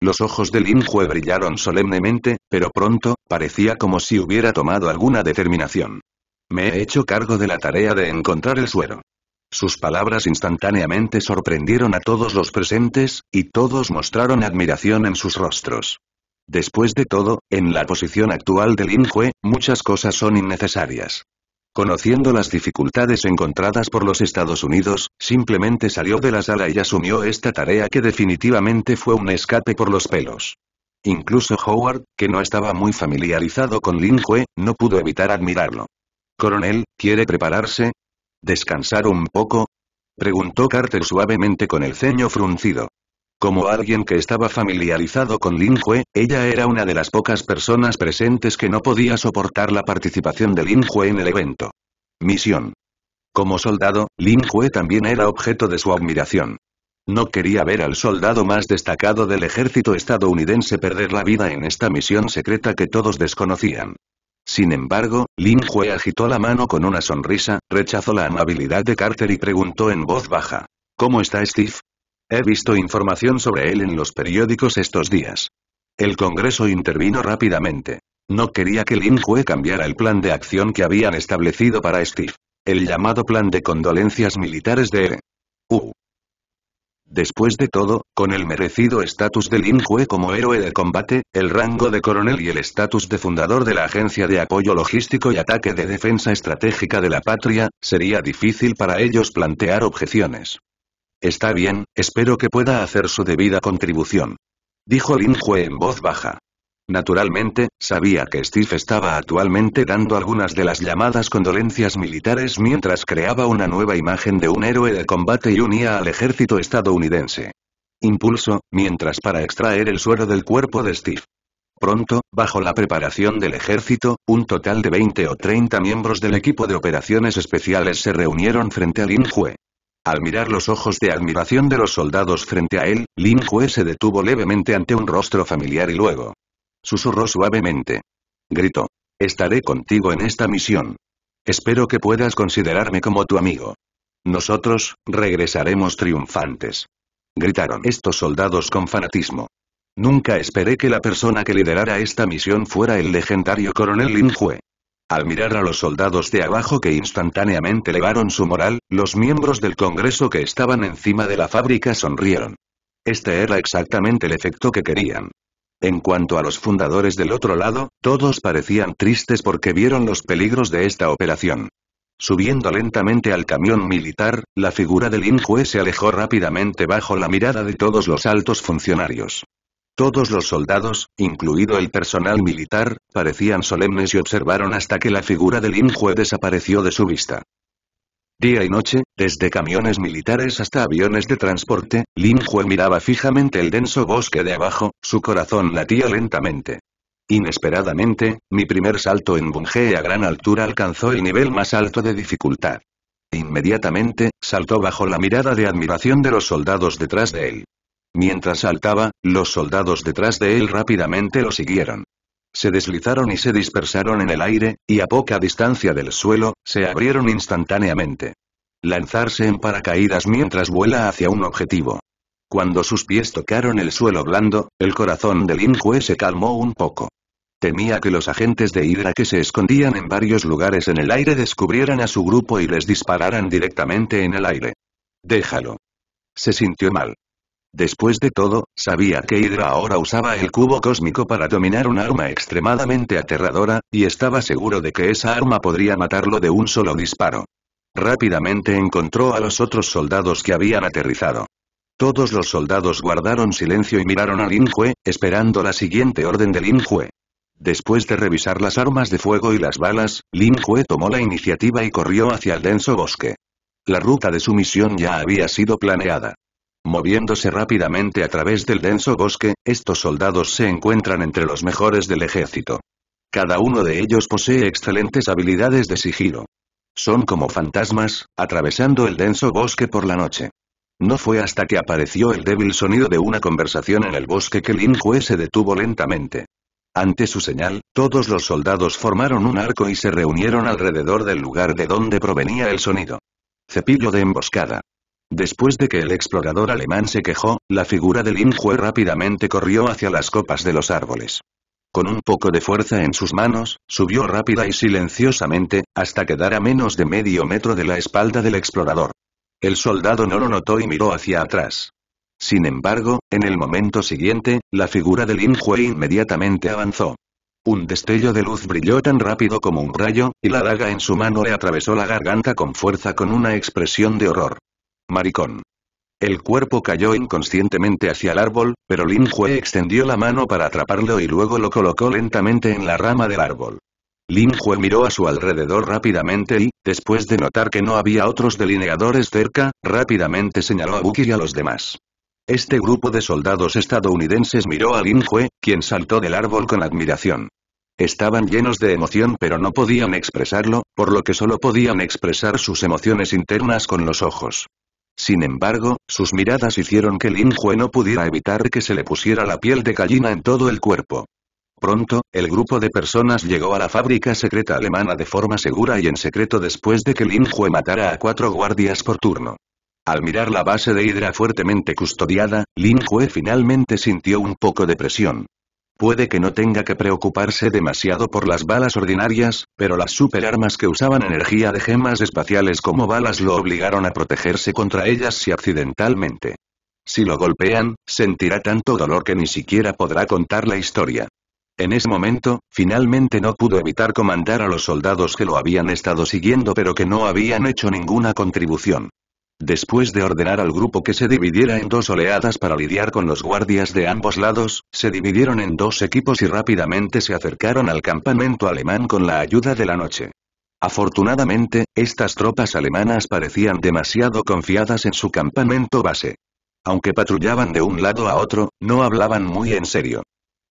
Los ojos de Lin brillaron solemnemente, pero pronto, parecía como si hubiera tomado alguna determinación. Me he hecho cargo de la tarea de encontrar el suero. Sus palabras instantáneamente sorprendieron a todos los presentes, y todos mostraron admiración en sus rostros. Después de todo, en la posición actual Lin Hue, muchas cosas son innecesarias. Conociendo las dificultades encontradas por los Estados Unidos, simplemente salió de la sala y asumió esta tarea que definitivamente fue un escape por los pelos. Incluso Howard, que no estaba muy familiarizado con Lin no pudo evitar admirarlo. Coronel, ¿quiere prepararse? ¿Descansar un poco? Preguntó Carter suavemente con el ceño fruncido. Como alguien que estaba familiarizado con Lin ella era una de las pocas personas presentes que no podía soportar la participación de Lin Hue en el evento. Misión. Como soldado, Lin Hue también era objeto de su admiración. No quería ver al soldado más destacado del ejército estadounidense perder la vida en esta misión secreta que todos desconocían. Sin embargo, Lin Hue agitó la mano con una sonrisa, rechazó la amabilidad de Carter y preguntó en voz baja. ¿Cómo está Steve? He visto información sobre él en los periódicos estos días. El Congreso intervino rápidamente. No quería que Lin Hue cambiara el plan de acción que habían establecido para Steve. El llamado Plan de Condolencias Militares de E. Después de todo, con el merecido estatus de Lin como héroe de combate, el rango de coronel y el estatus de fundador de la Agencia de Apoyo Logístico y Ataque de Defensa Estratégica de la Patria, sería difícil para ellos plantear objeciones. Está bien, espero que pueda hacer su debida contribución. Dijo Lin en voz baja. Naturalmente, sabía que Steve estaba actualmente dando algunas de las llamadas condolencias militares mientras creaba una nueva imagen de un héroe de combate y unía al ejército estadounidense. Impulso, mientras para extraer el suero del cuerpo de Steve. Pronto, bajo la preparación del ejército, un total de 20 o 30 miembros del equipo de operaciones especiales se reunieron frente a Lin Hue. Al mirar los ojos de admiración de los soldados frente a él, Lin Hue se detuvo levemente ante un rostro familiar y luego, Susurró suavemente. Gritó. Estaré contigo en esta misión. Espero que puedas considerarme como tu amigo. Nosotros, regresaremos triunfantes. Gritaron estos soldados con fanatismo. Nunca esperé que la persona que liderara esta misión fuera el legendario coronel Lin Al mirar a los soldados de abajo que instantáneamente elevaron su moral, los miembros del Congreso que estaban encima de la fábrica sonrieron. Este era exactamente el efecto que querían. En cuanto a los fundadores del otro lado, todos parecían tristes porque vieron los peligros de esta operación. Subiendo lentamente al camión militar, la figura del Injue se alejó rápidamente bajo la mirada de todos los altos funcionarios. Todos los soldados, incluido el personal militar, parecían solemnes y observaron hasta que la figura del Injue desapareció de su vista. Día y noche, desde camiones militares hasta aviones de transporte, Lin Hue miraba fijamente el denso bosque de abajo, su corazón latía lentamente. Inesperadamente, mi primer salto en Bungee a gran altura alcanzó el nivel más alto de dificultad. Inmediatamente, saltó bajo la mirada de admiración de los soldados detrás de él. Mientras saltaba, los soldados detrás de él rápidamente lo siguieron se deslizaron y se dispersaron en el aire, y a poca distancia del suelo, se abrieron instantáneamente. Lanzarse en paracaídas mientras vuela hacia un objetivo. Cuando sus pies tocaron el suelo blando, el corazón de Lin se calmó un poco. Temía que los agentes de Hydra que se escondían en varios lugares en el aire descubrieran a su grupo y les dispararan directamente en el aire. Déjalo. Se sintió mal. Después de todo, sabía que Hydra ahora usaba el cubo cósmico para dominar un arma extremadamente aterradora, y estaba seguro de que esa arma podría matarlo de un solo disparo. Rápidamente encontró a los otros soldados que habían aterrizado. Todos los soldados guardaron silencio y miraron a Lin Hue, esperando la siguiente orden de Lin Hue. Después de revisar las armas de fuego y las balas, Lin Hue tomó la iniciativa y corrió hacia el denso bosque. La ruta de su misión ya había sido planeada. Moviéndose rápidamente a través del denso bosque, estos soldados se encuentran entre los mejores del ejército. Cada uno de ellos posee excelentes habilidades de sigilo. Son como fantasmas, atravesando el denso bosque por la noche. No fue hasta que apareció el débil sonido de una conversación en el bosque que Lin Hue se detuvo lentamente. Ante su señal, todos los soldados formaron un arco y se reunieron alrededor del lugar de donde provenía el sonido. Cepillo de emboscada. Después de que el explorador alemán se quejó, la figura del Injue rápidamente corrió hacia las copas de los árboles. Con un poco de fuerza en sus manos, subió rápida y silenciosamente, hasta quedar a menos de medio metro de la espalda del explorador. El soldado no lo notó y miró hacia atrás. Sin embargo, en el momento siguiente, la figura del Injue inmediatamente avanzó. Un destello de luz brilló tan rápido como un rayo, y la daga en su mano le atravesó la garganta con fuerza con una expresión de horror. Maricón. El cuerpo cayó inconscientemente hacia el árbol, pero Lin Hue extendió la mano para atraparlo y luego lo colocó lentamente en la rama del árbol. Lin Hue miró a su alrededor rápidamente y, después de notar que no había otros delineadores cerca, rápidamente señaló a Buki y a los demás. Este grupo de soldados estadounidenses miró a Lin Hue, quien saltó del árbol con admiración. Estaban llenos de emoción pero no podían expresarlo, por lo que solo podían expresar sus emociones internas con los ojos. Sin embargo, sus miradas hicieron que Lin no pudiera evitar que se le pusiera la piel de gallina en todo el cuerpo. Pronto, el grupo de personas llegó a la fábrica secreta alemana de forma segura y en secreto después de que Lin matara a cuatro guardias por turno. Al mirar la base de Hydra fuertemente custodiada, Lin finalmente sintió un poco de presión. Puede que no tenga que preocuparse demasiado por las balas ordinarias, pero las superarmas que usaban energía de gemas espaciales como balas lo obligaron a protegerse contra ellas si accidentalmente. Si lo golpean, sentirá tanto dolor que ni siquiera podrá contar la historia. En ese momento, finalmente no pudo evitar comandar a los soldados que lo habían estado siguiendo pero que no habían hecho ninguna contribución. Después de ordenar al grupo que se dividiera en dos oleadas para lidiar con los guardias de ambos lados, se dividieron en dos equipos y rápidamente se acercaron al campamento alemán con la ayuda de la noche. Afortunadamente, estas tropas alemanas parecían demasiado confiadas en su campamento base. Aunque patrullaban de un lado a otro, no hablaban muy en serio.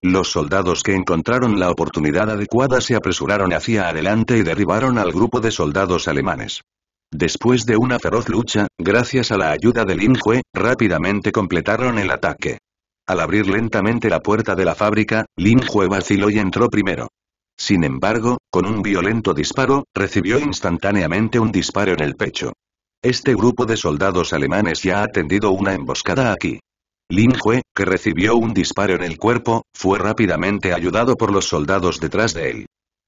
Los soldados que encontraron la oportunidad adecuada se apresuraron hacia adelante y derribaron al grupo de soldados alemanes. Después de una feroz lucha, gracias a la ayuda de Lin Hue, rápidamente completaron el ataque. Al abrir lentamente la puerta de la fábrica, Lin Hue vaciló y entró primero. Sin embargo, con un violento disparo, recibió instantáneamente un disparo en el pecho. Este grupo de soldados alemanes ya ha tendido una emboscada aquí. Lin Hue, que recibió un disparo en el cuerpo, fue rápidamente ayudado por los soldados detrás de él.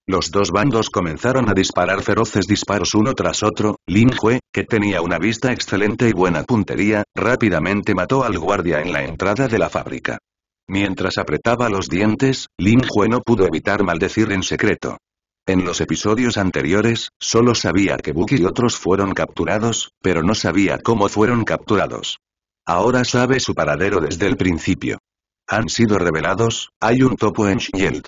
Los dos bandos comenzaron a disparar feroces disparos uno tras otro, Lin Jue, que tenía una vista excelente y buena puntería, rápidamente mató al guardia en la entrada de la fábrica. Mientras apretaba los dientes, Lin Jue no pudo evitar maldecir en secreto. En los episodios anteriores, solo sabía que Buki y otros fueron capturados, pero no sabía cómo fueron capturados. Ahora sabe su paradero desde el principio. Han sido revelados, hay un topo en Shield.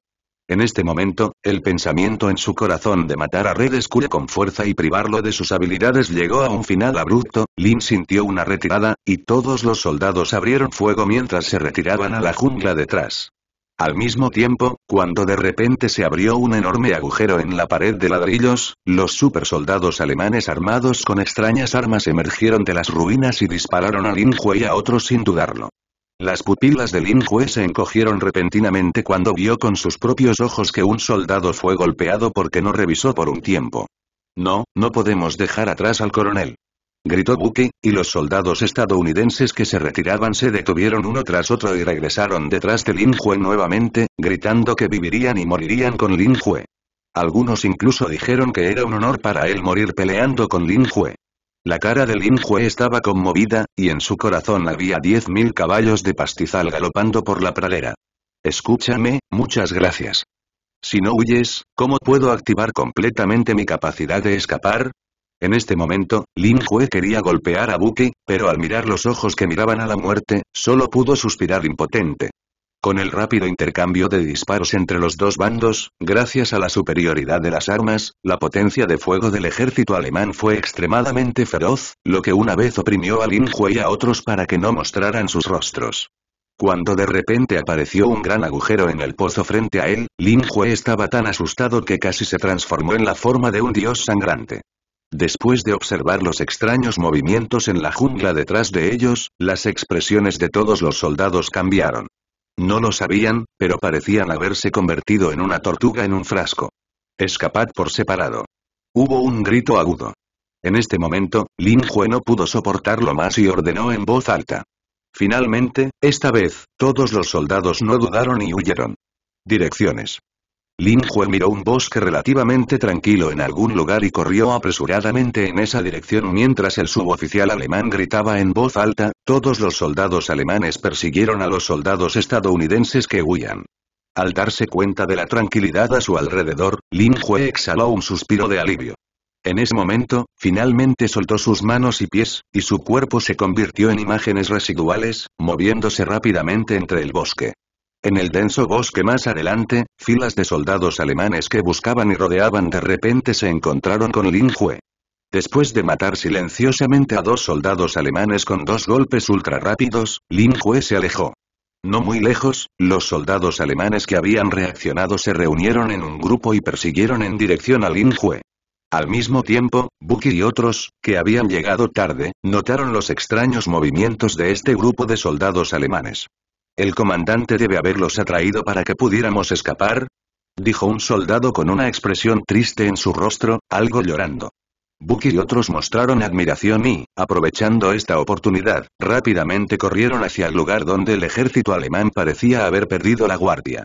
En este momento, el pensamiento en su corazón de matar a Red Skull con fuerza y privarlo de sus habilidades llegó a un final abrupto, Lin sintió una retirada, y todos los soldados abrieron fuego mientras se retiraban a la jungla detrás. Al mismo tiempo, cuando de repente se abrió un enorme agujero en la pared de ladrillos, los supersoldados alemanes armados con extrañas armas emergieron de las ruinas y dispararon a Lin y a otros sin dudarlo. Las pupilas de Lin Hue se encogieron repentinamente cuando vio con sus propios ojos que un soldado fue golpeado porque no revisó por un tiempo. No, no podemos dejar atrás al coronel. Gritó Buque, y los soldados estadounidenses que se retiraban se detuvieron uno tras otro y regresaron detrás de Lin Hue nuevamente, gritando que vivirían y morirían con Lin Hue. Algunos incluso dijeron que era un honor para él morir peleando con Lin Hue. La cara de Lin Jue estaba conmovida, y en su corazón había diez mil caballos de pastizal galopando por la pradera. Escúchame, muchas gracias. Si no huyes, ¿cómo puedo activar completamente mi capacidad de escapar? En este momento, Lin Jue quería golpear a Buki, pero al mirar los ojos que miraban a la muerte, solo pudo suspirar impotente. Con el rápido intercambio de disparos entre los dos bandos, gracias a la superioridad de las armas, la potencia de fuego del ejército alemán fue extremadamente feroz, lo que una vez oprimió a Lin Linhue y a otros para que no mostraran sus rostros. Cuando de repente apareció un gran agujero en el pozo frente a él, Linhue estaba tan asustado que casi se transformó en la forma de un dios sangrante. Después de observar los extraños movimientos en la jungla detrás de ellos, las expresiones de todos los soldados cambiaron. No lo sabían, pero parecían haberse convertido en una tortuga en un frasco. Escapad por separado. Hubo un grito agudo. En este momento, Lin Hue no pudo soportarlo más y ordenó en voz alta. Finalmente, esta vez, todos los soldados no dudaron y huyeron. Direcciones. Lin miró un bosque relativamente tranquilo en algún lugar y corrió apresuradamente en esa dirección mientras el suboficial alemán gritaba en voz alta, todos los soldados alemanes persiguieron a los soldados estadounidenses que huían. Al darse cuenta de la tranquilidad a su alrededor, Lin exhaló un suspiro de alivio. En ese momento, finalmente soltó sus manos y pies, y su cuerpo se convirtió en imágenes residuales, moviéndose rápidamente entre el bosque. En el denso bosque más adelante, filas de soldados alemanes que buscaban y rodeaban de repente se encontraron con Lin Jue. Después de matar silenciosamente a dos soldados alemanes con dos golpes ultra rápidos, Lin Jue se alejó. No muy lejos, los soldados alemanes que habían reaccionado se reunieron en un grupo y persiguieron en dirección a Lin Al mismo tiempo, Buki y otros, que habían llegado tarde, notaron los extraños movimientos de este grupo de soldados alemanes. El comandante debe haberlos atraído para que pudiéramos escapar, dijo un soldado con una expresión triste en su rostro, algo llorando. Bucky y otros mostraron admiración y, aprovechando esta oportunidad, rápidamente corrieron hacia el lugar donde el ejército alemán parecía haber perdido la guardia.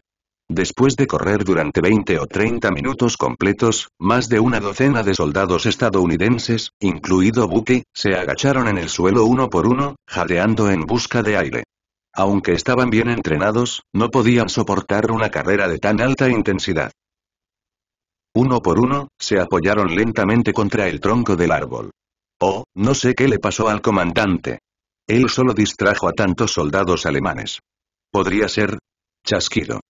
Después de correr durante 20 o 30 minutos completos, más de una docena de soldados estadounidenses, incluido Bucky, se agacharon en el suelo uno por uno, jadeando en busca de aire. Aunque estaban bien entrenados, no podían soportar una carrera de tan alta intensidad. Uno por uno, se apoyaron lentamente contra el tronco del árbol. Oh, no sé qué le pasó al comandante. Él solo distrajo a tantos soldados alemanes. Podría ser... chasquido.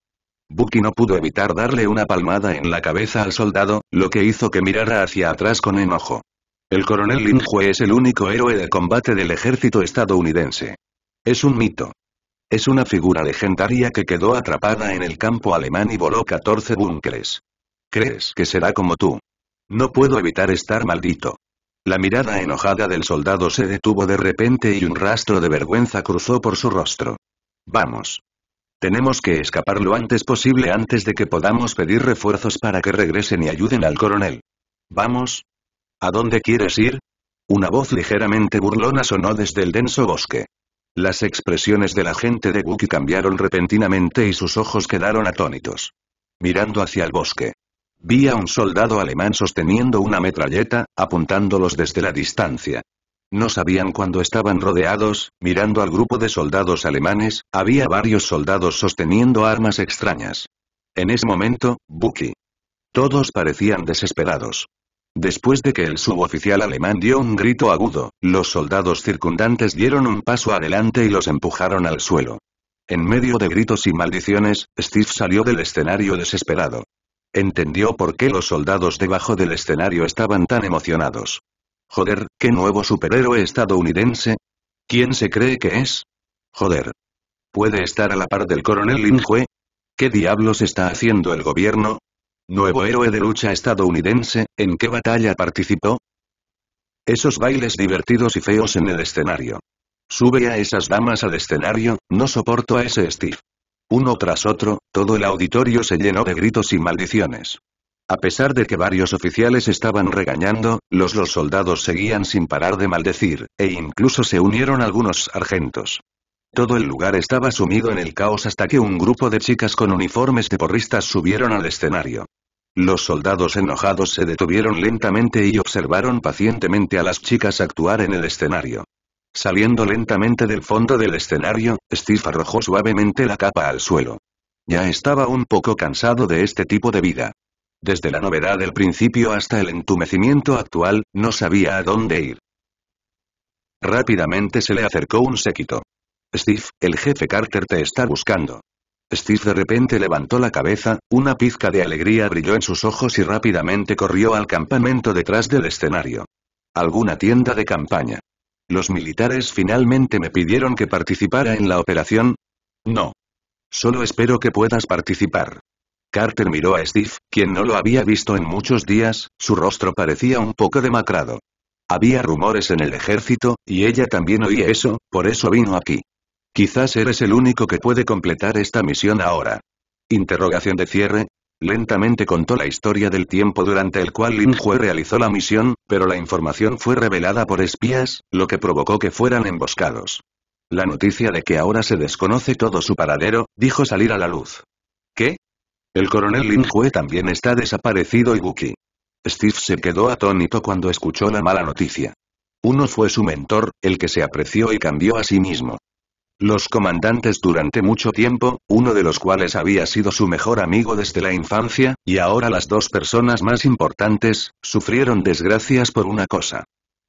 Bucky no pudo evitar darle una palmada en la cabeza al soldado, lo que hizo que mirara hacia atrás con enojo. El coronel Linhue es el único héroe de combate del ejército estadounidense. Es un mito. Es una figura legendaria que quedó atrapada en el campo alemán y voló 14 búnkeres. ¿Crees que será como tú? No puedo evitar estar maldito. La mirada enojada del soldado se detuvo de repente y un rastro de vergüenza cruzó por su rostro. Vamos. Tenemos que escapar lo antes posible antes de que podamos pedir refuerzos para que regresen y ayuden al coronel. Vamos. ¿A dónde quieres ir? Una voz ligeramente burlona sonó desde el denso bosque. Las expresiones de la gente de Buki cambiaron repentinamente y sus ojos quedaron atónitos. Mirando hacia el bosque. Vi a un soldado alemán sosteniendo una metralleta, apuntándolos desde la distancia. No sabían cuándo estaban rodeados, mirando al grupo de soldados alemanes, había varios soldados sosteniendo armas extrañas. En ese momento, Buki. Todos parecían desesperados. Después de que el suboficial alemán dio un grito agudo, los soldados circundantes dieron un paso adelante y los empujaron al suelo. En medio de gritos y maldiciones, Steve salió del escenario desesperado. Entendió por qué los soldados debajo del escenario estaban tan emocionados. Joder, ¿qué nuevo superhéroe estadounidense? ¿Quién se cree que es? Joder. ¿Puede estar a la par del coronel Linjue? ¿Qué diablos está haciendo el gobierno? Nuevo héroe de lucha estadounidense, ¿en qué batalla participó? Esos bailes divertidos y feos en el escenario. Sube a esas damas al escenario, no soporto a ese Steve. Uno tras otro, todo el auditorio se llenó de gritos y maldiciones. A pesar de que varios oficiales estaban regañando, los soldados seguían sin parar de maldecir, e incluso se unieron algunos sargentos. Todo el lugar estaba sumido en el caos hasta que un grupo de chicas con uniformes de porristas subieron al escenario. Los soldados enojados se detuvieron lentamente y observaron pacientemente a las chicas actuar en el escenario. Saliendo lentamente del fondo del escenario, Steve arrojó suavemente la capa al suelo. Ya estaba un poco cansado de este tipo de vida. Desde la novedad del principio hasta el entumecimiento actual, no sabía a dónde ir. Rápidamente se le acercó un séquito. Steve, el jefe Carter te está buscando. Steve de repente levantó la cabeza, una pizca de alegría brilló en sus ojos y rápidamente corrió al campamento detrás del escenario. Alguna tienda de campaña. ¿Los militares finalmente me pidieron que participara en la operación? No. Solo espero que puedas participar. Carter miró a Steve, quien no lo había visto en muchos días, su rostro parecía un poco demacrado. Había rumores en el ejército, y ella también oía eso, por eso vino aquí. Quizás eres el único que puede completar esta misión ahora. Interrogación de cierre. Lentamente contó la historia del tiempo durante el cual Lin Hue realizó la misión, pero la información fue revelada por espías, lo que provocó que fueran emboscados. La noticia de que ahora se desconoce todo su paradero, dijo salir a la luz. ¿Qué? El coronel Lin Hue también está desaparecido y Buki. Steve se quedó atónito cuando escuchó la mala noticia. Uno fue su mentor, el que se apreció y cambió a sí mismo. Los comandantes durante mucho tiempo, uno de los cuales había sido su mejor amigo desde la infancia, y ahora las dos personas más importantes, sufrieron desgracias por una cosa.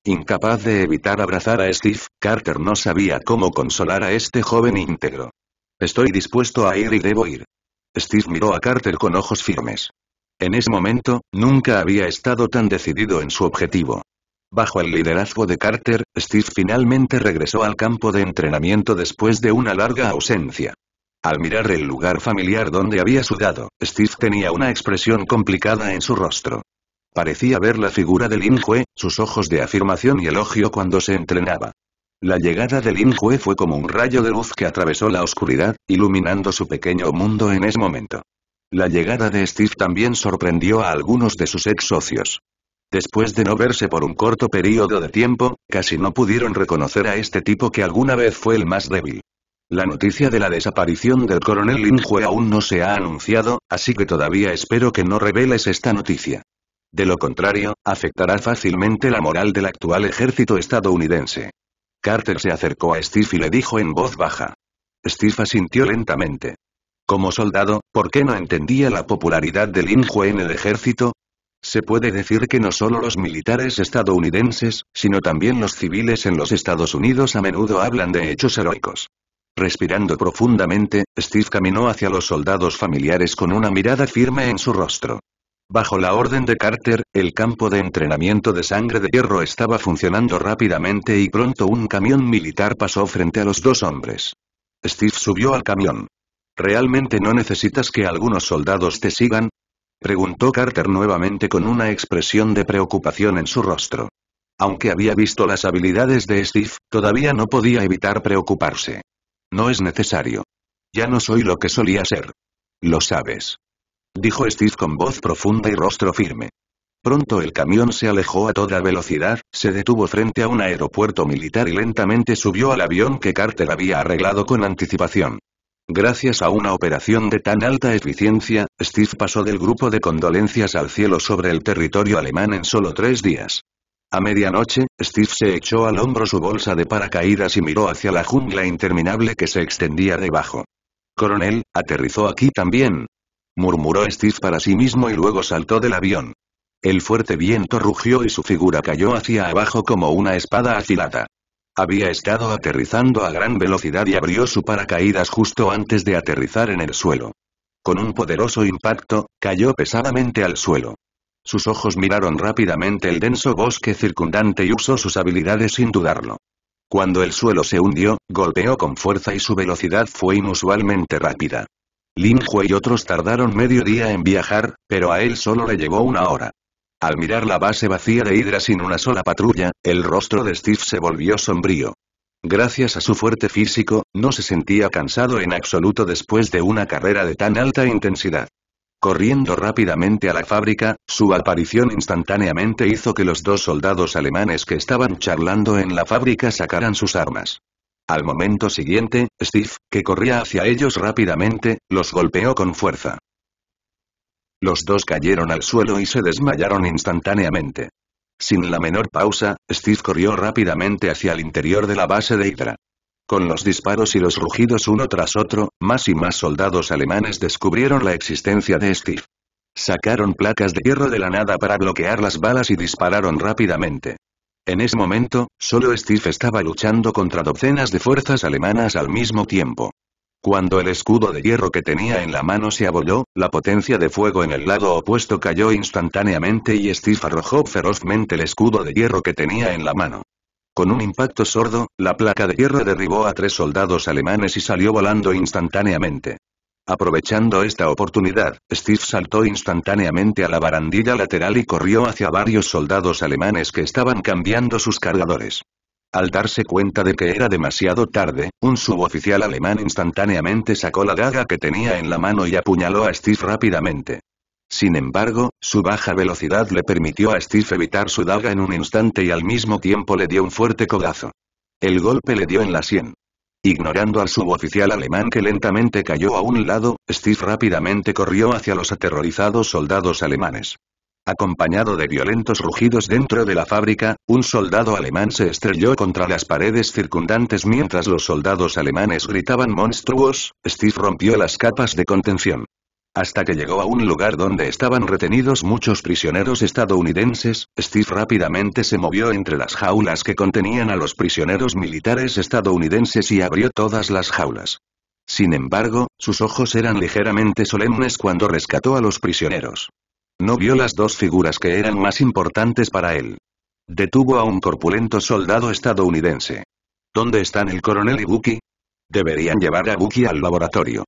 Incapaz de evitar abrazar a Steve, Carter no sabía cómo consolar a este joven íntegro. Estoy dispuesto a ir y debo ir. Steve miró a Carter con ojos firmes. En ese momento, nunca había estado tan decidido en su objetivo. Bajo el liderazgo de Carter, Steve finalmente regresó al campo de entrenamiento después de una larga ausencia. Al mirar el lugar familiar donde había sudado, Steve tenía una expresión complicada en su rostro. Parecía ver la figura de Lin Hue, sus ojos de afirmación y elogio cuando se entrenaba. La llegada de Lin Hue fue como un rayo de luz que atravesó la oscuridad, iluminando su pequeño mundo en ese momento. La llegada de Steve también sorprendió a algunos de sus ex socios. Después de no verse por un corto periodo de tiempo, casi no pudieron reconocer a este tipo que alguna vez fue el más débil. La noticia de la desaparición del coronel Linhue aún no se ha anunciado, así que todavía espero que no reveles esta noticia. De lo contrario, afectará fácilmente la moral del actual ejército estadounidense. Carter se acercó a Steve y le dijo en voz baja. Steve asintió lentamente. Como soldado, ¿por qué no entendía la popularidad del Linhue en el ejército? Se puede decir que no solo los militares estadounidenses, sino también los civiles en los Estados Unidos a menudo hablan de hechos heroicos. Respirando profundamente, Steve caminó hacia los soldados familiares con una mirada firme en su rostro. Bajo la orden de Carter, el campo de entrenamiento de sangre de hierro estaba funcionando rápidamente y pronto un camión militar pasó frente a los dos hombres. Steve subió al camión. ¿Realmente no necesitas que algunos soldados te sigan? Preguntó Carter nuevamente con una expresión de preocupación en su rostro. Aunque había visto las habilidades de Steve, todavía no podía evitar preocuparse. No es necesario. Ya no soy lo que solía ser. Lo sabes. Dijo Steve con voz profunda y rostro firme. Pronto el camión se alejó a toda velocidad, se detuvo frente a un aeropuerto militar y lentamente subió al avión que Carter había arreglado con anticipación. Gracias a una operación de tan alta eficiencia, Steve pasó del grupo de condolencias al cielo sobre el territorio alemán en solo tres días. A medianoche, Steve se echó al hombro su bolsa de paracaídas y miró hacia la jungla interminable que se extendía debajo. Coronel, aterrizó aquí también. Murmuró Steve para sí mismo y luego saltó del avión. El fuerte viento rugió y su figura cayó hacia abajo como una espada afilada. Había estado aterrizando a gran velocidad y abrió su paracaídas justo antes de aterrizar en el suelo. Con un poderoso impacto, cayó pesadamente al suelo. Sus ojos miraron rápidamente el denso bosque circundante y usó sus habilidades sin dudarlo. Cuando el suelo se hundió, golpeó con fuerza y su velocidad fue inusualmente rápida. Lin y otros tardaron medio día en viajar, pero a él solo le llevó una hora. Al mirar la base vacía de Hydra sin una sola patrulla, el rostro de Steve se volvió sombrío. Gracias a su fuerte físico, no se sentía cansado en absoluto después de una carrera de tan alta intensidad. Corriendo rápidamente a la fábrica, su aparición instantáneamente hizo que los dos soldados alemanes que estaban charlando en la fábrica sacaran sus armas. Al momento siguiente, Steve, que corría hacia ellos rápidamente, los golpeó con fuerza. Los dos cayeron al suelo y se desmayaron instantáneamente. Sin la menor pausa, Steve corrió rápidamente hacia el interior de la base de Hydra. Con los disparos y los rugidos uno tras otro, más y más soldados alemanes descubrieron la existencia de Steve. Sacaron placas de hierro de la nada para bloquear las balas y dispararon rápidamente. En ese momento, solo Steve estaba luchando contra docenas de fuerzas alemanas al mismo tiempo. Cuando el escudo de hierro que tenía en la mano se abolló, la potencia de fuego en el lado opuesto cayó instantáneamente y Steve arrojó ferozmente el escudo de hierro que tenía en la mano. Con un impacto sordo, la placa de hierro derribó a tres soldados alemanes y salió volando instantáneamente. Aprovechando esta oportunidad, Steve saltó instantáneamente a la barandilla lateral y corrió hacia varios soldados alemanes que estaban cambiando sus cargadores. Al darse cuenta de que era demasiado tarde, un suboficial alemán instantáneamente sacó la daga que tenía en la mano y apuñaló a Steve rápidamente. Sin embargo, su baja velocidad le permitió a Steve evitar su daga en un instante y al mismo tiempo le dio un fuerte codazo. El golpe le dio en la sien. Ignorando al suboficial alemán que lentamente cayó a un lado, Steve rápidamente corrió hacia los aterrorizados soldados alemanes. Acompañado de violentos rugidos dentro de la fábrica, un soldado alemán se estrelló contra las paredes circundantes mientras los soldados alemanes gritaban monstruos, Steve rompió las capas de contención hasta que llegó a un lugar donde estaban retenidos muchos prisioneros estadounidenses, Steve rápidamente se movió entre las jaulas que contenían a los prisioneros militares estadounidenses y abrió todas las jaulas. Sin embargo, sus ojos eran ligeramente solemnes cuando rescató a los prisioneros. No vio las dos figuras que eran más importantes para él. Detuvo a un corpulento soldado estadounidense. ¿Dónde están el coronel y Bucky? Deberían llevar a Bucky al laboratorio.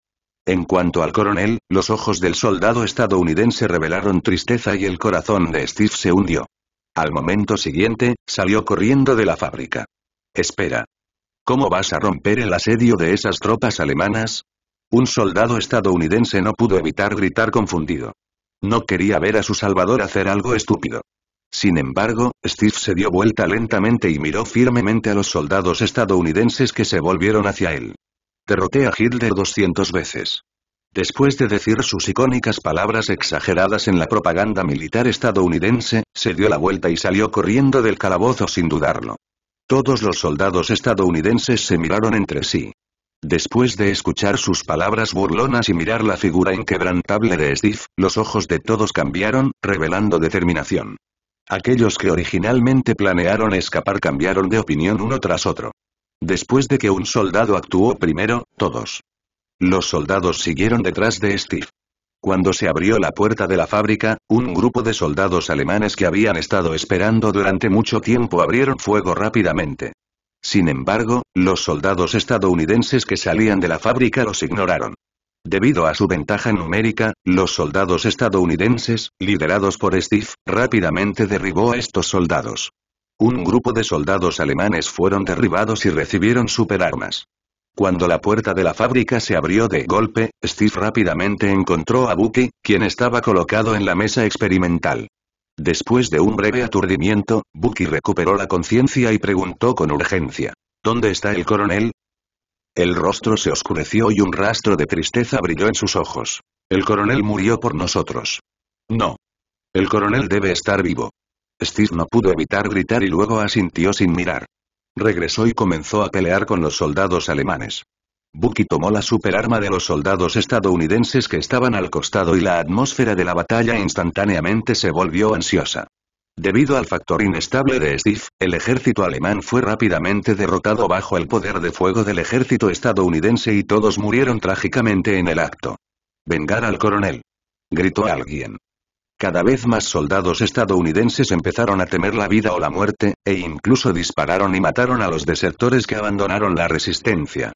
En cuanto al coronel, los ojos del soldado estadounidense revelaron tristeza y el corazón de Steve se hundió. Al momento siguiente, salió corriendo de la fábrica. Espera. ¿Cómo vas a romper el asedio de esas tropas alemanas? Un soldado estadounidense no pudo evitar gritar confundido. No quería ver a su salvador hacer algo estúpido. Sin embargo, Steve se dio vuelta lentamente y miró firmemente a los soldados estadounidenses que se volvieron hacia él. Derroté a Hitler 200 veces. Después de decir sus icónicas palabras exageradas en la propaganda militar estadounidense, se dio la vuelta y salió corriendo del calabozo sin dudarlo. Todos los soldados estadounidenses se miraron entre sí. Después de escuchar sus palabras burlonas y mirar la figura inquebrantable de Steve, los ojos de todos cambiaron, revelando determinación. Aquellos que originalmente planearon escapar cambiaron de opinión uno tras otro. Después de que un soldado actuó primero, todos. Los soldados siguieron detrás de Steve. Cuando se abrió la puerta de la fábrica, un grupo de soldados alemanes que habían estado esperando durante mucho tiempo abrieron fuego rápidamente. Sin embargo, los soldados estadounidenses que salían de la fábrica los ignoraron. Debido a su ventaja numérica, los soldados estadounidenses, liderados por Steve, rápidamente derribó a estos soldados. Un grupo de soldados alemanes fueron derribados y recibieron superarmas. Cuando la puerta de la fábrica se abrió de golpe, Steve rápidamente encontró a Bucky, quien estaba colocado en la mesa experimental. Después de un breve aturdimiento, Bucky recuperó la conciencia y preguntó con urgencia. ¿Dónde está el coronel? El rostro se oscureció y un rastro de tristeza brilló en sus ojos. El coronel murió por nosotros. No. El coronel debe estar vivo. Steve no pudo evitar gritar y luego asintió sin mirar. Regresó y comenzó a pelear con los soldados alemanes. Bucky tomó la superarma de los soldados estadounidenses que estaban al costado y la atmósfera de la batalla instantáneamente se volvió ansiosa. Debido al factor inestable de Steve, el ejército alemán fue rápidamente derrotado bajo el poder de fuego del ejército estadounidense y todos murieron trágicamente en el acto. «Vengar al coronel!» gritó alguien. Cada vez más soldados estadounidenses empezaron a temer la vida o la muerte, e incluso dispararon y mataron a los desertores que abandonaron la resistencia.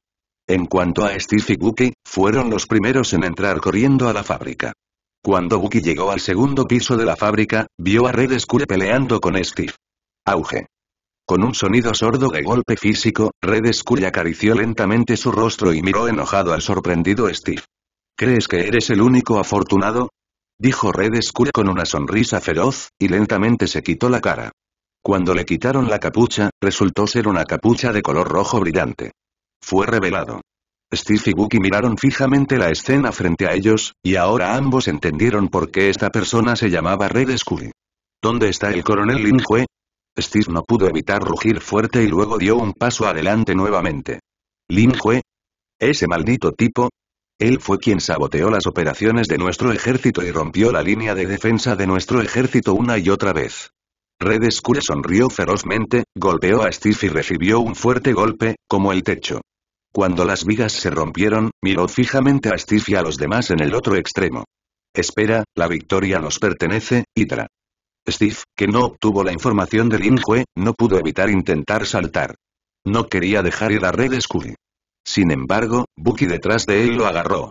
En cuanto a Steve y Bucky, fueron los primeros en entrar corriendo a la fábrica. Cuando Bucky llegó al segundo piso de la fábrica, vio a Red Skull peleando con Steve. Auge. Con un sonido sordo de golpe físico, Red Skull acarició lentamente su rostro y miró enojado al sorprendido Steve. ¿Crees que eres el único afortunado? Dijo Red Skull con una sonrisa feroz, y lentamente se quitó la cara. Cuando le quitaron la capucha, resultó ser una capucha de color rojo brillante. Fue revelado. Steve y Bucky miraron fijamente la escena frente a ellos, y ahora ambos entendieron por qué esta persona se llamaba Red Skull. ¿Dónde está el coronel Lin Hue? Steve no pudo evitar rugir fuerte y luego dio un paso adelante nuevamente. ¿Lin Hue? ¿Ese maldito tipo? Él fue quien saboteó las operaciones de nuestro ejército y rompió la línea de defensa de nuestro ejército una y otra vez. Red Skull sonrió ferozmente, golpeó a Steve y recibió un fuerte golpe, como el techo. Cuando las vigas se rompieron, miró fijamente a Steve y a los demás en el otro extremo. Espera, la victoria nos pertenece, Hydra. Steve, que no obtuvo la información del Injue, no pudo evitar intentar saltar. No quería dejar ir a Red Skull. Sin embargo, Bucky detrás de él lo agarró.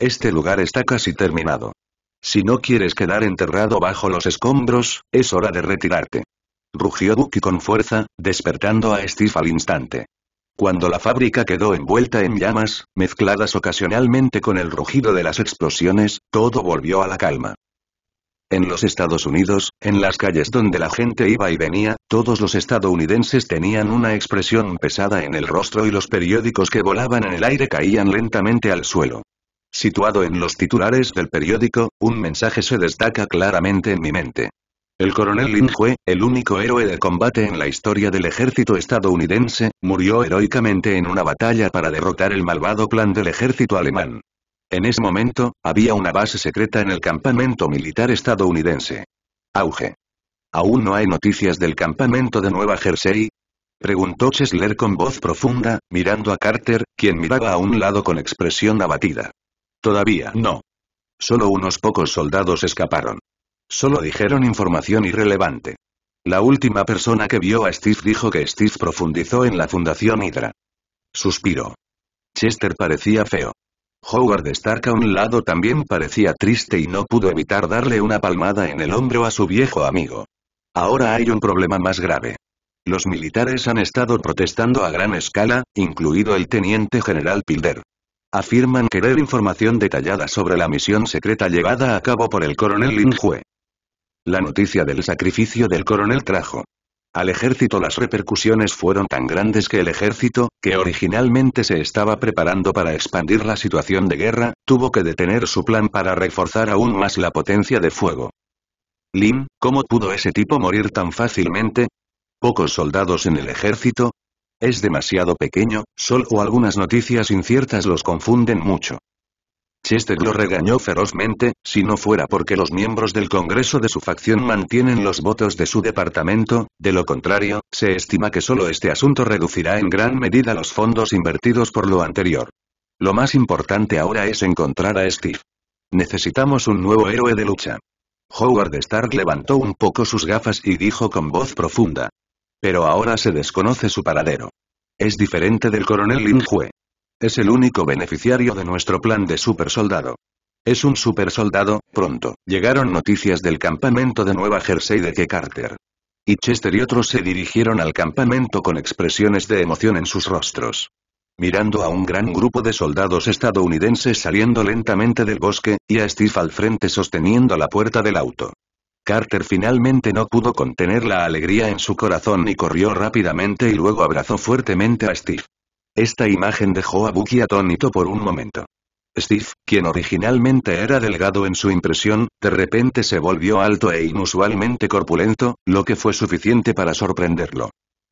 Este lugar está casi terminado. Si no quieres quedar enterrado bajo los escombros, es hora de retirarte. Rugió Bucky con fuerza, despertando a Steve al instante. Cuando la fábrica quedó envuelta en llamas, mezcladas ocasionalmente con el rugido de las explosiones, todo volvió a la calma. En los Estados Unidos, en las calles donde la gente iba y venía, todos los estadounidenses tenían una expresión pesada en el rostro y los periódicos que volaban en el aire caían lentamente al suelo. Situado en los titulares del periódico, un mensaje se destaca claramente en mi mente. El coronel Lin el único héroe de combate en la historia del ejército estadounidense, murió heroicamente en una batalla para derrotar el malvado plan del ejército alemán. En ese momento, había una base secreta en el campamento militar estadounidense. Auge. ¿Aún no hay noticias del campamento de Nueva Jersey? Preguntó Chesler con voz profunda, mirando a Carter, quien miraba a un lado con expresión abatida. Todavía no. Solo unos pocos soldados escaparon. Solo dijeron información irrelevante. La última persona que vio a Steve dijo que Steve profundizó en la Fundación Hydra. Suspiró. Chester parecía feo. Howard Stark a un lado también parecía triste y no pudo evitar darle una palmada en el hombro a su viejo amigo. Ahora hay un problema más grave. Los militares han estado protestando a gran escala, incluido el teniente general Pilder. Afirman querer información detallada sobre la misión secreta llevada a cabo por el coronel Lin la noticia del sacrificio del coronel trajo al ejército las repercusiones fueron tan grandes que el ejército, que originalmente se estaba preparando para expandir la situación de guerra, tuvo que detener su plan para reforzar aún más la potencia de fuego. Lim, ¿cómo pudo ese tipo morir tan fácilmente? ¿Pocos soldados en el ejército? Es demasiado pequeño, solo algunas noticias inciertas los confunden mucho. Chester lo regañó ferozmente, si no fuera porque los miembros del Congreso de su facción mantienen los votos de su departamento, de lo contrario, se estima que solo este asunto reducirá en gran medida los fondos invertidos por lo anterior. Lo más importante ahora es encontrar a Steve. Necesitamos un nuevo héroe de lucha. Howard Stark levantó un poco sus gafas y dijo con voz profunda. Pero ahora se desconoce su paradero. Es diferente del coronel Linhue. Es el único beneficiario de nuestro plan de supersoldado. Es un supersoldado, pronto, llegaron noticias del campamento de Nueva Jersey de que Carter y Chester y otros se dirigieron al campamento con expresiones de emoción en sus rostros. Mirando a un gran grupo de soldados estadounidenses saliendo lentamente del bosque, y a Steve al frente sosteniendo la puerta del auto. Carter finalmente no pudo contener la alegría en su corazón y corrió rápidamente y luego abrazó fuertemente a Steve. Esta imagen dejó a Bucky atónito por un momento. Steve, quien originalmente era delgado en su impresión, de repente se volvió alto e inusualmente corpulento, lo que fue suficiente para sorprenderlo.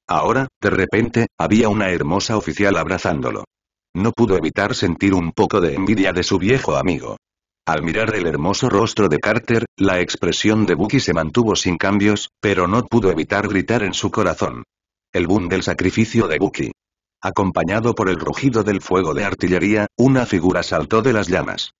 Ahora, de repente, había una hermosa oficial abrazándolo. No pudo evitar sentir un poco de envidia de su viejo amigo. Al mirar el hermoso rostro de Carter, la expresión de Bucky se mantuvo sin cambios, pero no pudo evitar gritar en su corazón. El boom del sacrificio de Bucky. Acompañado por el rugido del fuego de artillería, una figura saltó de las llamas.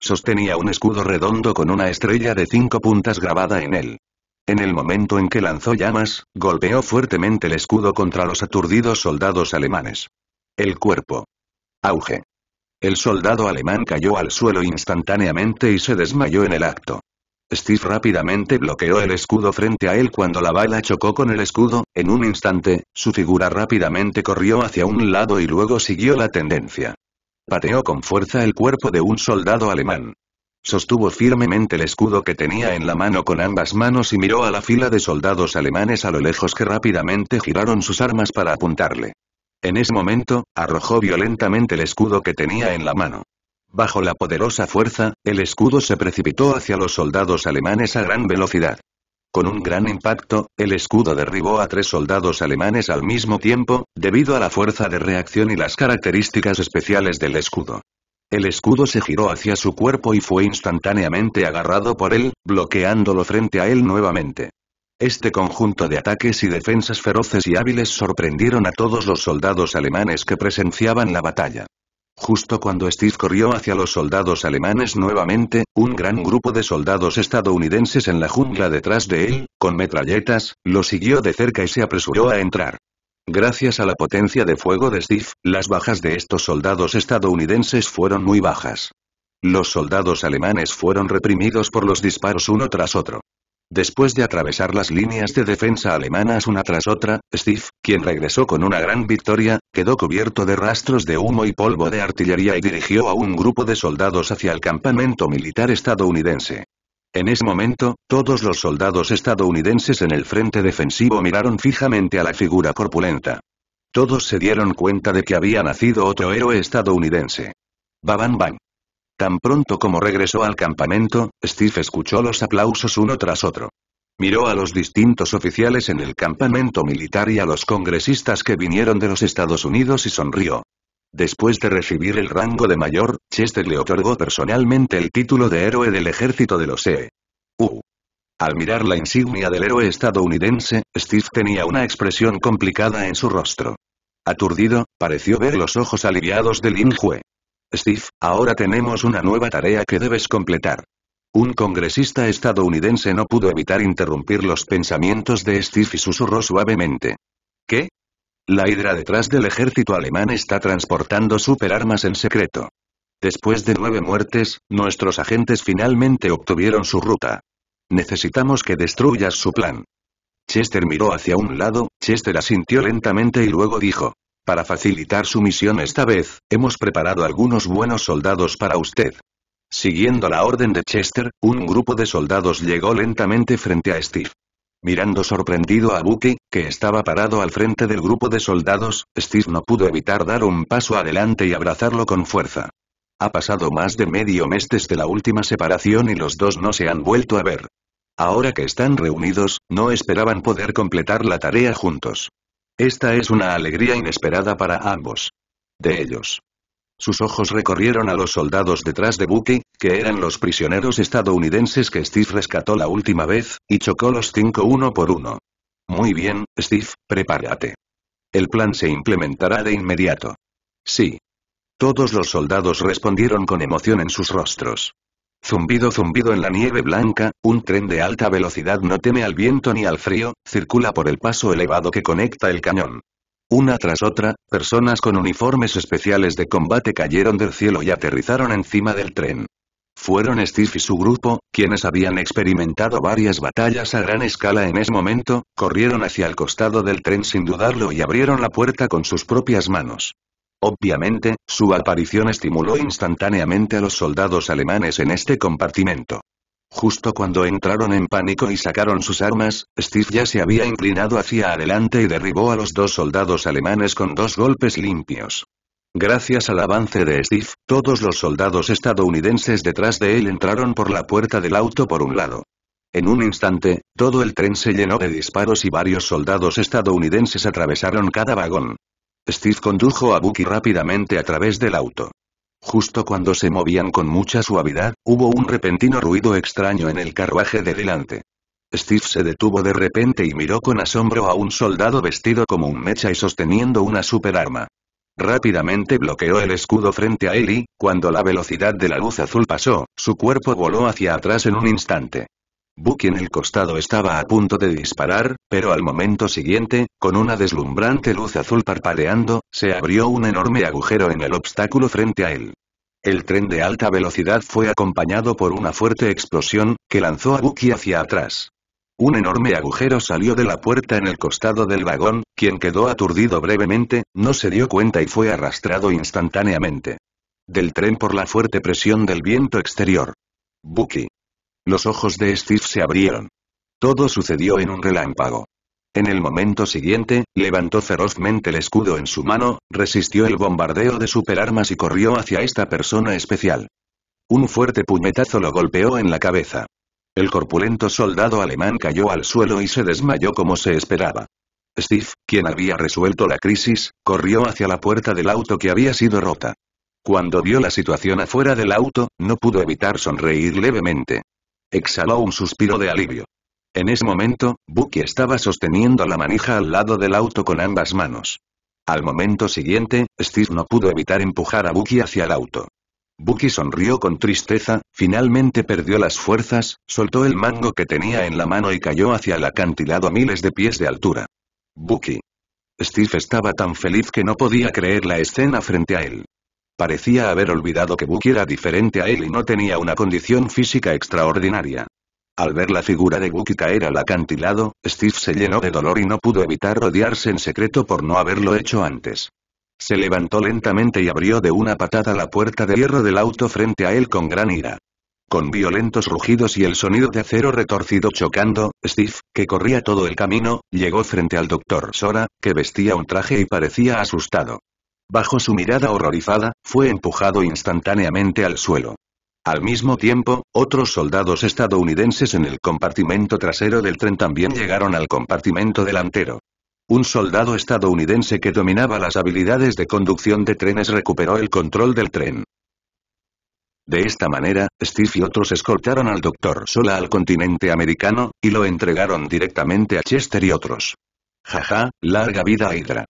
Sostenía un escudo redondo con una estrella de cinco puntas grabada en él. En el momento en que lanzó llamas, golpeó fuertemente el escudo contra los aturdidos soldados alemanes. El cuerpo. Auge. El soldado alemán cayó al suelo instantáneamente y se desmayó en el acto. Steve rápidamente bloqueó el escudo frente a él cuando la bala chocó con el escudo, en un instante, su figura rápidamente corrió hacia un lado y luego siguió la tendencia. Pateó con fuerza el cuerpo de un soldado alemán. Sostuvo firmemente el escudo que tenía en la mano con ambas manos y miró a la fila de soldados alemanes a lo lejos que rápidamente giraron sus armas para apuntarle. En ese momento, arrojó violentamente el escudo que tenía en la mano. Bajo la poderosa fuerza, el escudo se precipitó hacia los soldados alemanes a gran velocidad. Con un gran impacto, el escudo derribó a tres soldados alemanes al mismo tiempo, debido a la fuerza de reacción y las características especiales del escudo. El escudo se giró hacia su cuerpo y fue instantáneamente agarrado por él, bloqueándolo frente a él nuevamente. Este conjunto de ataques y defensas feroces y hábiles sorprendieron a todos los soldados alemanes que presenciaban la batalla. Justo cuando Steve corrió hacia los soldados alemanes nuevamente, un gran grupo de soldados estadounidenses en la jungla detrás de él, con metralletas, lo siguió de cerca y se apresuró a entrar. Gracias a la potencia de fuego de Steve, las bajas de estos soldados estadounidenses fueron muy bajas. Los soldados alemanes fueron reprimidos por los disparos uno tras otro. Después de atravesar las líneas de defensa alemanas una tras otra, Steve, quien regresó con una gran victoria, quedó cubierto de rastros de humo y polvo de artillería y dirigió a un grupo de soldados hacia el campamento militar estadounidense. En ese momento, todos los soldados estadounidenses en el frente defensivo miraron fijamente a la figura corpulenta. Todos se dieron cuenta de que había nacido otro héroe estadounidense. Ba-Bam-Bam. Tan pronto como regresó al campamento, Steve escuchó los aplausos uno tras otro. Miró a los distintos oficiales en el campamento militar y a los congresistas que vinieron de los Estados Unidos y sonrió. Después de recibir el rango de mayor, Chester le otorgó personalmente el título de héroe del ejército de los EE. Al mirar la insignia del héroe estadounidense, Steve tenía una expresión complicada en su rostro. Aturdido, pareció ver los ojos aliviados de Lin Steve, ahora tenemos una nueva tarea que debes completar. Un congresista estadounidense no pudo evitar interrumpir los pensamientos de Steve y susurró suavemente. ¿Qué? La hidra detrás del ejército alemán está transportando superarmas en secreto. Después de nueve muertes, nuestros agentes finalmente obtuvieron su ruta. Necesitamos que destruyas su plan. Chester miró hacia un lado, Chester asintió lentamente y luego dijo. Para facilitar su misión esta vez, hemos preparado algunos buenos soldados para usted. Siguiendo la orden de Chester, un grupo de soldados llegó lentamente frente a Steve. Mirando sorprendido a Bucky, que estaba parado al frente del grupo de soldados, Steve no pudo evitar dar un paso adelante y abrazarlo con fuerza. Ha pasado más de medio mes desde la última separación y los dos no se han vuelto a ver. Ahora que están reunidos, no esperaban poder completar la tarea juntos. Esta es una alegría inesperada para ambos. De ellos. Sus ojos recorrieron a los soldados detrás de Bucky, que eran los prisioneros estadounidenses que Steve rescató la última vez, y chocó los cinco uno por uno. Muy bien, Steve, prepárate. El plan se implementará de inmediato. Sí. Todos los soldados respondieron con emoción en sus rostros. Zumbido zumbido en la nieve blanca, un tren de alta velocidad no teme al viento ni al frío, circula por el paso elevado que conecta el cañón. Una tras otra, personas con uniformes especiales de combate cayeron del cielo y aterrizaron encima del tren. Fueron Steve y su grupo, quienes habían experimentado varias batallas a gran escala en ese momento, corrieron hacia el costado del tren sin dudarlo y abrieron la puerta con sus propias manos. Obviamente, su aparición estimuló instantáneamente a los soldados alemanes en este compartimento. Justo cuando entraron en pánico y sacaron sus armas, Steve ya se había inclinado hacia adelante y derribó a los dos soldados alemanes con dos golpes limpios. Gracias al avance de Steve, todos los soldados estadounidenses detrás de él entraron por la puerta del auto por un lado. En un instante, todo el tren se llenó de disparos y varios soldados estadounidenses atravesaron cada vagón. Steve condujo a Bucky rápidamente a través del auto. Justo cuando se movían con mucha suavidad, hubo un repentino ruido extraño en el carruaje de delante. Steve se detuvo de repente y miró con asombro a un soldado vestido como un mecha y sosteniendo una superarma. Rápidamente bloqueó el escudo frente a él y, cuando la velocidad de la luz azul pasó, su cuerpo voló hacia atrás en un instante. Bucky en el costado estaba a punto de disparar, pero al momento siguiente, con una deslumbrante luz azul parpadeando, se abrió un enorme agujero en el obstáculo frente a él. El tren de alta velocidad fue acompañado por una fuerte explosión, que lanzó a Bucky hacia atrás. Un enorme agujero salió de la puerta en el costado del vagón, quien quedó aturdido brevemente, no se dio cuenta y fue arrastrado instantáneamente. Del tren por la fuerte presión del viento exterior. Bucky. Los ojos de Steve se abrieron. Todo sucedió en un relámpago. En el momento siguiente, levantó ferozmente el escudo en su mano, resistió el bombardeo de superarmas y corrió hacia esta persona especial. Un fuerte puñetazo lo golpeó en la cabeza. El corpulento soldado alemán cayó al suelo y se desmayó como se esperaba. Steve, quien había resuelto la crisis, corrió hacia la puerta del auto que había sido rota. Cuando vio la situación afuera del auto, no pudo evitar sonreír levemente. Exhaló un suspiro de alivio. En ese momento, Bucky estaba sosteniendo la manija al lado del auto con ambas manos. Al momento siguiente, Steve no pudo evitar empujar a Bucky hacia el auto. Bucky sonrió con tristeza, finalmente perdió las fuerzas, soltó el mango que tenía en la mano y cayó hacia el acantilado a miles de pies de altura. Bucky. Steve estaba tan feliz que no podía creer la escena frente a él. Parecía haber olvidado que Buck era diferente a él y no tenía una condición física extraordinaria. Al ver la figura de Bucky caer al acantilado, Steve se llenó de dolor y no pudo evitar odiarse en secreto por no haberlo hecho antes. Se levantó lentamente y abrió de una patada la puerta de hierro del auto frente a él con gran ira. Con violentos rugidos y el sonido de acero retorcido chocando, Steve, que corría todo el camino, llegó frente al doctor Sora, que vestía un traje y parecía asustado bajo su mirada horrorizada, fue empujado instantáneamente al suelo. Al mismo tiempo, otros soldados estadounidenses en el compartimento trasero del tren también llegaron al compartimento delantero. Un soldado estadounidense que dominaba las habilidades de conducción de trenes recuperó el control del tren. De esta manera, Steve y otros escoltaron al doctor Sola al continente americano, y lo entregaron directamente a Chester y otros. Jaja, larga vida a Hydra.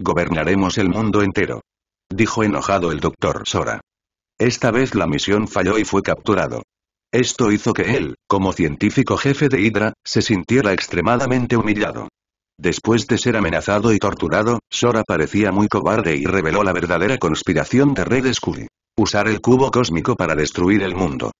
Gobernaremos el mundo entero. Dijo enojado el doctor Sora. Esta vez la misión falló y fue capturado. Esto hizo que él, como científico jefe de Hydra, se sintiera extremadamente humillado. Después de ser amenazado y torturado, Sora parecía muy cobarde y reveló la verdadera conspiración de Red Skull. Usar el cubo cósmico para destruir el mundo.